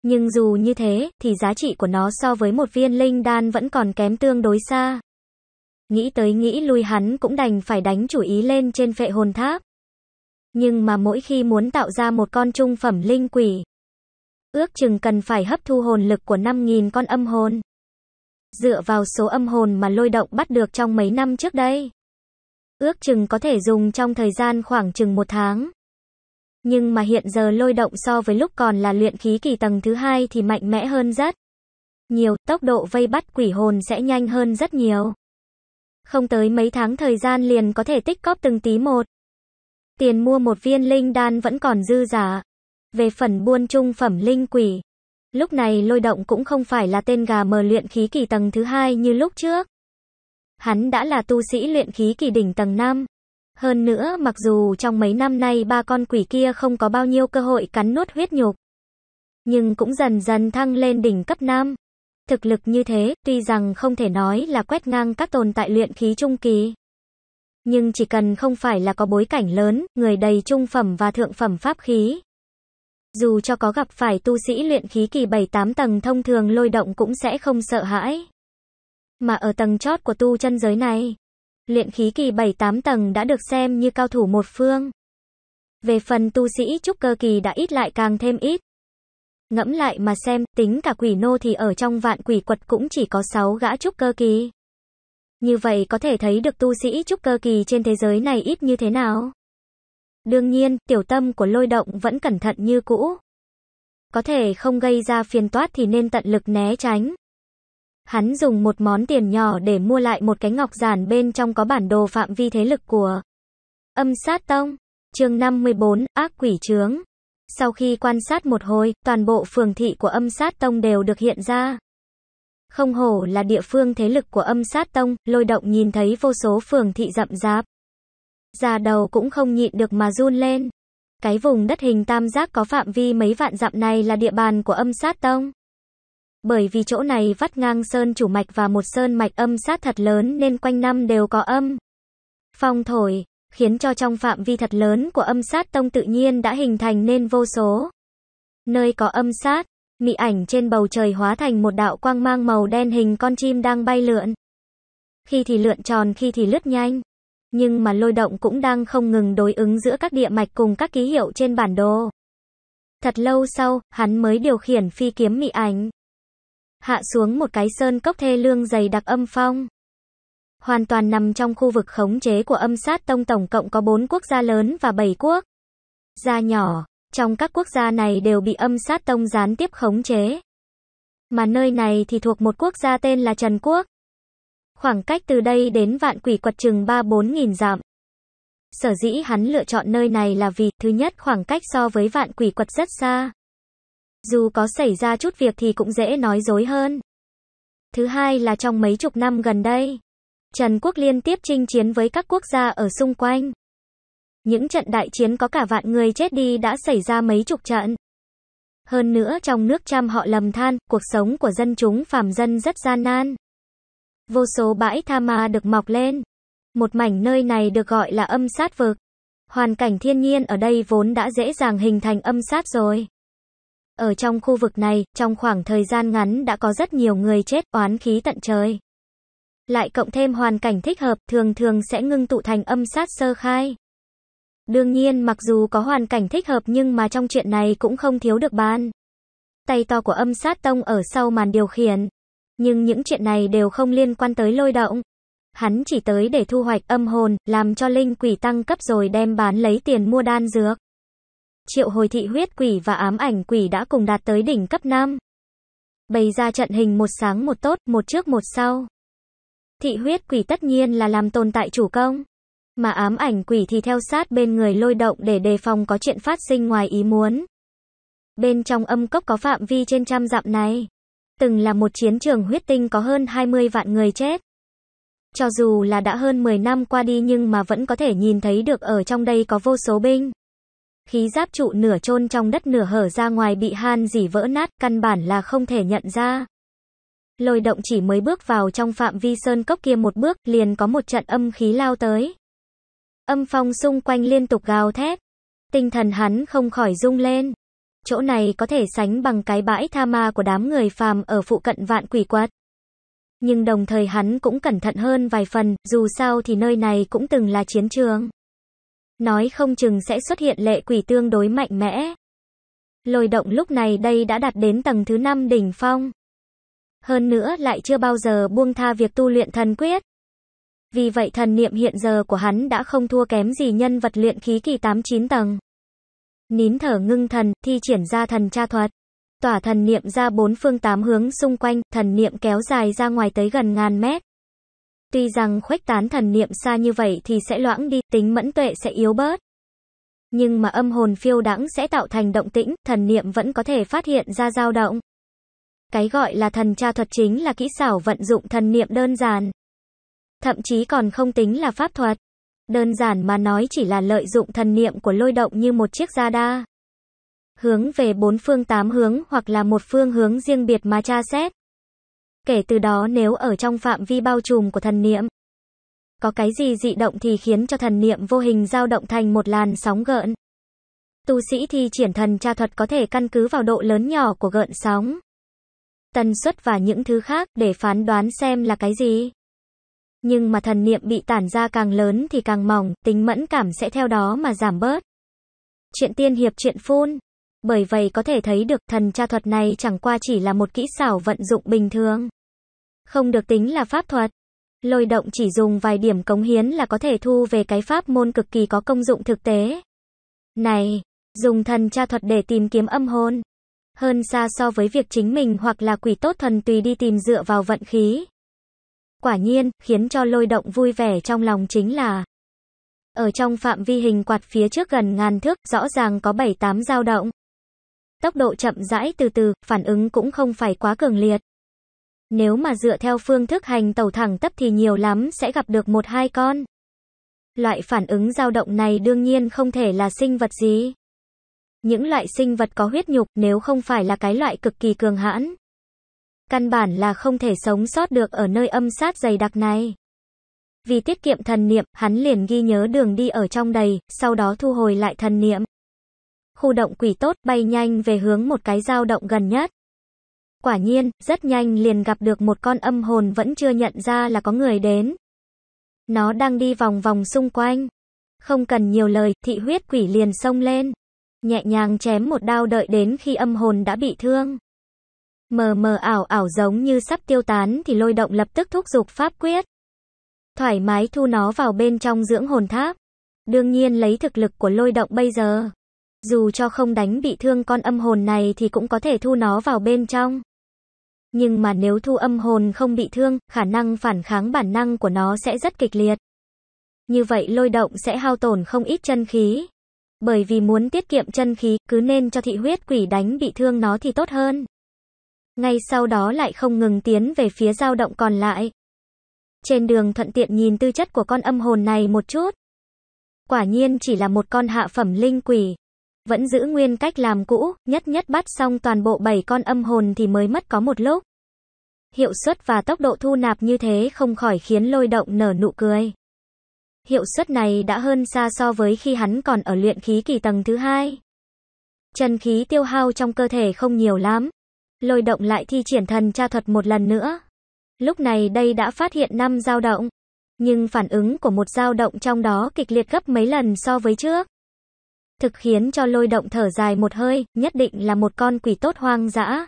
Nhưng dù như thế, thì giá trị của nó so với một viên linh đan vẫn còn kém tương đối xa. Nghĩ tới nghĩ lui hắn cũng đành phải đánh chủ ý lên trên phệ hồn tháp. Nhưng mà mỗi khi muốn tạo ra một con trung phẩm linh quỷ, ước chừng cần phải hấp thu hồn lực của 5.000 con âm hồn. Dựa vào số âm hồn mà lôi động bắt được trong mấy năm trước đây. Ước chừng có thể dùng trong thời gian khoảng chừng một tháng. Nhưng mà hiện giờ lôi động so với lúc còn là luyện khí kỳ tầng thứ hai thì mạnh mẽ hơn rất. Nhiều, tốc độ vây bắt quỷ hồn sẽ nhanh hơn rất nhiều. Không tới mấy tháng thời gian liền có thể tích cóp từng tí một. Tiền mua một viên linh đan vẫn còn dư giả. Về phần buôn trung phẩm linh quỷ, lúc này lôi động cũng không phải là tên gà mờ luyện khí kỳ tầng thứ hai như lúc trước. Hắn đã là tu sĩ luyện khí kỳ đỉnh tầng 5. Hơn nữa, mặc dù trong mấy năm nay ba con quỷ kia không có bao nhiêu cơ hội cắn nuốt huyết nhục, nhưng cũng dần dần thăng lên đỉnh cấp nam. Thực lực như thế, tuy rằng không thể nói là quét ngang các tồn tại luyện khí trung kỳ, nhưng chỉ cần không phải là có bối cảnh lớn, người đầy trung phẩm và thượng phẩm pháp khí. Dù cho có gặp phải tu sĩ luyện khí kỳ 7-8 tầng thông thường lôi động cũng sẽ không sợ hãi. Mà ở tầng chót của tu chân giới này, luyện khí kỳ 7-8 tầng đã được xem như cao thủ một phương. Về phần tu sĩ trúc cơ kỳ đã ít lại càng thêm ít. Ngẫm lại mà xem, tính cả quỷ nô thì ở trong vạn quỷ quật cũng chỉ có 6 gã trúc cơ kỳ. Như vậy có thể thấy được tu sĩ trúc cơ kỳ trên thế giới này ít như thế nào. Đương nhiên, tiểu tâm của lôi động vẫn cẩn thận như cũ. Có thể không gây ra phiền toát thì nên tận lực né tránh. Hắn dùng một món tiền nhỏ để mua lại một cái ngọc giản bên trong có bản đồ phạm vi thế lực của âm sát tông. chương 54, ác quỷ trướng. Sau khi quan sát một hồi, toàn bộ phường thị của âm sát tông đều được hiện ra. Không hổ là địa phương thế lực của âm sát tông, lôi động nhìn thấy vô số phường thị rậm rạp. Già đầu cũng không nhịn được mà run lên. Cái vùng đất hình tam giác có phạm vi mấy vạn dặm này là địa bàn của âm sát tông. Bởi vì chỗ này vắt ngang sơn chủ mạch và một sơn mạch âm sát thật lớn nên quanh năm đều có âm. Phong thổi, khiến cho trong phạm vi thật lớn của âm sát tông tự nhiên đã hình thành nên vô số. Nơi có âm sát, Mị ảnh trên bầu trời hóa thành một đạo quang mang màu đen hình con chim đang bay lượn. Khi thì lượn tròn khi thì lướt nhanh. Nhưng mà lôi động cũng đang không ngừng đối ứng giữa các địa mạch cùng các ký hiệu trên bản đồ. Thật lâu sau, hắn mới điều khiển phi kiếm mị ảnh. Hạ xuống một cái sơn cốc thê lương dày đặc âm phong. Hoàn toàn nằm trong khu vực khống chế của âm sát tông tổng cộng có 4 quốc gia lớn và 7 quốc. Gia nhỏ, trong các quốc gia này đều bị âm sát tông gián tiếp khống chế. Mà nơi này thì thuộc một quốc gia tên là Trần Quốc. Khoảng cách từ đây đến vạn quỷ quật chừng 3-4 nghìn dặm. Sở dĩ hắn lựa chọn nơi này là vì, thứ nhất khoảng cách so với vạn quỷ quật rất xa. Dù có xảy ra chút việc thì cũng dễ nói dối hơn. Thứ hai là trong mấy chục năm gần đây, Trần Quốc liên tiếp chinh chiến với các quốc gia ở xung quanh. Những trận đại chiến có cả vạn người chết đi đã xảy ra mấy chục trận. Hơn nữa trong nước trăm họ lầm than, cuộc sống của dân chúng phàm dân rất gian nan. Vô số bãi tha ma được mọc lên. Một mảnh nơi này được gọi là âm sát vực. Hoàn cảnh thiên nhiên ở đây vốn đã dễ dàng hình thành âm sát rồi. Ở trong khu vực này, trong khoảng thời gian ngắn đã có rất nhiều người chết oán khí tận trời. Lại cộng thêm hoàn cảnh thích hợp thường thường sẽ ngưng tụ thành âm sát sơ khai. Đương nhiên mặc dù có hoàn cảnh thích hợp nhưng mà trong chuyện này cũng không thiếu được ban. Tay to của âm sát tông ở sau màn điều khiển. Nhưng những chuyện này đều không liên quan tới lôi động. Hắn chỉ tới để thu hoạch âm hồn, làm cho linh quỷ tăng cấp rồi đem bán lấy tiền mua đan dược. Triệu hồi thị huyết quỷ và ám ảnh quỷ đã cùng đạt tới đỉnh cấp 5. Bày ra trận hình một sáng một tốt, một trước một sau. Thị huyết quỷ tất nhiên là làm tồn tại chủ công mà ám ảnh quỷ thì theo sát bên người lôi động để đề phòng có chuyện phát sinh ngoài ý muốn. Bên trong âm cốc có phạm vi trên trăm dặm này, từng là một chiến trường huyết tinh có hơn 20 vạn người chết. Cho dù là đã hơn 10 năm qua đi nhưng mà vẫn có thể nhìn thấy được ở trong đây có vô số binh. Khí giáp trụ nửa chôn trong đất nửa hở ra ngoài bị han dỉ vỡ nát, căn bản là không thể nhận ra. Lôi động chỉ mới bước vào trong phạm vi sơn cốc kia một bước, liền có một trận âm khí lao tới. Âm phong xung quanh liên tục gào thét. Tinh thần hắn không khỏi rung lên. Chỗ này có thể sánh bằng cái bãi tha ma của đám người phàm ở phụ cận vạn quỷ quật. Nhưng đồng thời hắn cũng cẩn thận hơn vài phần, dù sao thì nơi này cũng từng là chiến trường. Nói không chừng sẽ xuất hiện lệ quỷ tương đối mạnh mẽ. Lôi động lúc này đây đã đạt đến tầng thứ 5 đỉnh phong. Hơn nữa lại chưa bao giờ buông tha việc tu luyện thần quyết. Vì vậy thần niệm hiện giờ của hắn đã không thua kém gì nhân vật luyện khí kỳ 89 tầng. Nín thở ngưng thần, thi triển ra thần tra thuật. Tỏa thần niệm ra bốn phương tám hướng xung quanh, thần niệm kéo dài ra ngoài tới gần ngàn mét. Tuy rằng khuếch tán thần niệm xa như vậy thì sẽ loãng đi, tính mẫn tuệ sẽ yếu bớt. Nhưng mà âm hồn phiêu đãng sẽ tạo thành động tĩnh, thần niệm vẫn có thể phát hiện ra dao động. Cái gọi là thần tra thuật chính là kỹ xảo vận dụng thần niệm đơn giản thậm chí còn không tính là pháp thuật. Đơn giản mà nói chỉ là lợi dụng thần niệm của lôi động như một chiếc gia radar. Hướng về bốn phương tám hướng hoặc là một phương hướng riêng biệt mà tra xét. Kể từ đó nếu ở trong phạm vi bao trùm của thần niệm, có cái gì dị động thì khiến cho thần niệm vô hình dao động thành một làn sóng gợn. Tu sĩ thi triển thần tra thuật có thể căn cứ vào độ lớn nhỏ của gợn sóng, tần suất và những thứ khác để phán đoán xem là cái gì nhưng mà thần niệm bị tản ra càng lớn thì càng mỏng, tính mẫn cảm sẽ theo đó mà giảm bớt. Chuyện tiên hiệp chuyện phun. Bởi vậy có thể thấy được thần tra thuật này chẳng qua chỉ là một kỹ xảo vận dụng bình thường. Không được tính là pháp thuật. Lôi động chỉ dùng vài điểm cống hiến là có thể thu về cái pháp môn cực kỳ có công dụng thực tế. Này, dùng thần tra thuật để tìm kiếm âm hồn. Hơn xa so với việc chính mình hoặc là quỷ tốt thần tùy đi tìm dựa vào vận khí. Quả nhiên, khiến cho lôi động vui vẻ trong lòng chính là ở trong phạm vi hình quạt phía trước gần ngàn thước, rõ ràng có 7-8 dao động. Tốc độ chậm rãi từ từ, phản ứng cũng không phải quá cường liệt. Nếu mà dựa theo phương thức hành tàu thẳng tấp thì nhiều lắm sẽ gặp được một hai con. Loại phản ứng dao động này đương nhiên không thể là sinh vật gì. Những loại sinh vật có huyết nhục nếu không phải là cái loại cực kỳ cường hãn, Căn bản là không thể sống sót được ở nơi âm sát dày đặc này. Vì tiết kiệm thần niệm, hắn liền ghi nhớ đường đi ở trong đầy, sau đó thu hồi lại thần niệm. Khu động quỷ tốt bay nhanh về hướng một cái dao động gần nhất. Quả nhiên, rất nhanh liền gặp được một con âm hồn vẫn chưa nhận ra là có người đến. Nó đang đi vòng vòng xung quanh. Không cần nhiều lời, thị huyết quỷ liền xông lên. Nhẹ nhàng chém một đao đợi đến khi âm hồn đã bị thương mờ mờ ảo ảo giống như sắp tiêu tán thì lôi động lập tức thúc giục pháp quyết. Thoải mái thu nó vào bên trong dưỡng hồn tháp. Đương nhiên lấy thực lực của lôi động bây giờ. Dù cho không đánh bị thương con âm hồn này thì cũng có thể thu nó vào bên trong. Nhưng mà nếu thu âm hồn không bị thương, khả năng phản kháng bản năng của nó sẽ rất kịch liệt. Như vậy lôi động sẽ hao tổn không ít chân khí. Bởi vì muốn tiết kiệm chân khí, cứ nên cho thị huyết quỷ đánh bị thương nó thì tốt hơn ngay sau đó lại không ngừng tiến về phía dao động còn lại. Trên đường thuận tiện nhìn tư chất của con âm hồn này một chút. Quả nhiên chỉ là một con hạ phẩm linh quỷ. Vẫn giữ nguyên cách làm cũ, nhất nhất bắt xong toàn bộ 7 con âm hồn thì mới mất có một lúc. Hiệu suất và tốc độ thu nạp như thế không khỏi khiến lôi động nở nụ cười. Hiệu suất này đã hơn xa so với khi hắn còn ở luyện khí kỳ tầng thứ hai. Chân khí tiêu hao trong cơ thể không nhiều lắm, Lôi động lại thi triển thần tra thuật một lần nữa. Lúc này đây đã phát hiện năm dao động. Nhưng phản ứng của một dao động trong đó kịch liệt gấp mấy lần so với trước. Thực khiến cho lôi động thở dài một hơi, nhất định là một con quỷ tốt hoang dã.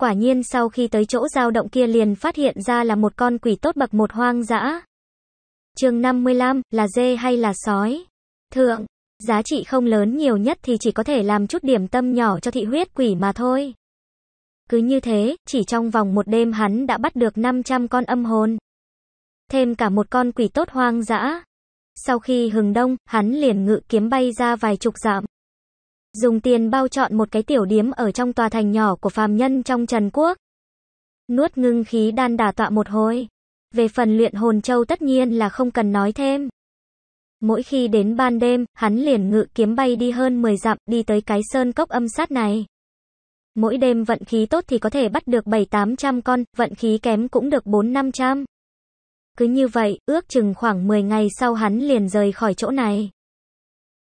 Quả nhiên sau khi tới chỗ dao động kia liền phát hiện ra là một con quỷ tốt bậc một hoang dã. chương 55, là dê hay là sói? Thượng, giá trị không lớn nhiều nhất thì chỉ có thể làm chút điểm tâm nhỏ cho thị huyết quỷ mà thôi. Cứ như thế, chỉ trong vòng một đêm hắn đã bắt được 500 con âm hồn. Thêm cả một con quỷ tốt hoang dã. Sau khi hừng đông, hắn liền ngự kiếm bay ra vài chục dặm. Dùng tiền bao chọn một cái tiểu điếm ở trong tòa thành nhỏ của phàm nhân trong Trần Quốc. Nuốt ngưng khí đan đà tọa một hồi. Về phần luyện hồn châu tất nhiên là không cần nói thêm. Mỗi khi đến ban đêm, hắn liền ngự kiếm bay đi hơn 10 dặm, đi tới cái sơn cốc âm sát này. Mỗi đêm vận khí tốt thì có thể bắt được 7-800 con, vận khí kém cũng được 4-500. Cứ như vậy, ước chừng khoảng 10 ngày sau hắn liền rời khỏi chỗ này.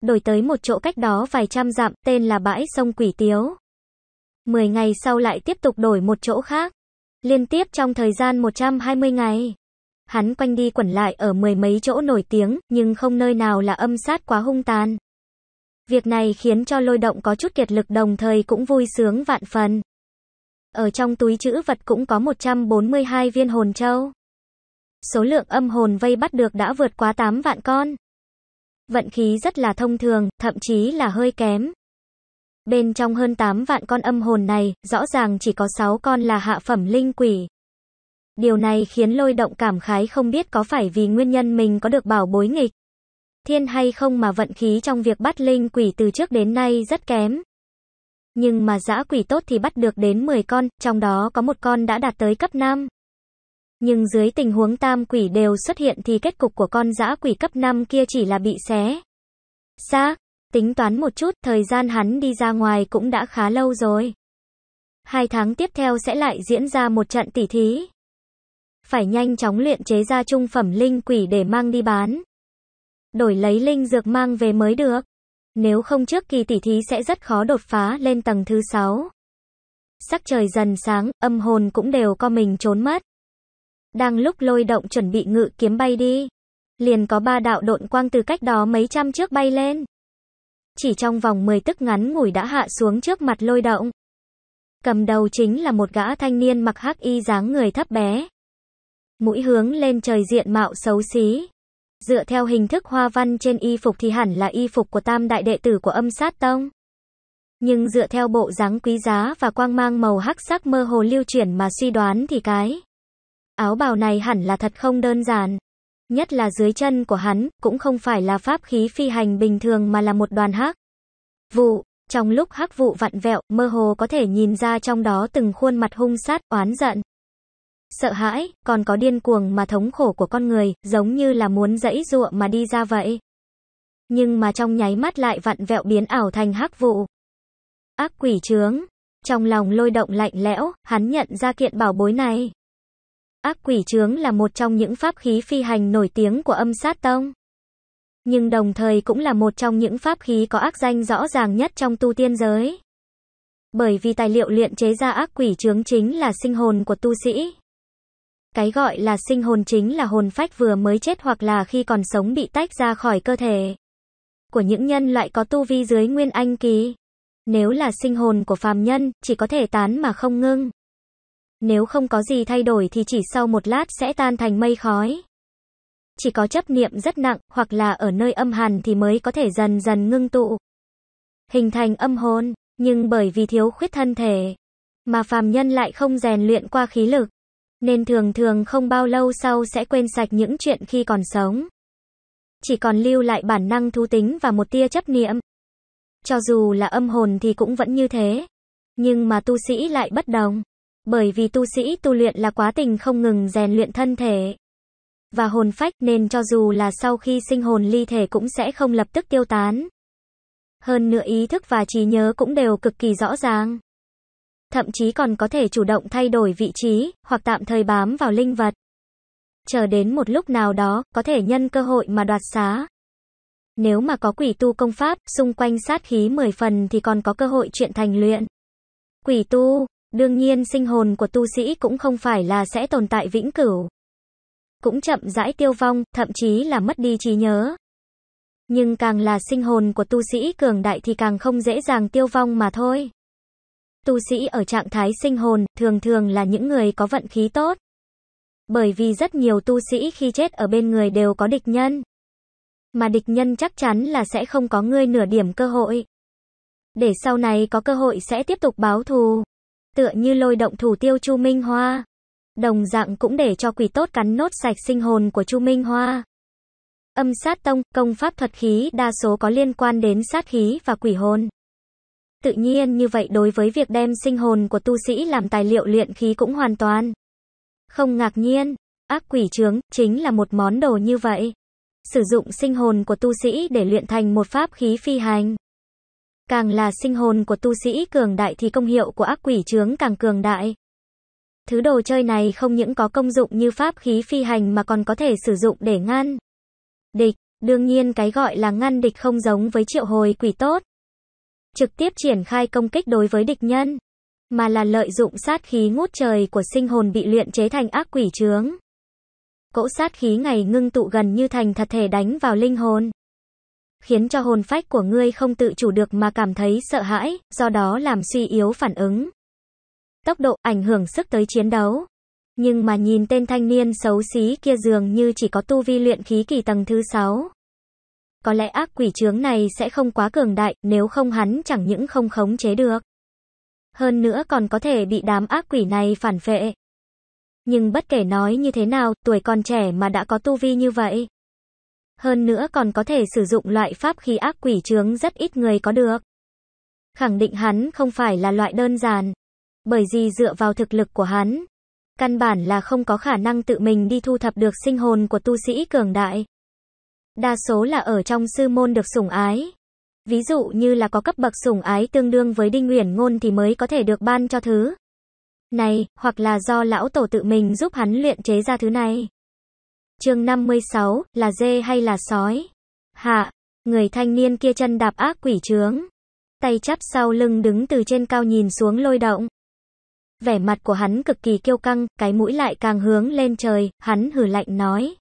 Đổi tới một chỗ cách đó vài trăm dặm, tên là bãi sông Quỷ Tiếu. 10 ngày sau lại tiếp tục đổi một chỗ khác. Liên tiếp trong thời gian 120 ngày. Hắn quanh đi quẩn lại ở mười mấy chỗ nổi tiếng, nhưng không nơi nào là âm sát quá hung tàn. Việc này khiến cho lôi động có chút kiệt lực đồng thời cũng vui sướng vạn phần. Ở trong túi chữ vật cũng có 142 viên hồn châu. Số lượng âm hồn vây bắt được đã vượt quá 8 vạn con. Vận khí rất là thông thường, thậm chí là hơi kém. Bên trong hơn 8 vạn con âm hồn này, rõ ràng chỉ có 6 con là hạ phẩm linh quỷ. Điều này khiến lôi động cảm khái không biết có phải vì nguyên nhân mình có được bảo bối nghịch thiên hay không mà vận khí trong việc bắt linh quỷ từ trước đến nay rất kém. Nhưng mà dã quỷ tốt thì bắt được đến 10 con, trong đó có một con đã đạt tới cấp 5. Nhưng dưới tình huống tam quỷ đều xuất hiện thì kết cục của con dã quỷ cấp 5 kia chỉ là bị xé. xa tính toán một chút, thời gian hắn đi ra ngoài cũng đã khá lâu rồi. Hai tháng tiếp theo sẽ lại diễn ra một trận tỉ thí. Phải nhanh chóng luyện chế ra trung phẩm linh quỷ để mang đi bán đổi lấy linh dược mang về mới được. Nếu không trước kỳ tỷ thí sẽ rất khó đột phá lên tầng thứ 6. Sắc trời dần sáng, âm hồn cũng đều co mình trốn mất. Đang lúc lôi động chuẩn bị ngự kiếm bay đi, liền có ba đạo độn quang từ cách đó mấy trăm trước bay lên. Chỉ trong vòng 10 tức ngắn ngủi đã hạ xuống trước mặt lôi động. Cầm đầu chính là một gã thanh niên mặc hắc y dáng người thấp bé. Mũi hướng lên trời diện mạo xấu xí. Dựa theo hình thức hoa văn trên y phục thì hẳn là y phục của tam đại đệ tử của âm sát tông. Nhưng dựa theo bộ dáng quý giá và quang mang màu hắc sắc mơ hồ lưu chuyển mà suy đoán thì cái áo bào này hẳn là thật không đơn giản. Nhất là dưới chân của hắn, cũng không phải là pháp khí phi hành bình thường mà là một đoàn hắc. Vụ, trong lúc hắc vụ vặn vẹo, mơ hồ có thể nhìn ra trong đó từng khuôn mặt hung sát, oán giận sợ hãi, còn có điên cuồng mà thống khổ của con người, giống như là muốn dẫy dụa mà đi ra vậy. Nhưng mà trong nháy mắt lại vặn vẹo biến ảo thành hắc vụ. Ác quỷ trướng. Trong lòng lôi động lạnh lẽo, hắn nhận ra kiện bảo bối này. Ác quỷ trướng là một trong những pháp khí phi hành nổi tiếng của âm sát tông. Nhưng đồng thời cũng là một trong những pháp khí có ác danh rõ ràng nhất trong tu tiên giới. Bởi vì tài liệu luyện chế ra ác quỷ trướng chính là sinh hồn của tu sĩ. Cái gọi là sinh hồn chính là hồn phách vừa mới chết hoặc là khi còn sống bị tách ra khỏi cơ thể của những nhân loại có tu vi dưới nguyên anh ký Nếu là sinh hồn của phàm nhân, chỉ có thể tán mà không ngưng. Nếu không có gì thay đổi thì chỉ sau một lát sẽ tan thành mây khói. Chỉ có chấp niệm rất nặng, hoặc là ở nơi âm hàn thì mới có thể dần dần ngưng tụ. Hình thành âm hồn, nhưng bởi vì thiếu khuyết thân thể, mà phàm nhân lại không rèn luyện qua khí lực nên thường thường không bao lâu sau sẽ quên sạch những chuyện khi còn sống. Chỉ còn lưu lại bản năng thú tính và một tia chấp niệm. Cho dù là âm hồn thì cũng vẫn như thế. Nhưng mà tu sĩ lại bất đồng. Bởi vì tu sĩ tu luyện là quá tình không ngừng rèn luyện thân thể và hồn phách nên cho dù là sau khi sinh hồn ly thể cũng sẽ không lập tức tiêu tán. Hơn nữa ý thức và trí nhớ cũng đều cực kỳ rõ ràng thậm chí còn có thể chủ động thay đổi vị trí, hoặc tạm thời bám vào linh vật. Chờ đến một lúc nào đó, có thể nhân cơ hội mà đoạt xá. Nếu mà có quỷ tu công pháp, xung quanh sát khí 10 phần thì còn có cơ hội chuyện thành luyện. Quỷ tu, đương nhiên sinh hồn của tu sĩ cũng không phải là sẽ tồn tại vĩnh cửu. Cũng chậm rãi tiêu vong, thậm chí là mất đi trí nhớ. Nhưng càng là sinh hồn của tu sĩ cường đại thì càng không dễ dàng tiêu vong mà thôi. Tu sĩ ở trạng thái sinh hồn thường thường là những người có vận khí tốt. Bởi vì rất nhiều tu sĩ khi chết ở bên người đều có địch nhân. Mà địch nhân chắc chắn là sẽ không có ngươi nửa điểm cơ hội. Để sau này có cơ hội sẽ tiếp tục báo thù. Tựa như lôi động thủ tiêu Chu Minh Hoa. Đồng dạng cũng để cho quỷ tốt cắn nốt sạch sinh hồn của Chu Minh Hoa. Âm sát tông, công pháp thuật khí đa số có liên quan đến sát khí và quỷ hồn. Tự nhiên như vậy đối với việc đem sinh hồn của tu sĩ làm tài liệu luyện khí cũng hoàn toàn. Không ngạc nhiên, ác quỷ trướng chính là một món đồ như vậy. Sử dụng sinh hồn của tu sĩ để luyện thành một pháp khí phi hành. Càng là sinh hồn của tu sĩ cường đại thì công hiệu của ác quỷ trướng càng cường đại. Thứ đồ chơi này không những có công dụng như pháp khí phi hành mà còn có thể sử dụng để ngăn địch. Đương nhiên cái gọi là ngăn địch không giống với triệu hồi quỷ tốt trực tiếp triển khai công kích đối với địch nhân, mà là lợi dụng sát khí ngút trời của sinh hồn bị luyện chế thành ác quỷ trướng. Cỗ sát khí ngày ngưng tụ gần như thành thật thể đánh vào linh hồn, khiến cho hồn phách của ngươi không tự chủ được mà cảm thấy sợ hãi, do đó làm suy yếu phản ứng. Tốc độ ảnh hưởng sức tới chiến đấu. Nhưng mà nhìn tên thanh niên xấu xí kia dường như chỉ có tu vi luyện khí kỳ tầng thứ 6. Có lẽ ác quỷ chướng này sẽ không quá cường đại, nếu không hắn chẳng những không khống chế được. Hơn nữa còn có thể bị đám ác quỷ này phản phệ. Nhưng bất kể nói như thế nào, tuổi còn trẻ mà đã có tu vi như vậy. Hơn nữa còn có thể sử dụng loại pháp khí ác quỷ chướng rất ít người có được. Khẳng định hắn không phải là loại đơn giản. Bởi vì dựa vào thực lực của hắn, căn bản là không có khả năng tự mình đi thu thập được sinh hồn của tu sĩ cường đại đa số là ở trong sư môn được sủng ái. Ví dụ như là có cấp bậc sủng ái tương đương với Đinh Uyển Ngôn thì mới có thể được ban cho thứ này, hoặc là do lão tổ tự mình giúp hắn luyện chế ra thứ này. Chương 56, là dê hay là sói? Hạ, người thanh niên kia chân đạp ác quỷ trướng, tay chắp sau lưng đứng từ trên cao nhìn xuống lôi động. Vẻ mặt của hắn cực kỳ kiêu căng, cái mũi lại càng hướng lên trời, hắn hử lạnh nói: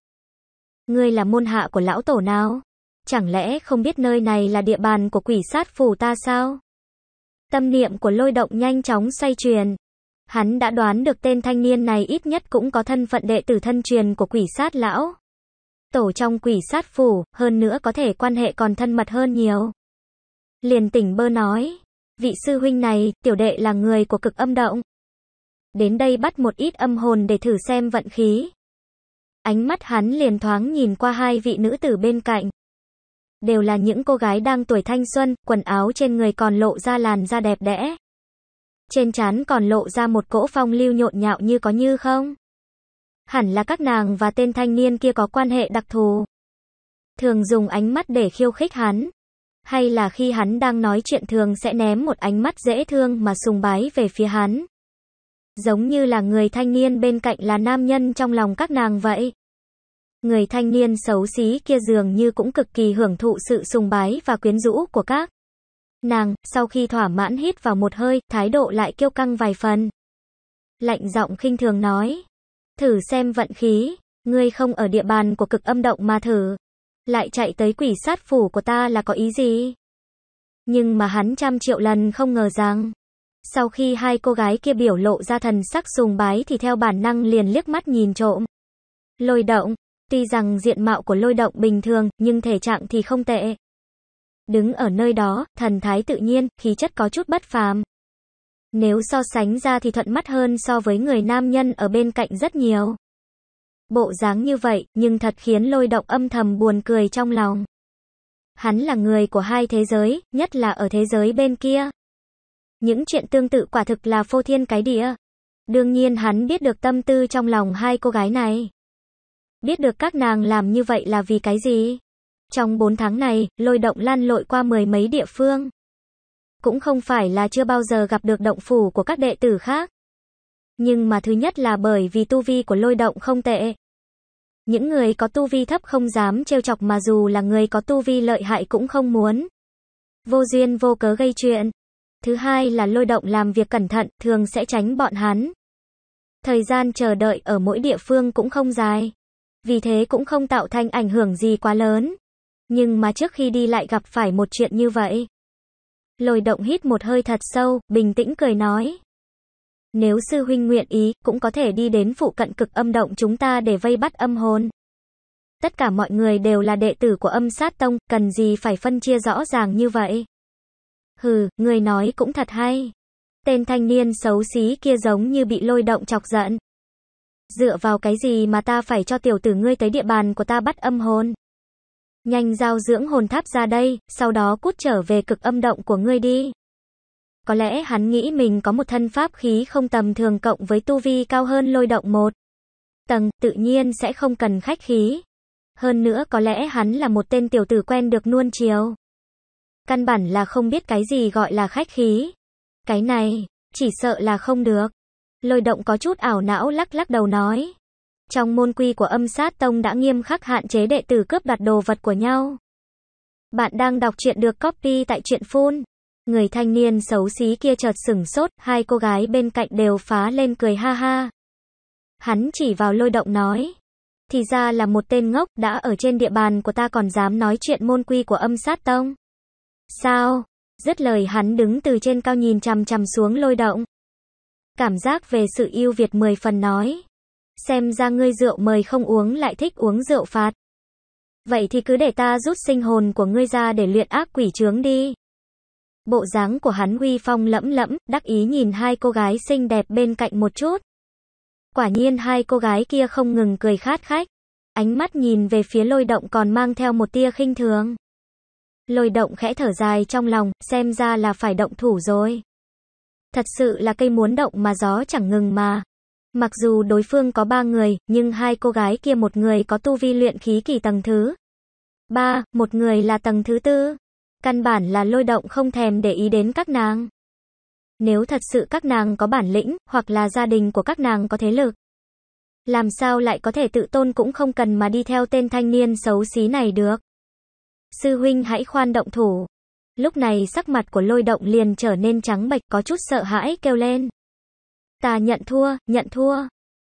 ngươi là môn hạ của lão tổ nào? Chẳng lẽ không biết nơi này là địa bàn của quỷ sát phù ta sao? Tâm niệm của lôi động nhanh chóng xoay truyền. Hắn đã đoán được tên thanh niên này ít nhất cũng có thân phận đệ tử thân truyền của quỷ sát lão. Tổ trong quỷ sát phủ, hơn nữa có thể quan hệ còn thân mật hơn nhiều. Liền tỉnh bơ nói, vị sư huynh này, tiểu đệ là người của cực âm động. Đến đây bắt một ít âm hồn để thử xem vận khí. Ánh mắt hắn liền thoáng nhìn qua hai vị nữ tử bên cạnh. Đều là những cô gái đang tuổi thanh xuân, quần áo trên người còn lộ ra làn da đẹp đẽ. Trên trán còn lộ ra một cỗ phong lưu nhộn nhạo như có như không. Hẳn là các nàng và tên thanh niên kia có quan hệ đặc thù. Thường dùng ánh mắt để khiêu khích hắn. Hay là khi hắn đang nói chuyện thường sẽ ném một ánh mắt dễ thương mà sùng bái về phía hắn giống như là người thanh niên bên cạnh là nam nhân trong lòng các nàng vậy. Người thanh niên xấu xí kia dường như cũng cực kỳ hưởng thụ sự sùng bái và quyến rũ của các nàng, sau khi thỏa mãn hít vào một hơi, thái độ lại kiêu căng vài phần. Lạnh giọng khinh thường nói, thử xem vận khí, ngươi không ở địa bàn của cực âm động mà thử, lại chạy tới quỷ sát phủ của ta là có ý gì? Nhưng mà hắn trăm triệu lần không ngờ rằng, sau khi hai cô gái kia biểu lộ ra thần sắc sùng bái thì theo bản năng liền liếc mắt nhìn trộm. Lôi động, tuy rằng diện mạo của lôi động bình thường, nhưng thể trạng thì không tệ. Đứng ở nơi đó, thần thái tự nhiên, khí chất có chút bất phàm. Nếu so sánh ra thì thuận mắt hơn so với người nam nhân ở bên cạnh rất nhiều. Bộ dáng như vậy, nhưng thật khiến lôi động âm thầm buồn cười trong lòng. Hắn là người của hai thế giới, nhất là ở thế giới bên kia. Những chuyện tương tự quả thực là phô thiên cái đĩa. Đương nhiên hắn biết được tâm tư trong lòng hai cô gái này. Biết được các nàng làm như vậy là vì cái gì? Trong bốn tháng này, lôi động lan lội qua mười mấy địa phương. Cũng không phải là chưa bao giờ gặp được động phủ của các đệ tử khác. Nhưng mà thứ nhất là bởi vì tu vi của lôi động không tệ. Những người có tu vi thấp không dám trêu chọc mà dù là người có tu vi lợi hại cũng không muốn. Vô duyên vô cớ gây chuyện. Thứ hai là lôi động làm việc cẩn thận, thường sẽ tránh bọn hắn. Thời gian chờ đợi ở mỗi địa phương cũng không dài. Vì thế cũng không tạo thành ảnh hưởng gì quá lớn. Nhưng mà trước khi đi lại gặp phải một chuyện như vậy. Lôi động hít một hơi thật sâu, bình tĩnh cười nói. Nếu sư huynh nguyện ý, cũng có thể đi đến phụ cận cực âm động chúng ta để vây bắt âm hồn. Tất cả mọi người đều là đệ tử của âm sát tông, cần gì phải phân chia rõ ràng như vậy. Hừ, người nói cũng thật hay. Tên thanh niên xấu xí kia giống như bị lôi động chọc giận. Dựa vào cái gì mà ta phải cho tiểu tử ngươi tới địa bàn của ta bắt âm hồn? Nhanh giao dưỡng hồn tháp ra đây, sau đó cút trở về cực âm động của ngươi đi. Có lẽ hắn nghĩ mình có một thân pháp khí không tầm thường cộng với tu vi cao hơn lôi động một. Tầng, tự nhiên sẽ không cần khách khí. Hơn nữa có lẽ hắn là một tên tiểu tử quen được nuôn chiều căn bản là không biết cái gì gọi là khách khí. Cái này, chỉ sợ là không được. Lôi động có chút ảo não lắc lắc đầu nói. Trong môn quy của âm sát tông đã nghiêm khắc hạn chế đệ tử cướp đoạt đồ vật của nhau. Bạn đang đọc truyện được copy tại truyện full Người thanh niên xấu xí kia chợt sửng sốt, hai cô gái bên cạnh đều phá lên cười ha ha. Hắn chỉ vào lôi động nói. Thì ra là một tên ngốc đã ở trên địa bàn của ta còn dám nói chuyện môn quy của âm sát tông. Sao? Dứt lời hắn đứng từ trên cao nhìn chằm chằm xuống lôi động. Cảm giác về sự yêu Việt mười phần nói. Xem ra ngươi rượu mời không uống lại thích uống rượu phạt. Vậy thì cứ để ta rút sinh hồn của ngươi ra để luyện ác quỷ trướng đi. Bộ dáng của hắn uy phong lẫm lẫm, đắc ý nhìn hai cô gái xinh đẹp bên cạnh một chút. Quả nhiên hai cô gái kia không ngừng cười khát khách. Ánh mắt nhìn về phía lôi động còn mang theo một tia khinh thường lôi động khẽ thở dài trong lòng, xem ra là phải động thủ rồi. Thật sự là cây muốn động mà gió chẳng ngừng mà. Mặc dù đối phương có ba người, nhưng hai cô gái kia một người có tu vi luyện khí kỳ tầng thứ. Ba, một người là tầng thứ tư. Căn bản là lôi động không thèm để ý đến các nàng. Nếu thật sự các nàng có bản lĩnh, hoặc là gia đình của các nàng có thế lực. Làm sao lại có thể tự tôn cũng không cần mà đi theo tên thanh niên xấu xí này được. Sư huynh hãy khoan động thủ. Lúc này sắc mặt của lôi động liền trở nên trắng bệch có chút sợ hãi kêu lên. Ta nhận thua, nhận thua.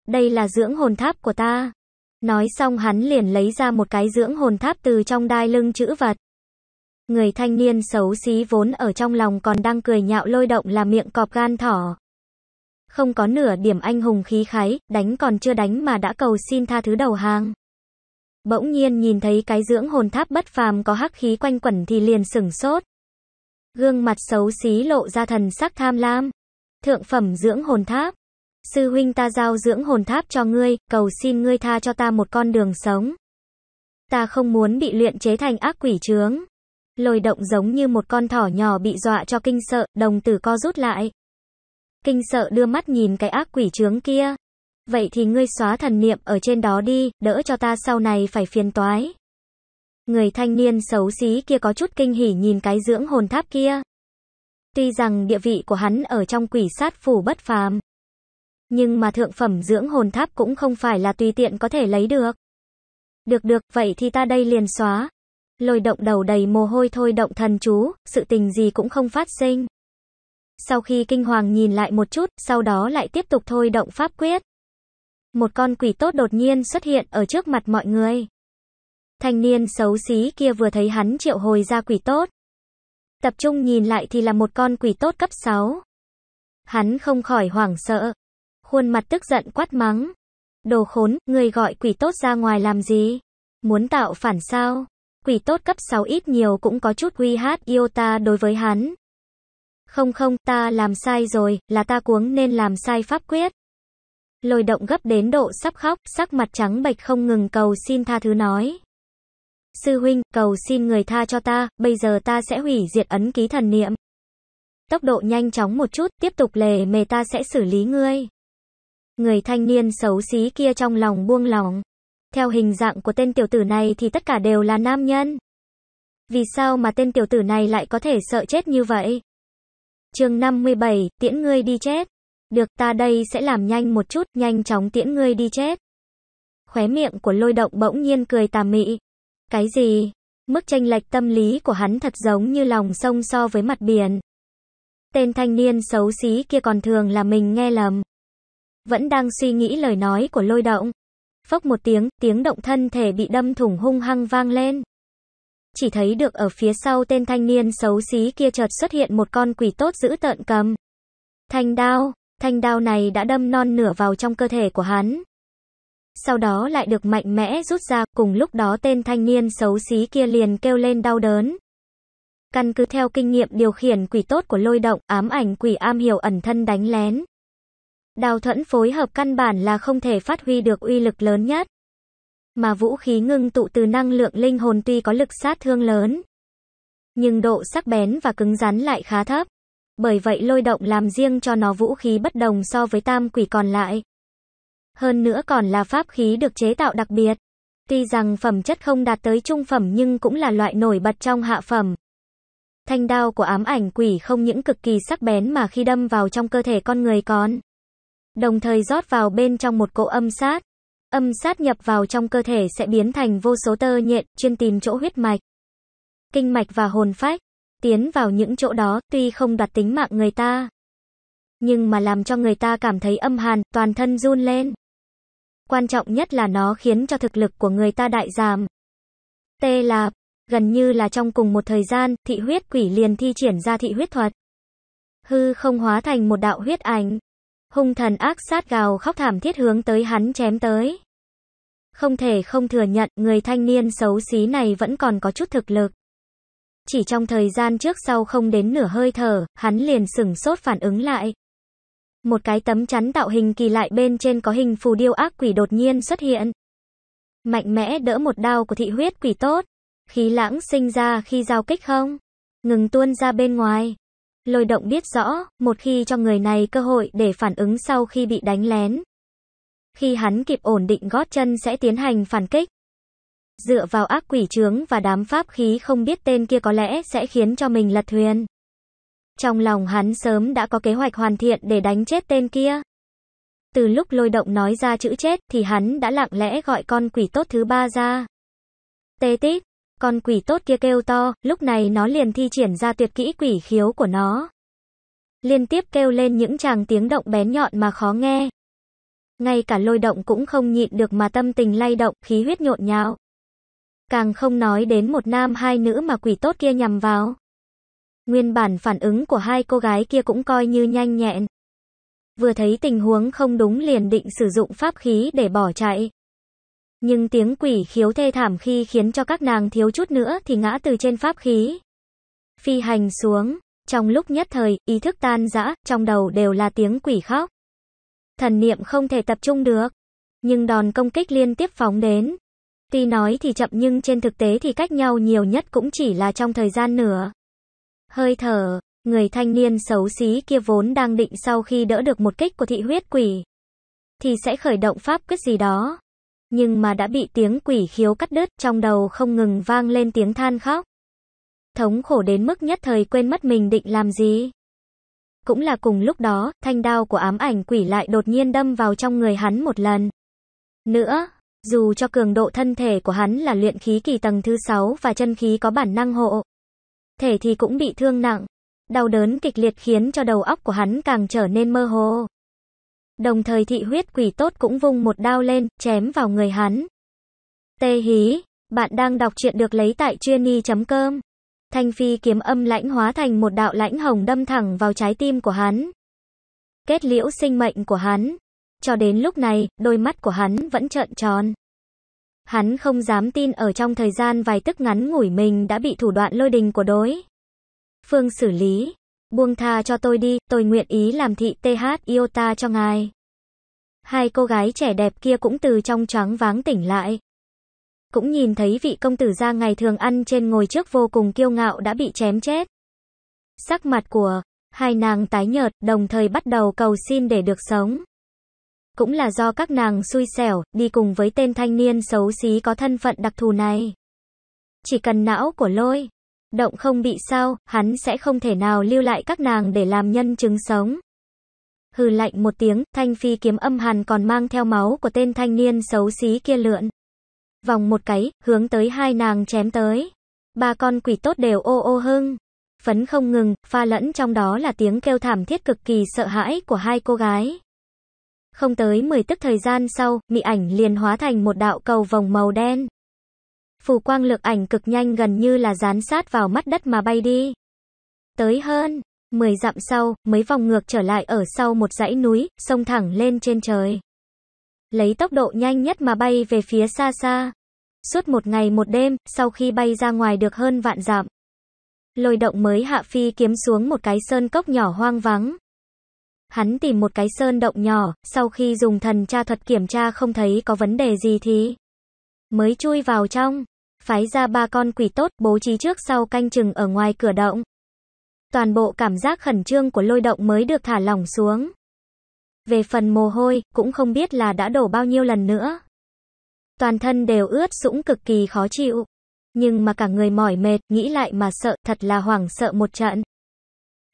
Đây là dưỡng hồn tháp của ta. Nói xong hắn liền lấy ra một cái dưỡng hồn tháp từ trong đai lưng chữ vật. Người thanh niên xấu xí vốn ở trong lòng còn đang cười nhạo lôi động là miệng cọp gan thỏ. Không có nửa điểm anh hùng khí khái, đánh còn chưa đánh mà đã cầu xin tha thứ đầu hàng bỗng nhiên nhìn thấy cái dưỡng hồn tháp bất phàm có hắc khí quanh quẩn thì liền sửng sốt. Gương mặt xấu xí lộ ra thần sắc tham lam. Thượng phẩm dưỡng hồn tháp. Sư huynh ta giao dưỡng hồn tháp cho ngươi, cầu xin ngươi tha cho ta một con đường sống. Ta không muốn bị luyện chế thành ác quỷ trướng. lồi động giống như một con thỏ nhỏ bị dọa cho kinh sợ, đồng tử co rút lại. Kinh sợ đưa mắt nhìn cái ác quỷ trướng kia. Vậy thì ngươi xóa thần niệm ở trên đó đi, đỡ cho ta sau này phải phiền toái. Người thanh niên xấu xí kia có chút kinh hỉ nhìn cái dưỡng hồn tháp kia. Tuy rằng địa vị của hắn ở trong quỷ sát phủ bất phàm. Nhưng mà thượng phẩm dưỡng hồn tháp cũng không phải là tùy tiện có thể lấy được. Được được, vậy thì ta đây liền xóa. Lôi động đầu đầy mồ hôi thôi động thần chú, sự tình gì cũng không phát sinh. Sau khi kinh hoàng nhìn lại một chút, sau đó lại tiếp tục thôi động pháp quyết một con quỷ tốt đột nhiên xuất hiện ở trước mặt mọi người. Thanh niên xấu xí kia vừa thấy hắn triệu hồi ra quỷ tốt. Tập trung nhìn lại thì là một con quỷ tốt cấp 6. Hắn không khỏi hoảng sợ. Khuôn mặt tức giận quát mắng. Đồ khốn, người gọi quỷ tốt ra ngoài làm gì? Muốn tạo phản sao? Quỷ tốt cấp 6 ít nhiều cũng có chút uy hát yêu ta đối với hắn. Không không, ta làm sai rồi, là ta cuống nên làm sai pháp quyết lôi động gấp đến độ sắp khóc, sắc mặt trắng bệch không ngừng cầu xin tha thứ nói. Sư huynh, cầu xin người tha cho ta, bây giờ ta sẽ hủy diệt ấn ký thần niệm. Tốc độ nhanh chóng một chút, tiếp tục lề mề ta sẽ xử lý ngươi. Người thanh niên xấu xí kia trong lòng buông lỏng. Theo hình dạng của tên tiểu tử này thì tất cả đều là nam nhân. Vì sao mà tên tiểu tử này lại có thể sợ chết như vậy? chương 57, tiễn ngươi đi chết. Được ta đây sẽ làm nhanh một chút, nhanh chóng tiễn ngươi đi chết. Khóe miệng của lôi động bỗng nhiên cười tà mị. Cái gì? Mức tranh lệch tâm lý của hắn thật giống như lòng sông so với mặt biển. Tên thanh niên xấu xí kia còn thường là mình nghe lầm. Vẫn đang suy nghĩ lời nói của lôi động. Phốc một tiếng, tiếng động thân thể bị đâm thủng hung hăng vang lên. Chỉ thấy được ở phía sau tên thanh niên xấu xí kia chợt xuất hiện một con quỷ tốt giữ tợn cầm. Thanh đao, Thanh đao này đã đâm non nửa vào trong cơ thể của hắn. Sau đó lại được mạnh mẽ rút ra, cùng lúc đó tên thanh niên xấu xí kia liền kêu lên đau đớn. Căn cứ theo kinh nghiệm điều khiển quỷ tốt của lôi động, ám ảnh quỷ am hiểu ẩn thân đánh lén. Đào thuẫn phối hợp căn bản là không thể phát huy được uy lực lớn nhất. Mà vũ khí ngưng tụ từ năng lượng linh hồn tuy có lực sát thương lớn, nhưng độ sắc bén và cứng rắn lại khá thấp. Bởi vậy lôi động làm riêng cho nó vũ khí bất đồng so với tam quỷ còn lại. Hơn nữa còn là pháp khí được chế tạo đặc biệt. Tuy rằng phẩm chất không đạt tới trung phẩm nhưng cũng là loại nổi bật trong hạ phẩm. Thanh đao của ám ảnh quỷ không những cực kỳ sắc bén mà khi đâm vào trong cơ thể con người còn. Đồng thời rót vào bên trong một cỗ âm sát. Âm sát nhập vào trong cơ thể sẽ biến thành vô số tơ nhện chuyên tìm chỗ huyết mạch, kinh mạch và hồn phách. Tiến vào những chỗ đó, tuy không đoạt tính mạng người ta, nhưng mà làm cho người ta cảm thấy âm hàn, toàn thân run lên. Quan trọng nhất là nó khiến cho thực lực của người ta đại giảm. Tê là gần như là trong cùng một thời gian, thị huyết quỷ liền thi triển ra thị huyết thuật. Hư không hóa thành một đạo huyết ảnh. Hung thần ác sát gào khóc thảm thiết hướng tới hắn chém tới. Không thể không thừa nhận người thanh niên xấu xí này vẫn còn có chút thực lực. Chỉ trong thời gian trước sau không đến nửa hơi thở, hắn liền sửng sốt phản ứng lại. Một cái tấm chắn tạo hình kỳ lại bên trên có hình phù điêu ác quỷ đột nhiên xuất hiện. Mạnh mẽ đỡ một đao của thị huyết quỷ tốt. Khí lãng sinh ra khi giao kích không? Ngừng tuôn ra bên ngoài. Lôi động biết rõ, một khi cho người này cơ hội để phản ứng sau khi bị đánh lén. Khi hắn kịp ổn định gót chân sẽ tiến hành phản kích. Dựa vào ác quỷ trướng và đám pháp khí không biết tên kia có lẽ sẽ khiến cho mình lật thuyền. Trong lòng hắn sớm đã có kế hoạch hoàn thiện để đánh chết tên kia. Từ lúc lôi động nói ra chữ chết thì hắn đã lặng lẽ gọi con quỷ tốt thứ ba ra. Tê tít, con quỷ tốt kia kêu to, lúc này nó liền thi triển ra tuyệt kỹ quỷ khiếu của nó. Liên tiếp kêu lên những tràng tiếng động bén nhọn mà khó nghe. Ngay cả lôi động cũng không nhịn được mà tâm tình lay động, khí huyết nhộn nhạo. Càng không nói đến một nam hai nữ mà quỷ tốt kia nhằm vào. Nguyên bản phản ứng của hai cô gái kia cũng coi như nhanh nhẹn. Vừa thấy tình huống không đúng liền định sử dụng pháp khí để bỏ chạy. Nhưng tiếng quỷ khiếu thê thảm khi khiến cho các nàng thiếu chút nữa thì ngã từ trên pháp khí. Phi hành xuống, trong lúc nhất thời, ý thức tan rã, trong đầu đều là tiếng quỷ khóc. Thần niệm không thể tập trung được, nhưng đòn công kích liên tiếp phóng đến. Tuy nói thì chậm nhưng trên thực tế thì cách nhau nhiều nhất cũng chỉ là trong thời gian nửa. Hơi thở, người thanh niên xấu xí kia vốn đang định sau khi đỡ được một kích của thị huyết quỷ, thì sẽ khởi động pháp quyết gì đó. Nhưng mà đã bị tiếng quỷ khiếu cắt đứt, trong đầu không ngừng vang lên tiếng than khóc. Thống khổ đến mức nhất thời quên mất mình định làm gì. Cũng là cùng lúc đó, thanh đao của ám ảnh quỷ lại đột nhiên đâm vào trong người hắn một lần. Nữa, dù cho cường độ thân thể của hắn là luyện khí kỳ tầng thứ 6 và chân khí có bản năng hộ. Thể thì cũng bị thương nặng. Đau đớn kịch liệt khiến cho đầu óc của hắn càng trở nên mơ hồ. Đồng thời thị huyết quỷ tốt cũng vung một đao lên, chém vào người hắn. Tê hí, bạn đang đọc truyện được lấy tại chuyên y.com. Thanh phi kiếm âm lãnh hóa thành một đạo lãnh hồng đâm thẳng vào trái tim của hắn. Kết liễu sinh mệnh của hắn. Cho đến lúc này, đôi mắt của hắn vẫn trợn tròn. Hắn không dám tin ở trong thời gian vài tức ngắn ngủi mình đã bị thủ đoạn lôi đình của đối. Phương xử lý. Buông tha cho tôi đi, tôi nguyện ý làm thị TH Iota cho ngài. Hai cô gái trẻ đẹp kia cũng từ trong choáng váng tỉnh lại. Cũng nhìn thấy vị công tử gia ngày thường ăn trên ngồi trước vô cùng kiêu ngạo đã bị chém chết. Sắc mặt của hai nàng tái nhợt đồng thời bắt đầu cầu xin để được sống cũng là do các nàng xui xẻo, đi cùng với tên thanh niên xấu xí có thân phận đặc thù này. Chỉ cần não của lôi, động không bị sao, hắn sẽ không thể nào lưu lại các nàng để làm nhân chứng sống. Hừ lạnh một tiếng, thanh phi kiếm âm hàn còn mang theo máu của tên thanh niên xấu xí kia lượn. Vòng một cái, hướng tới hai nàng chém tới. Ba con quỷ tốt đều ô ô hưng. Phấn không ngừng, pha lẫn trong đó là tiếng kêu thảm thiết cực kỳ sợ hãi của hai cô gái. Không tới 10 tức thời gian sau, mị ảnh liền hóa thành một đạo cầu vòng màu đen. phù quang lược ảnh cực nhanh gần như là dán sát vào mắt đất mà bay đi. Tới hơn, 10 dặm sau, mấy vòng ngược trở lại ở sau một dãy núi, sông thẳng lên trên trời. Lấy tốc độ nhanh nhất mà bay về phía xa xa. Suốt một ngày một đêm, sau khi bay ra ngoài được hơn vạn dặm. Lôi động mới hạ phi kiếm xuống một cái sơn cốc nhỏ hoang vắng. Hắn tìm một cái sơn động nhỏ, sau khi dùng thần tra thuật kiểm tra không thấy có vấn đề gì thì mới chui vào trong, phái ra ba con quỷ tốt bố trí trước sau canh chừng ở ngoài cửa động. Toàn bộ cảm giác khẩn trương của lôi động mới được thả lỏng xuống. Về phần mồ hôi, cũng không biết là đã đổ bao nhiêu lần nữa. Toàn thân đều ướt sũng cực kỳ khó chịu. Nhưng mà cả người mỏi mệt, nghĩ lại mà sợ, thật là hoảng sợ một trận.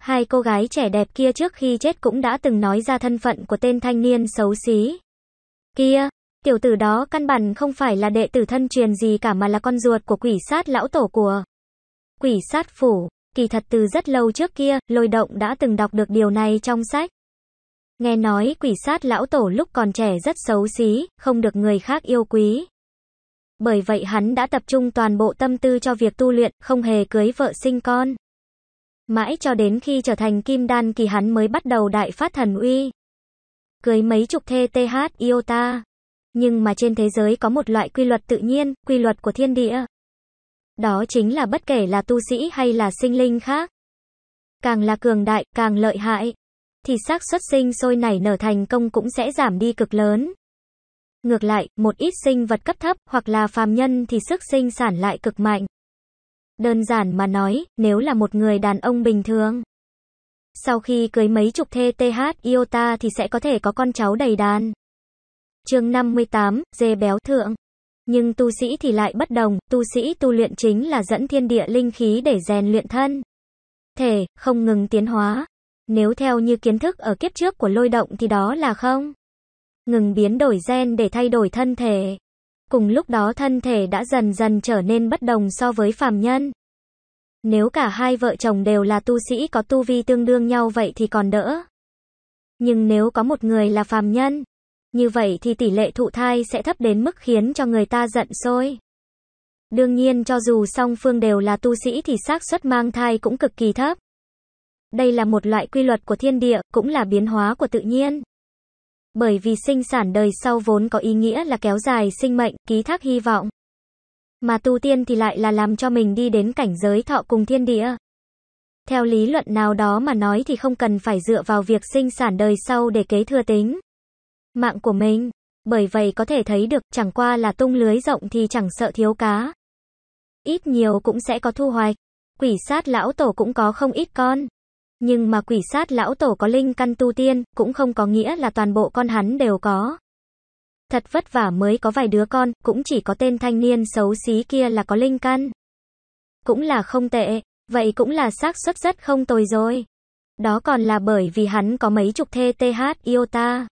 Hai cô gái trẻ đẹp kia trước khi chết cũng đã từng nói ra thân phận của tên thanh niên xấu xí. Kia, tiểu tử đó căn bản không phải là đệ tử thân truyền gì cả mà là con ruột của quỷ sát lão tổ của quỷ sát phủ. Kỳ thật từ rất lâu trước kia, lôi động đã từng đọc được điều này trong sách. Nghe nói quỷ sát lão tổ lúc còn trẻ rất xấu xí, không được người khác yêu quý. Bởi vậy hắn đã tập trung toàn bộ tâm tư cho việc tu luyện, không hề cưới vợ sinh con. Mãi cho đến khi trở thành kim đan kỳ hắn mới bắt đầu đại phát thần uy. Cưới mấy chục thê TH Iota. Nhưng mà trên thế giới có một loại quy luật tự nhiên, quy luật của thiên địa. Đó chính là bất kể là tu sĩ hay là sinh linh khác. Càng là cường đại, càng lợi hại. Thì xác xuất sinh sôi nảy nở thành công cũng sẽ giảm đi cực lớn. Ngược lại, một ít sinh vật cấp thấp hoặc là phàm nhân thì sức sinh sản lại cực mạnh. Đơn giản mà nói, nếu là một người đàn ông bình thường, sau khi cưới mấy chục thê TH Iota thì sẽ có thể có con cháu đầy đàn. Chương 58, dê béo thượng. Nhưng tu sĩ thì lại bất đồng, tu sĩ tu luyện chính là dẫn thiên địa linh khí để rèn luyện thân. Thể, không ngừng tiến hóa. Nếu theo như kiến thức ở kiếp trước của lôi động thì đó là không. Ngừng biến đổi gen để thay đổi thân thể cùng lúc đó thân thể đã dần dần trở nên bất đồng so với phàm nhân. Nếu cả hai vợ chồng đều là tu sĩ có tu vi tương đương nhau vậy thì còn đỡ. Nhưng nếu có một người là phàm nhân, như vậy thì tỷ lệ thụ thai sẽ thấp đến mức khiến cho người ta giận sôi. Đương nhiên cho dù song phương đều là tu sĩ thì xác suất mang thai cũng cực kỳ thấp. Đây là một loại quy luật của thiên địa, cũng là biến hóa của tự nhiên. Bởi vì sinh sản đời sau vốn có ý nghĩa là kéo dài sinh mệnh, ký thác hy vọng. Mà tu tiên thì lại là làm cho mình đi đến cảnh giới thọ cùng thiên địa. Theo lý luận nào đó mà nói thì không cần phải dựa vào việc sinh sản đời sau để kế thừa tính. Mạng của mình. Bởi vậy có thể thấy được chẳng qua là tung lưới rộng thì chẳng sợ thiếu cá. Ít nhiều cũng sẽ có thu hoạch. Quỷ sát lão tổ cũng có không ít con. Nhưng mà quỷ sát lão tổ có linh căn tu tiên, cũng không có nghĩa là toàn bộ con hắn đều có. Thật vất vả mới có vài đứa con, cũng chỉ có tên thanh niên xấu xí kia là có linh căn. Cũng là không tệ, vậy cũng là xác suất rất không tồi rồi. Đó còn là bởi vì hắn có mấy chục thê TH iota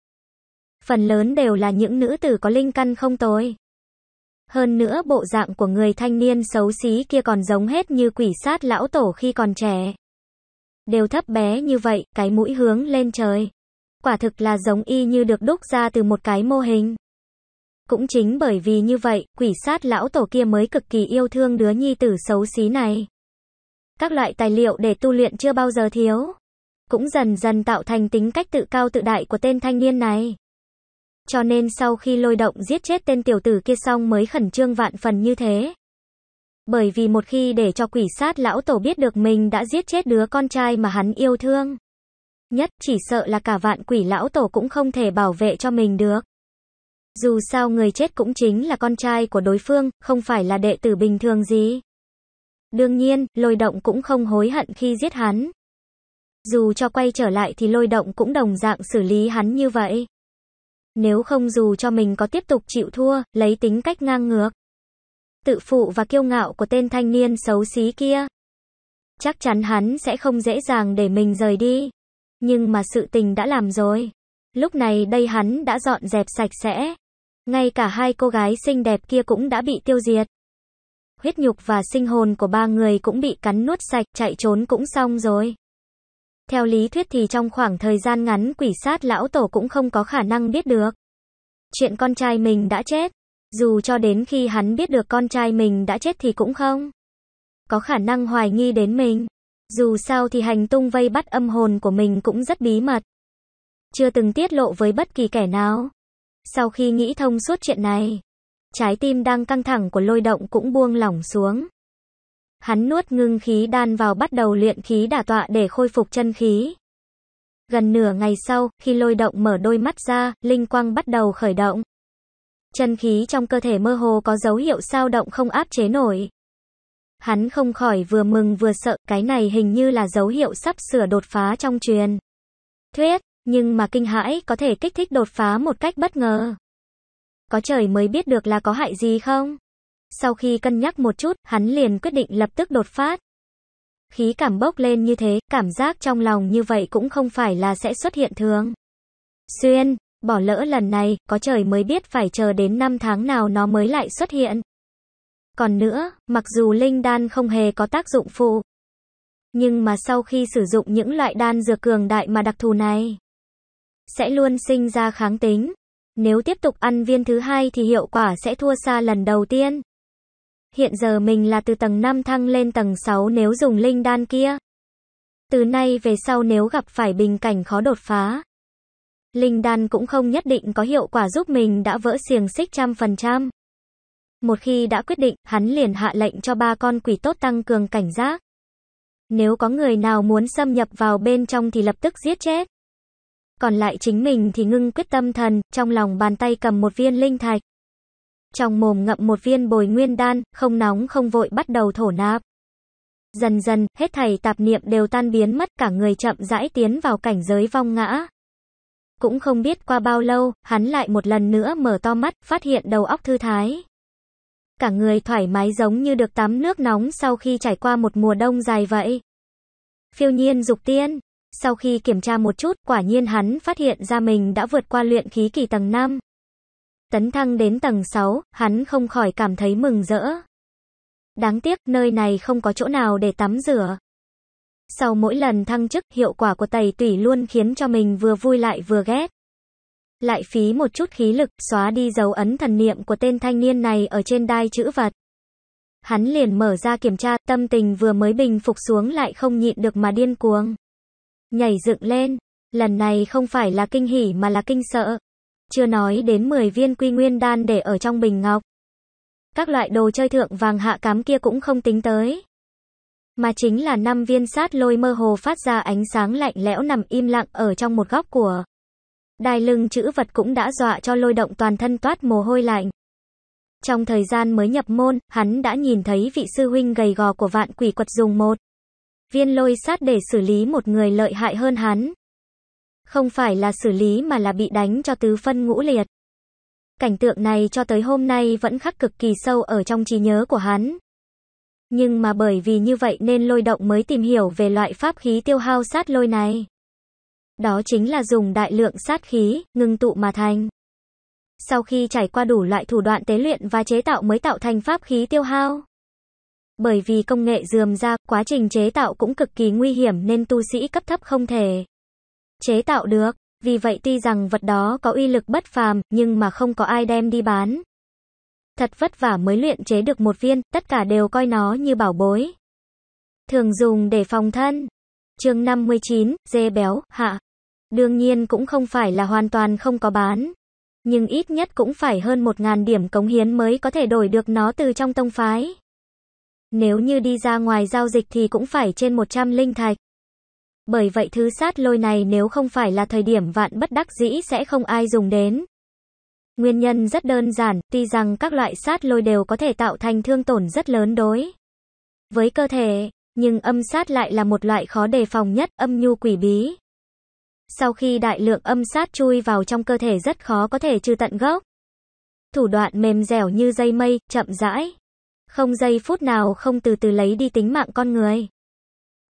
Phần lớn đều là những nữ tử có linh căn không tồi. Hơn nữa bộ dạng của người thanh niên xấu xí kia còn giống hết như quỷ sát lão tổ khi còn trẻ đều thấp bé như vậy, cái mũi hướng lên trời. Quả thực là giống y như được đúc ra từ một cái mô hình. Cũng chính bởi vì như vậy, quỷ sát lão tổ kia mới cực kỳ yêu thương đứa nhi tử xấu xí này. Các loại tài liệu để tu luyện chưa bao giờ thiếu. Cũng dần dần tạo thành tính cách tự cao tự đại của tên thanh niên này. Cho nên sau khi lôi động giết chết tên tiểu tử kia xong mới khẩn trương vạn phần như thế bởi vì một khi để cho quỷ sát lão tổ biết được mình đã giết chết đứa con trai mà hắn yêu thương. Nhất chỉ sợ là cả vạn quỷ lão tổ cũng không thể bảo vệ cho mình được. Dù sao người chết cũng chính là con trai của đối phương, không phải là đệ tử bình thường gì. Đương nhiên, lôi động cũng không hối hận khi giết hắn. Dù cho quay trở lại thì lôi động cũng đồng dạng xử lý hắn như vậy. Nếu không dù cho mình có tiếp tục chịu thua, lấy tính cách ngang ngược tự phụ và kiêu ngạo của tên thanh niên xấu xí kia. Chắc chắn hắn sẽ không dễ dàng để mình rời đi. Nhưng mà sự tình đã làm rồi. Lúc này đây hắn đã dọn dẹp sạch sẽ. Ngay cả hai cô gái xinh đẹp kia cũng đã bị tiêu diệt. Huyết nhục và sinh hồn của ba người cũng bị cắn nuốt sạch, chạy trốn cũng xong rồi. Theo lý thuyết thì trong khoảng thời gian ngắn quỷ sát lão tổ cũng không có khả năng biết được. Chuyện con trai mình đã chết, dù cho đến khi hắn biết được con trai mình đã chết thì cũng không. Có khả năng hoài nghi đến mình. Dù sao thì hành tung vây bắt âm hồn của mình cũng rất bí mật. Chưa từng tiết lộ với bất kỳ kẻ nào. Sau khi nghĩ thông suốt chuyện này, trái tim đang căng thẳng của lôi động cũng buông lỏng xuống. Hắn nuốt ngưng khí đan vào bắt đầu luyện khí đả tọa để khôi phục chân khí. Gần nửa ngày sau, khi lôi động mở đôi mắt ra, linh quang bắt đầu khởi động chân khí trong cơ thể mơ hồ có dấu hiệu sao động không áp chế nổi. Hắn không khỏi vừa mừng vừa sợ, cái này hình như là dấu hiệu sắp sửa đột phá trong truyền. Thuyết, nhưng mà kinh hãi có thể kích thích đột phá một cách bất ngờ. Có trời mới biết được là có hại gì không? Sau khi cân nhắc một chút, hắn liền quyết định lập tức đột phát. Khí cảm bốc lên như thế, cảm giác trong lòng như vậy cũng không phải là sẽ xuất hiện thường. Xuyên, bỏ lỡ lần này, có trời mới biết phải chờ đến năm tháng nào nó mới lại xuất hiện. Còn nữa, mặc dù linh đan không hề có tác dụng phụ, nhưng mà sau khi sử dụng những loại đan dược cường đại mà đặc thù này, sẽ luôn sinh ra kháng tính. Nếu tiếp tục ăn viên thứ hai thì hiệu quả sẽ thua xa lần đầu tiên. Hiện giờ mình là từ tầng 5 thăng lên tầng 6 nếu dùng linh đan kia. Từ nay về sau nếu gặp phải bình cảnh khó đột phá, linh đan cũng không nhất định có hiệu quả giúp mình đã vỡ xiềng xích trăm phần trăm. Một khi đã quyết định, hắn liền hạ lệnh cho ba con quỷ tốt tăng cường cảnh giác. Nếu có người nào muốn xâm nhập vào bên trong thì lập tức giết chết. Còn lại chính mình thì ngưng quyết tâm thần, trong lòng bàn tay cầm một viên linh thạch. Trong mồm ngậm một viên bồi nguyên đan, không nóng không vội bắt đầu thổ nạp. Dần dần, hết thảy tạp niệm đều tan biến mất cả người chậm rãi tiến vào cảnh giới vong ngã. Cũng không biết qua bao lâu, hắn lại một lần nữa mở to mắt, phát hiện đầu óc thư thái. Cả người thoải mái giống như được tắm nước nóng sau khi trải qua một mùa đông dài vậy. Phiêu nhiên dục tiên. Sau khi kiểm tra một chút, quả nhiên hắn phát hiện ra mình đã vượt qua luyện khí kỳ tầng 5. Tấn thăng đến tầng 6, hắn không khỏi cảm thấy mừng rỡ. Đáng tiếc, nơi này không có chỗ nào để tắm rửa. Sau mỗi lần thăng chức, hiệu quả của tẩy tủy luôn khiến cho mình vừa vui lại vừa ghét. Lại phí một chút khí lực, xóa đi dấu ấn thần niệm của tên thanh niên này ở trên đai chữ vật. Hắn liền mở ra kiểm tra, tâm tình vừa mới bình phục xuống lại không nhịn được mà điên cuồng. Nhảy dựng lên, lần này không phải là kinh hỉ mà là kinh sợ. Chưa nói đến 10 viên quy nguyên đan để ở trong bình ngọc. Các loại đồ chơi thượng vàng hạ cám kia cũng không tính tới mà chính là năm viên sát lôi mơ hồ phát ra ánh sáng lạnh lẽo nằm im lặng ở trong một góc của đài lưng chữ vật cũng đã dọa cho lôi động toàn thân toát mồ hôi lạnh. Trong thời gian mới nhập môn, hắn đã nhìn thấy vị sư huynh gầy gò của vạn quỷ quật dùng một viên lôi sát để xử lý một người lợi hại hơn hắn. Không phải là xử lý mà là bị đánh cho tứ phân ngũ liệt. Cảnh tượng này cho tới hôm nay vẫn khắc cực kỳ sâu ở trong trí nhớ của hắn. Nhưng mà bởi vì như vậy nên lôi động mới tìm hiểu về loại pháp khí tiêu hao sát lôi này. Đó chính là dùng đại lượng sát khí, ngưng tụ mà thành. Sau khi trải qua đủ loại thủ đoạn tế luyện và chế tạo mới tạo thành pháp khí tiêu hao. Bởi vì công nghệ dườm ra, quá trình chế tạo cũng cực kỳ nguy hiểm nên tu sĩ cấp thấp không thể chế tạo được. Vì vậy tuy rằng vật đó có uy lực bất phàm, nhưng mà không có ai đem đi bán. Thật vất vả mới luyện chế được một viên, tất cả đều coi nó như bảo bối. Thường dùng để phòng thân. chương 59, dê béo, hạ. Đương nhiên cũng không phải là hoàn toàn không có bán. Nhưng ít nhất cũng phải hơn 1.000 điểm cống hiến mới có thể đổi được nó từ trong tông phái. Nếu như đi ra ngoài giao dịch thì cũng phải trên 100 linh thạch. Bởi vậy thứ sát lôi này nếu không phải là thời điểm vạn bất đắc dĩ sẽ không ai dùng đến. Nguyên nhân rất đơn giản, tuy rằng các loại sát lôi đều có thể tạo thành thương tổn rất lớn đối với cơ thể, nhưng âm sát lại là một loại khó đề phòng nhất, âm nhu quỷ bí. Sau khi đại lượng âm sát chui vào trong cơ thể rất khó có thể trừ tận gốc. Thủ đoạn mềm dẻo như dây mây, chậm rãi. Không giây phút nào không từ từ lấy đi tính mạng con người.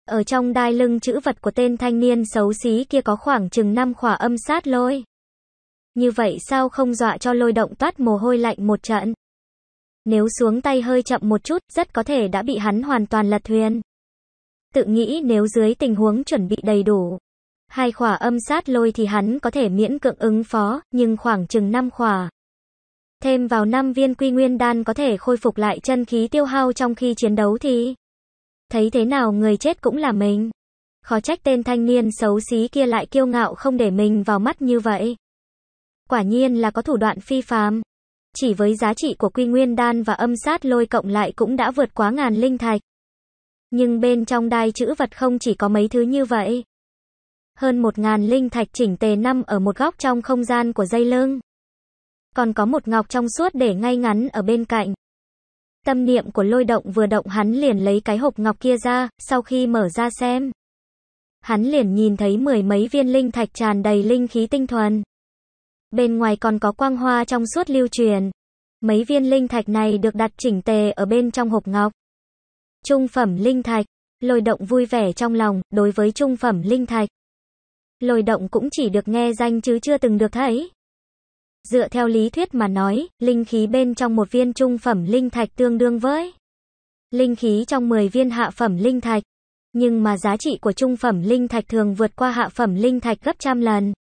Ở trong đai lưng chữ vật của tên thanh niên xấu xí kia có khoảng chừng 5 khỏa âm sát lôi. Như vậy sao không dọa cho lôi động toát mồ hôi lạnh một trận. Nếu xuống tay hơi chậm một chút, rất có thể đã bị hắn hoàn toàn lật thuyền. Tự nghĩ nếu dưới tình huống chuẩn bị đầy đủ, hai khỏa âm sát lôi thì hắn có thể miễn cưỡng ứng phó, nhưng khoảng chừng 5 khỏa. Thêm vào 5 viên quy nguyên đan có thể khôi phục lại chân khí tiêu hao trong khi chiến đấu thì thấy thế nào người chết cũng là mình. Khó trách tên thanh niên xấu xí kia lại kiêu ngạo không để mình vào mắt như vậy quả nhiên là có thủ đoạn phi phàm. Chỉ với giá trị của quy nguyên đan và âm sát lôi cộng lại cũng đã vượt quá ngàn linh thạch. Nhưng bên trong đai chữ vật không chỉ có mấy thứ như vậy. Hơn một ngàn linh thạch chỉnh tề năm ở một góc trong không gian của dây lưng. Còn có một ngọc trong suốt để ngay ngắn ở bên cạnh. Tâm niệm của lôi động vừa động hắn liền lấy cái hộp ngọc kia ra, sau khi mở ra xem. Hắn liền nhìn thấy mười mấy viên linh thạch tràn đầy linh khí tinh thuần bên ngoài còn có quang hoa trong suốt lưu truyền. Mấy viên linh thạch này được đặt chỉnh tề ở bên trong hộp ngọc. Trung phẩm linh thạch, lôi động vui vẻ trong lòng, đối với trung phẩm linh thạch. Lôi động cũng chỉ được nghe danh chứ chưa từng được thấy. Dựa theo lý thuyết mà nói, linh khí bên trong một viên trung phẩm linh thạch tương đương với linh khí trong 10 viên hạ phẩm linh thạch. Nhưng mà giá trị của trung phẩm linh thạch thường vượt qua hạ phẩm linh thạch gấp trăm lần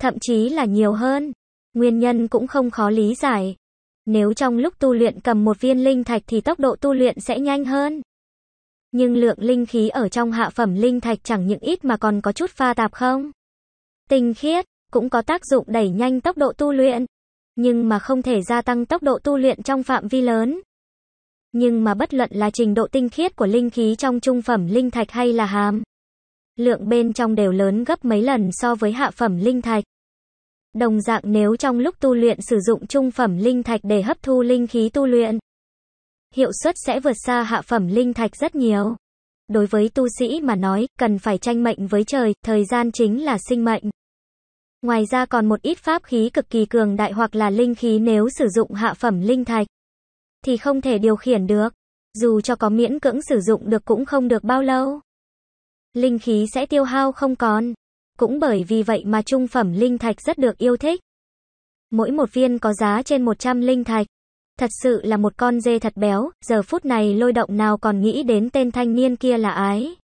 thậm chí là nhiều hơn. Nguyên nhân cũng không khó lý giải. Nếu trong lúc tu luyện cầm một viên linh thạch thì tốc độ tu luyện sẽ nhanh hơn. Nhưng lượng linh khí ở trong hạ phẩm linh thạch chẳng những ít mà còn có chút pha tạp không? Tinh khiết, cũng có tác dụng đẩy nhanh tốc độ tu luyện, nhưng mà không thể gia tăng tốc độ tu luyện trong phạm vi lớn. Nhưng mà bất luận là trình độ tinh khiết của linh khí trong trung phẩm linh thạch hay là hàm lượng bên trong đều lớn gấp mấy lần so với hạ phẩm linh thạch. Đồng dạng nếu trong lúc tu luyện sử dụng trung phẩm linh thạch để hấp thu linh khí tu luyện, hiệu suất sẽ vượt xa hạ phẩm linh thạch rất nhiều. Đối với tu sĩ mà nói, cần phải tranh mệnh với trời, thời gian chính là sinh mệnh. Ngoài ra còn một ít pháp khí cực kỳ cường đại hoặc là linh khí nếu sử dụng hạ phẩm linh thạch, thì không thể điều khiển được. Dù cho có miễn cưỡng sử dụng được cũng không được bao lâu linh khí sẽ tiêu hao không còn. Cũng bởi vì vậy mà trung phẩm linh thạch rất được yêu thích. Mỗi một viên có giá trên 100 linh thạch. Thật sự là một con dê thật béo, giờ phút này lôi động nào còn nghĩ đến tên thanh niên kia là ái.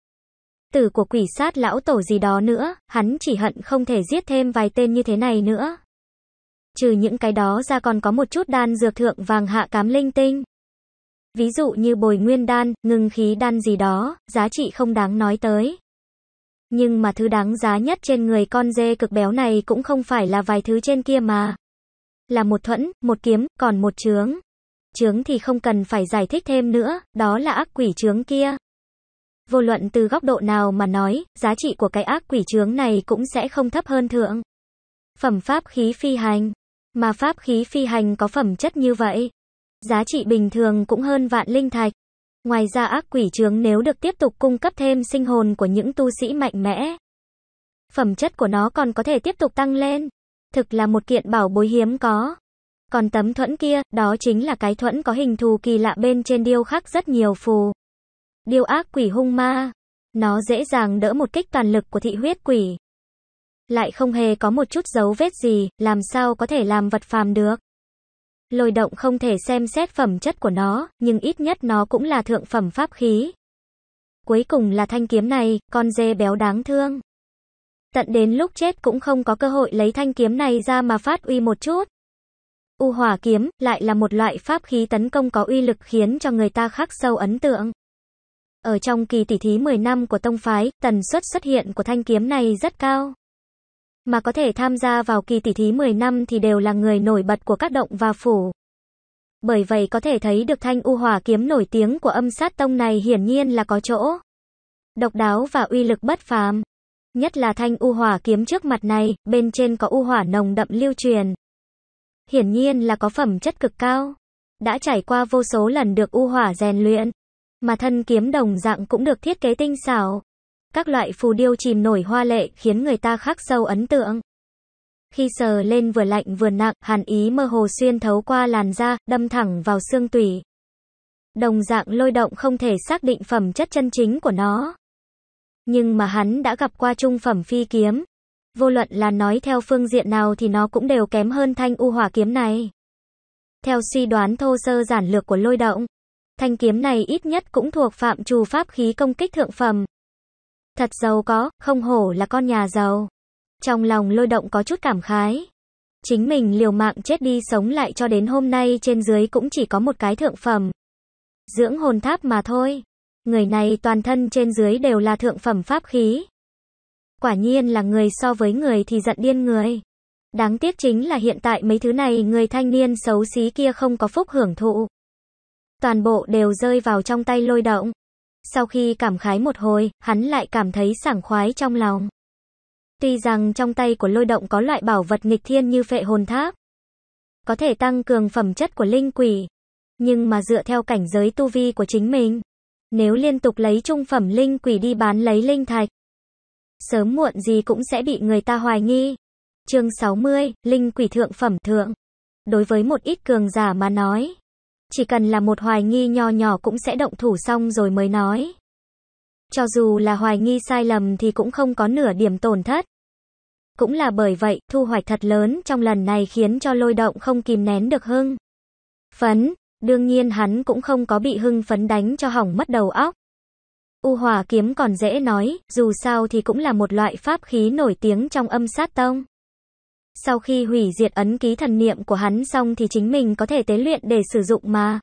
Tử của quỷ sát lão tổ gì đó nữa, hắn chỉ hận không thể giết thêm vài tên như thế này nữa. Trừ những cái đó ra còn có một chút đan dược thượng vàng hạ cám linh tinh. Ví dụ như bồi nguyên đan, ngưng khí đan gì đó, giá trị không đáng nói tới. Nhưng mà thứ đáng giá nhất trên người con dê cực béo này cũng không phải là vài thứ trên kia mà. Là một thuẫn, một kiếm, còn một chướng. Chướng thì không cần phải giải thích thêm nữa, đó là ác quỷ chướng kia. Vô luận từ góc độ nào mà nói, giá trị của cái ác quỷ chướng này cũng sẽ không thấp hơn thượng. Phẩm pháp khí phi hành. Mà pháp khí phi hành có phẩm chất như vậy giá trị bình thường cũng hơn vạn linh thạch. Ngoài ra ác quỷ trướng nếu được tiếp tục cung cấp thêm sinh hồn của những tu sĩ mạnh mẽ, phẩm chất của nó còn có thể tiếp tục tăng lên. Thực là một kiện bảo bối hiếm có. Còn tấm thuẫn kia, đó chính là cái thuẫn có hình thù kỳ lạ bên trên điêu khắc rất nhiều phù. Điêu ác quỷ hung ma. Nó dễ dàng đỡ một kích toàn lực của thị huyết quỷ. Lại không hề có một chút dấu vết gì, làm sao có thể làm vật phàm được. Lôi động không thể xem xét phẩm chất của nó, nhưng ít nhất nó cũng là thượng phẩm pháp khí. Cuối cùng là thanh kiếm này, con dê béo đáng thương. Tận đến lúc chết cũng không có cơ hội lấy thanh kiếm này ra mà phát uy một chút. U hỏa kiếm lại là một loại pháp khí tấn công có uy lực khiến cho người ta khắc sâu ấn tượng. Ở trong kỳ tỷ thí 10 năm của tông phái, tần suất xuất hiện của thanh kiếm này rất cao mà có thể tham gia vào kỳ tỷ thí 10 năm thì đều là người nổi bật của các động và phủ. Bởi vậy có thể thấy được thanh u hỏa kiếm nổi tiếng của âm sát tông này hiển nhiên là có chỗ. Độc đáo và uy lực bất phàm. Nhất là thanh u hỏa kiếm trước mặt này, bên trên có u hỏa nồng đậm lưu truyền. Hiển nhiên là có phẩm chất cực cao. Đã trải qua vô số lần được u hỏa rèn luyện. Mà thân kiếm đồng dạng cũng được thiết kế tinh xảo. Các loại phù điêu chìm nổi hoa lệ khiến người ta khắc sâu ấn tượng. Khi sờ lên vừa lạnh vừa nặng, hàn ý mơ hồ xuyên thấu qua làn da, đâm thẳng vào xương tủy. Đồng dạng lôi động không thể xác định phẩm chất chân chính của nó. Nhưng mà hắn đã gặp qua trung phẩm phi kiếm. Vô luận là nói theo phương diện nào thì nó cũng đều kém hơn thanh u hỏa kiếm này. Theo suy đoán thô sơ giản lược của lôi động, thanh kiếm này ít nhất cũng thuộc phạm trù pháp khí công kích thượng phẩm. Thật giàu có, không hổ là con nhà giàu. Trong lòng lôi động có chút cảm khái. Chính mình liều mạng chết đi sống lại cho đến hôm nay trên dưới cũng chỉ có một cái thượng phẩm. Dưỡng hồn tháp mà thôi. Người này toàn thân trên dưới đều là thượng phẩm pháp khí. Quả nhiên là người so với người thì giận điên người. Đáng tiếc chính là hiện tại mấy thứ này người thanh niên xấu xí kia không có phúc hưởng thụ. Toàn bộ đều rơi vào trong tay lôi động. Sau khi cảm khái một hồi, hắn lại cảm thấy sảng khoái trong lòng. Tuy rằng trong tay của lôi động có loại bảo vật nghịch thiên như phệ hồn tháp, có thể tăng cường phẩm chất của linh quỷ, nhưng mà dựa theo cảnh giới tu vi của chính mình, nếu liên tục lấy trung phẩm linh quỷ đi bán lấy linh thạch, sớm muộn gì cũng sẽ bị người ta hoài nghi. Chương 60, linh quỷ thượng phẩm thượng. Đối với một ít cường giả mà nói, chỉ cần là một hoài nghi nho nhỏ cũng sẽ động thủ xong rồi mới nói. Cho dù là hoài nghi sai lầm thì cũng không có nửa điểm tổn thất. Cũng là bởi vậy, thu hoạch thật lớn trong lần này khiến cho lôi động không kìm nén được hưng. Phấn, đương nhiên hắn cũng không có bị hưng phấn đánh cho hỏng mất đầu óc. U hòa kiếm còn dễ nói, dù sao thì cũng là một loại pháp khí nổi tiếng trong âm sát tông. Sau khi hủy diệt ấn ký thần niệm của hắn xong thì chính mình có thể tế luyện để sử dụng mà.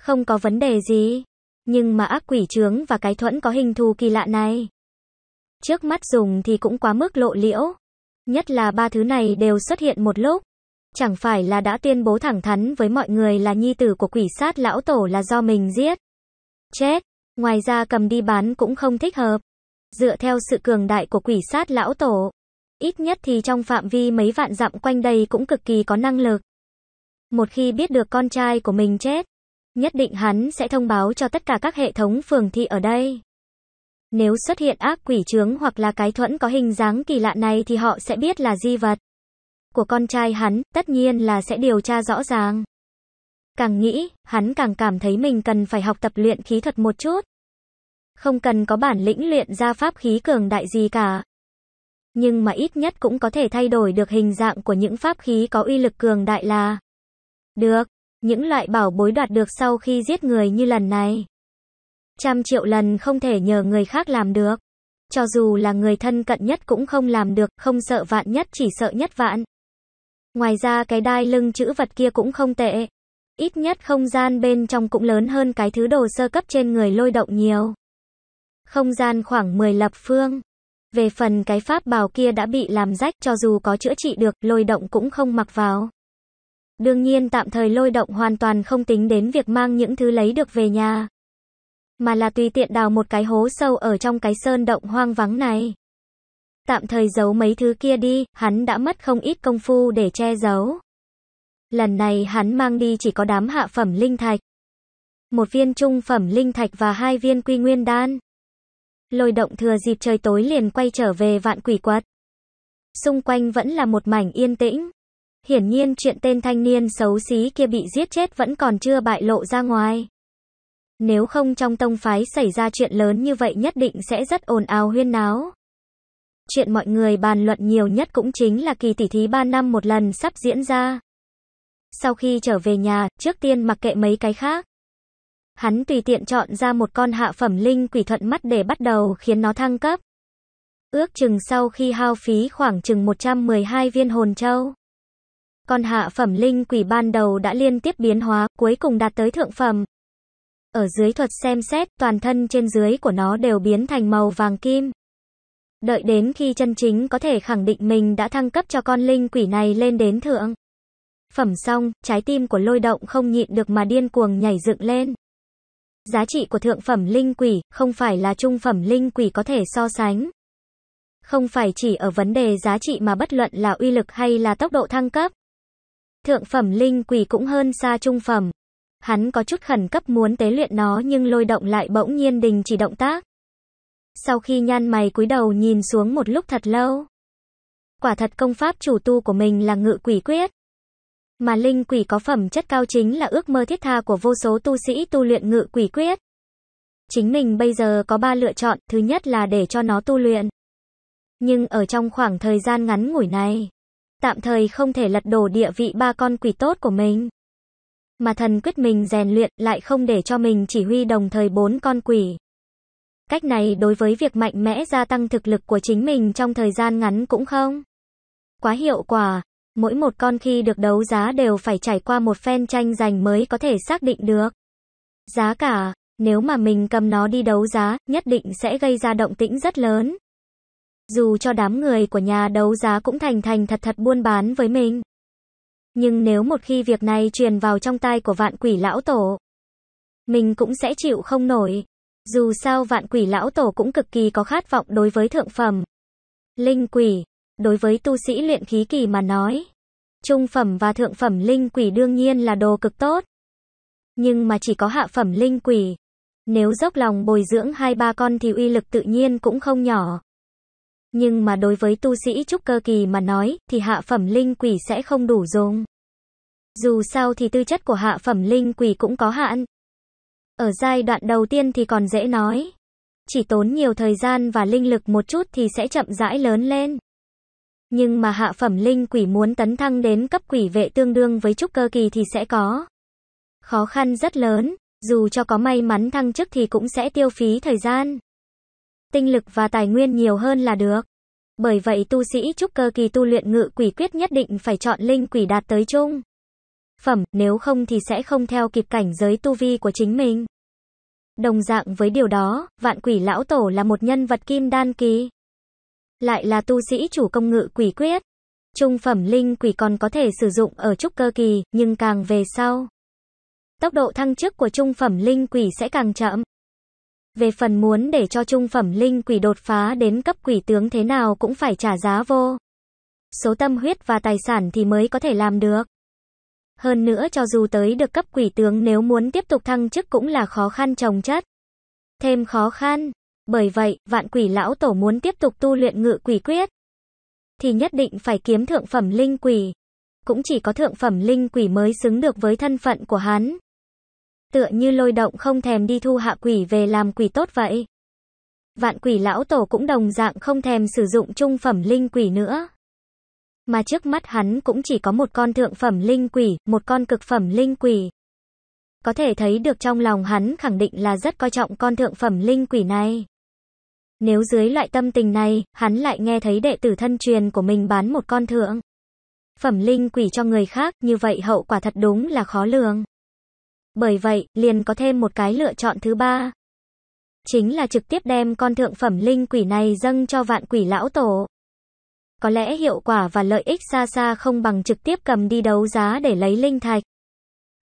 Không có vấn đề gì. Nhưng mà ác quỷ trướng và cái thuẫn có hình thù kỳ lạ này. Trước mắt dùng thì cũng quá mức lộ liễu. Nhất là ba thứ này đều xuất hiện một lúc. Chẳng phải là đã tuyên bố thẳng thắn với mọi người là nhi tử của quỷ sát lão tổ là do mình giết. Chết. Ngoài ra cầm đi bán cũng không thích hợp. Dựa theo sự cường đại của quỷ sát lão tổ, ít nhất thì trong phạm vi mấy vạn dặm quanh đây cũng cực kỳ có năng lực. Một khi biết được con trai của mình chết, nhất định hắn sẽ thông báo cho tất cả các hệ thống phường thị ở đây. Nếu xuất hiện ác quỷ trướng hoặc là cái thuẫn có hình dáng kỳ lạ này thì họ sẽ biết là di vật của con trai hắn, tất nhiên là sẽ điều tra rõ ràng. Càng nghĩ, hắn càng cảm thấy mình cần phải học tập luyện khí thuật một chút. Không cần có bản lĩnh luyện ra pháp khí cường đại gì cả, nhưng mà ít nhất cũng có thể thay đổi được hình dạng của những pháp khí có uy lực cường đại là. Được, những loại bảo bối đoạt được sau khi giết người như lần này. Trăm triệu lần không thể nhờ người khác làm được. Cho dù là người thân cận nhất cũng không làm được, không sợ vạn nhất chỉ sợ nhất vạn. Ngoài ra cái đai lưng chữ vật kia cũng không tệ. Ít nhất không gian bên trong cũng lớn hơn cái thứ đồ sơ cấp trên người lôi động nhiều. Không gian khoảng 10 lập phương. Về phần cái pháp bào kia đã bị làm rách cho dù có chữa trị được, lôi động cũng không mặc vào. Đương nhiên tạm thời lôi động hoàn toàn không tính đến việc mang những thứ lấy được về nhà. Mà là tùy tiện đào một cái hố sâu ở trong cái sơn động hoang vắng này. Tạm thời giấu mấy thứ kia đi, hắn đã mất không ít công phu để che giấu. Lần này hắn mang đi chỉ có đám hạ phẩm linh thạch. Một viên trung phẩm linh thạch và hai viên quy nguyên đan lôi động thừa dịp trời tối liền quay trở về vạn quỷ quật. Xung quanh vẫn là một mảnh yên tĩnh. Hiển nhiên chuyện tên thanh niên xấu xí kia bị giết chết vẫn còn chưa bại lộ ra ngoài. Nếu không trong tông phái xảy ra chuyện lớn như vậy nhất định sẽ rất ồn ào huyên náo. Chuyện mọi người bàn luận nhiều nhất cũng chính là kỳ tỷ thí 3 năm một lần sắp diễn ra. Sau khi trở về nhà, trước tiên mặc kệ mấy cái khác. Hắn tùy tiện chọn ra một con hạ phẩm linh quỷ thuận mắt để bắt đầu khiến nó thăng cấp. Ước chừng sau khi hao phí khoảng chừng 112 viên hồn châu. Con hạ phẩm linh quỷ ban đầu đã liên tiếp biến hóa, cuối cùng đạt tới thượng phẩm. Ở dưới thuật xem xét, toàn thân trên dưới của nó đều biến thành màu vàng kim. Đợi đến khi chân chính có thể khẳng định mình đã thăng cấp cho con linh quỷ này lên đến thượng. Phẩm xong, trái tim của lôi động không nhịn được mà điên cuồng nhảy dựng lên. Giá trị của thượng phẩm linh quỷ không phải là trung phẩm linh quỷ có thể so sánh. Không phải chỉ ở vấn đề giá trị mà bất luận là uy lực hay là tốc độ thăng cấp. Thượng phẩm linh quỷ cũng hơn xa trung phẩm. Hắn có chút khẩn cấp muốn tế luyện nó nhưng lôi động lại bỗng nhiên đình chỉ động tác. Sau khi nhan mày cúi đầu nhìn xuống một lúc thật lâu. Quả thật công pháp chủ tu của mình là ngự quỷ quyết. Mà linh quỷ có phẩm chất cao chính là ước mơ thiết tha của vô số tu sĩ tu luyện ngự quỷ quyết. Chính mình bây giờ có ba lựa chọn, thứ nhất là để cho nó tu luyện. Nhưng ở trong khoảng thời gian ngắn ngủi này, tạm thời không thể lật đổ địa vị ba con quỷ tốt của mình. Mà thần quyết mình rèn luyện lại không để cho mình chỉ huy đồng thời bốn con quỷ. Cách này đối với việc mạnh mẽ gia tăng thực lực của chính mình trong thời gian ngắn cũng không quá hiệu quả, Mỗi một con khi được đấu giá đều phải trải qua một phen tranh giành mới có thể xác định được. Giá cả, nếu mà mình cầm nó đi đấu giá, nhất định sẽ gây ra động tĩnh rất lớn. Dù cho đám người của nhà đấu giá cũng thành thành thật thật buôn bán với mình. Nhưng nếu một khi việc này truyền vào trong tai của vạn quỷ lão tổ, mình cũng sẽ chịu không nổi. Dù sao vạn quỷ lão tổ cũng cực kỳ có khát vọng đối với thượng phẩm. Linh quỷ, đối với tu sĩ luyện khí kỳ mà nói. Trung phẩm và thượng phẩm linh quỷ đương nhiên là đồ cực tốt. Nhưng mà chỉ có hạ phẩm linh quỷ. Nếu dốc lòng bồi dưỡng hai ba con thì uy lực tự nhiên cũng không nhỏ. Nhưng mà đối với tu sĩ trúc cơ kỳ mà nói, thì hạ phẩm linh quỷ sẽ không đủ dùng. Dù sao thì tư chất của hạ phẩm linh quỷ cũng có hạn. Ở giai đoạn đầu tiên thì còn dễ nói. Chỉ tốn nhiều thời gian và linh lực một chút thì sẽ chậm rãi lớn lên. Nhưng mà hạ phẩm linh quỷ muốn tấn thăng đến cấp quỷ vệ tương đương với trúc cơ kỳ thì sẽ có khó khăn rất lớn, dù cho có may mắn thăng chức thì cũng sẽ tiêu phí thời gian. Tinh lực và tài nguyên nhiều hơn là được. Bởi vậy tu sĩ trúc cơ kỳ tu luyện ngự quỷ quyết nhất định phải chọn linh quỷ đạt tới chung. Phẩm, nếu không thì sẽ không theo kịp cảnh giới tu vi của chính mình. Đồng dạng với điều đó, vạn quỷ lão tổ là một nhân vật kim đan kỳ lại là tu sĩ chủ công ngự quỷ quyết. Trung phẩm linh quỷ còn có thể sử dụng ở trúc cơ kỳ, nhưng càng về sau. Tốc độ thăng chức của trung phẩm linh quỷ sẽ càng chậm. Về phần muốn để cho trung phẩm linh quỷ đột phá đến cấp quỷ tướng thế nào cũng phải trả giá vô. Số tâm huyết và tài sản thì mới có thể làm được. Hơn nữa cho dù tới được cấp quỷ tướng nếu muốn tiếp tục thăng chức cũng là khó khăn trồng chất. Thêm khó khăn, bởi vậy, vạn quỷ lão tổ muốn tiếp tục tu luyện ngự quỷ quyết, thì nhất định phải kiếm thượng phẩm linh quỷ. Cũng chỉ có thượng phẩm linh quỷ mới xứng được với thân phận của hắn. Tựa như lôi động không thèm đi thu hạ quỷ về làm quỷ tốt vậy. Vạn quỷ lão tổ cũng đồng dạng không thèm sử dụng trung phẩm linh quỷ nữa. Mà trước mắt hắn cũng chỉ có một con thượng phẩm linh quỷ, một con cực phẩm linh quỷ. Có thể thấy được trong lòng hắn khẳng định là rất coi trọng con thượng phẩm linh quỷ này. Nếu dưới loại tâm tình này, hắn lại nghe thấy đệ tử thân truyền của mình bán một con thượng. Phẩm linh quỷ cho người khác, như vậy hậu quả thật đúng là khó lường. Bởi vậy, liền có thêm một cái lựa chọn thứ ba. Chính là trực tiếp đem con thượng phẩm linh quỷ này dâng cho vạn quỷ lão tổ. Có lẽ hiệu quả và lợi ích xa xa không bằng trực tiếp cầm đi đấu giá để lấy linh thạch.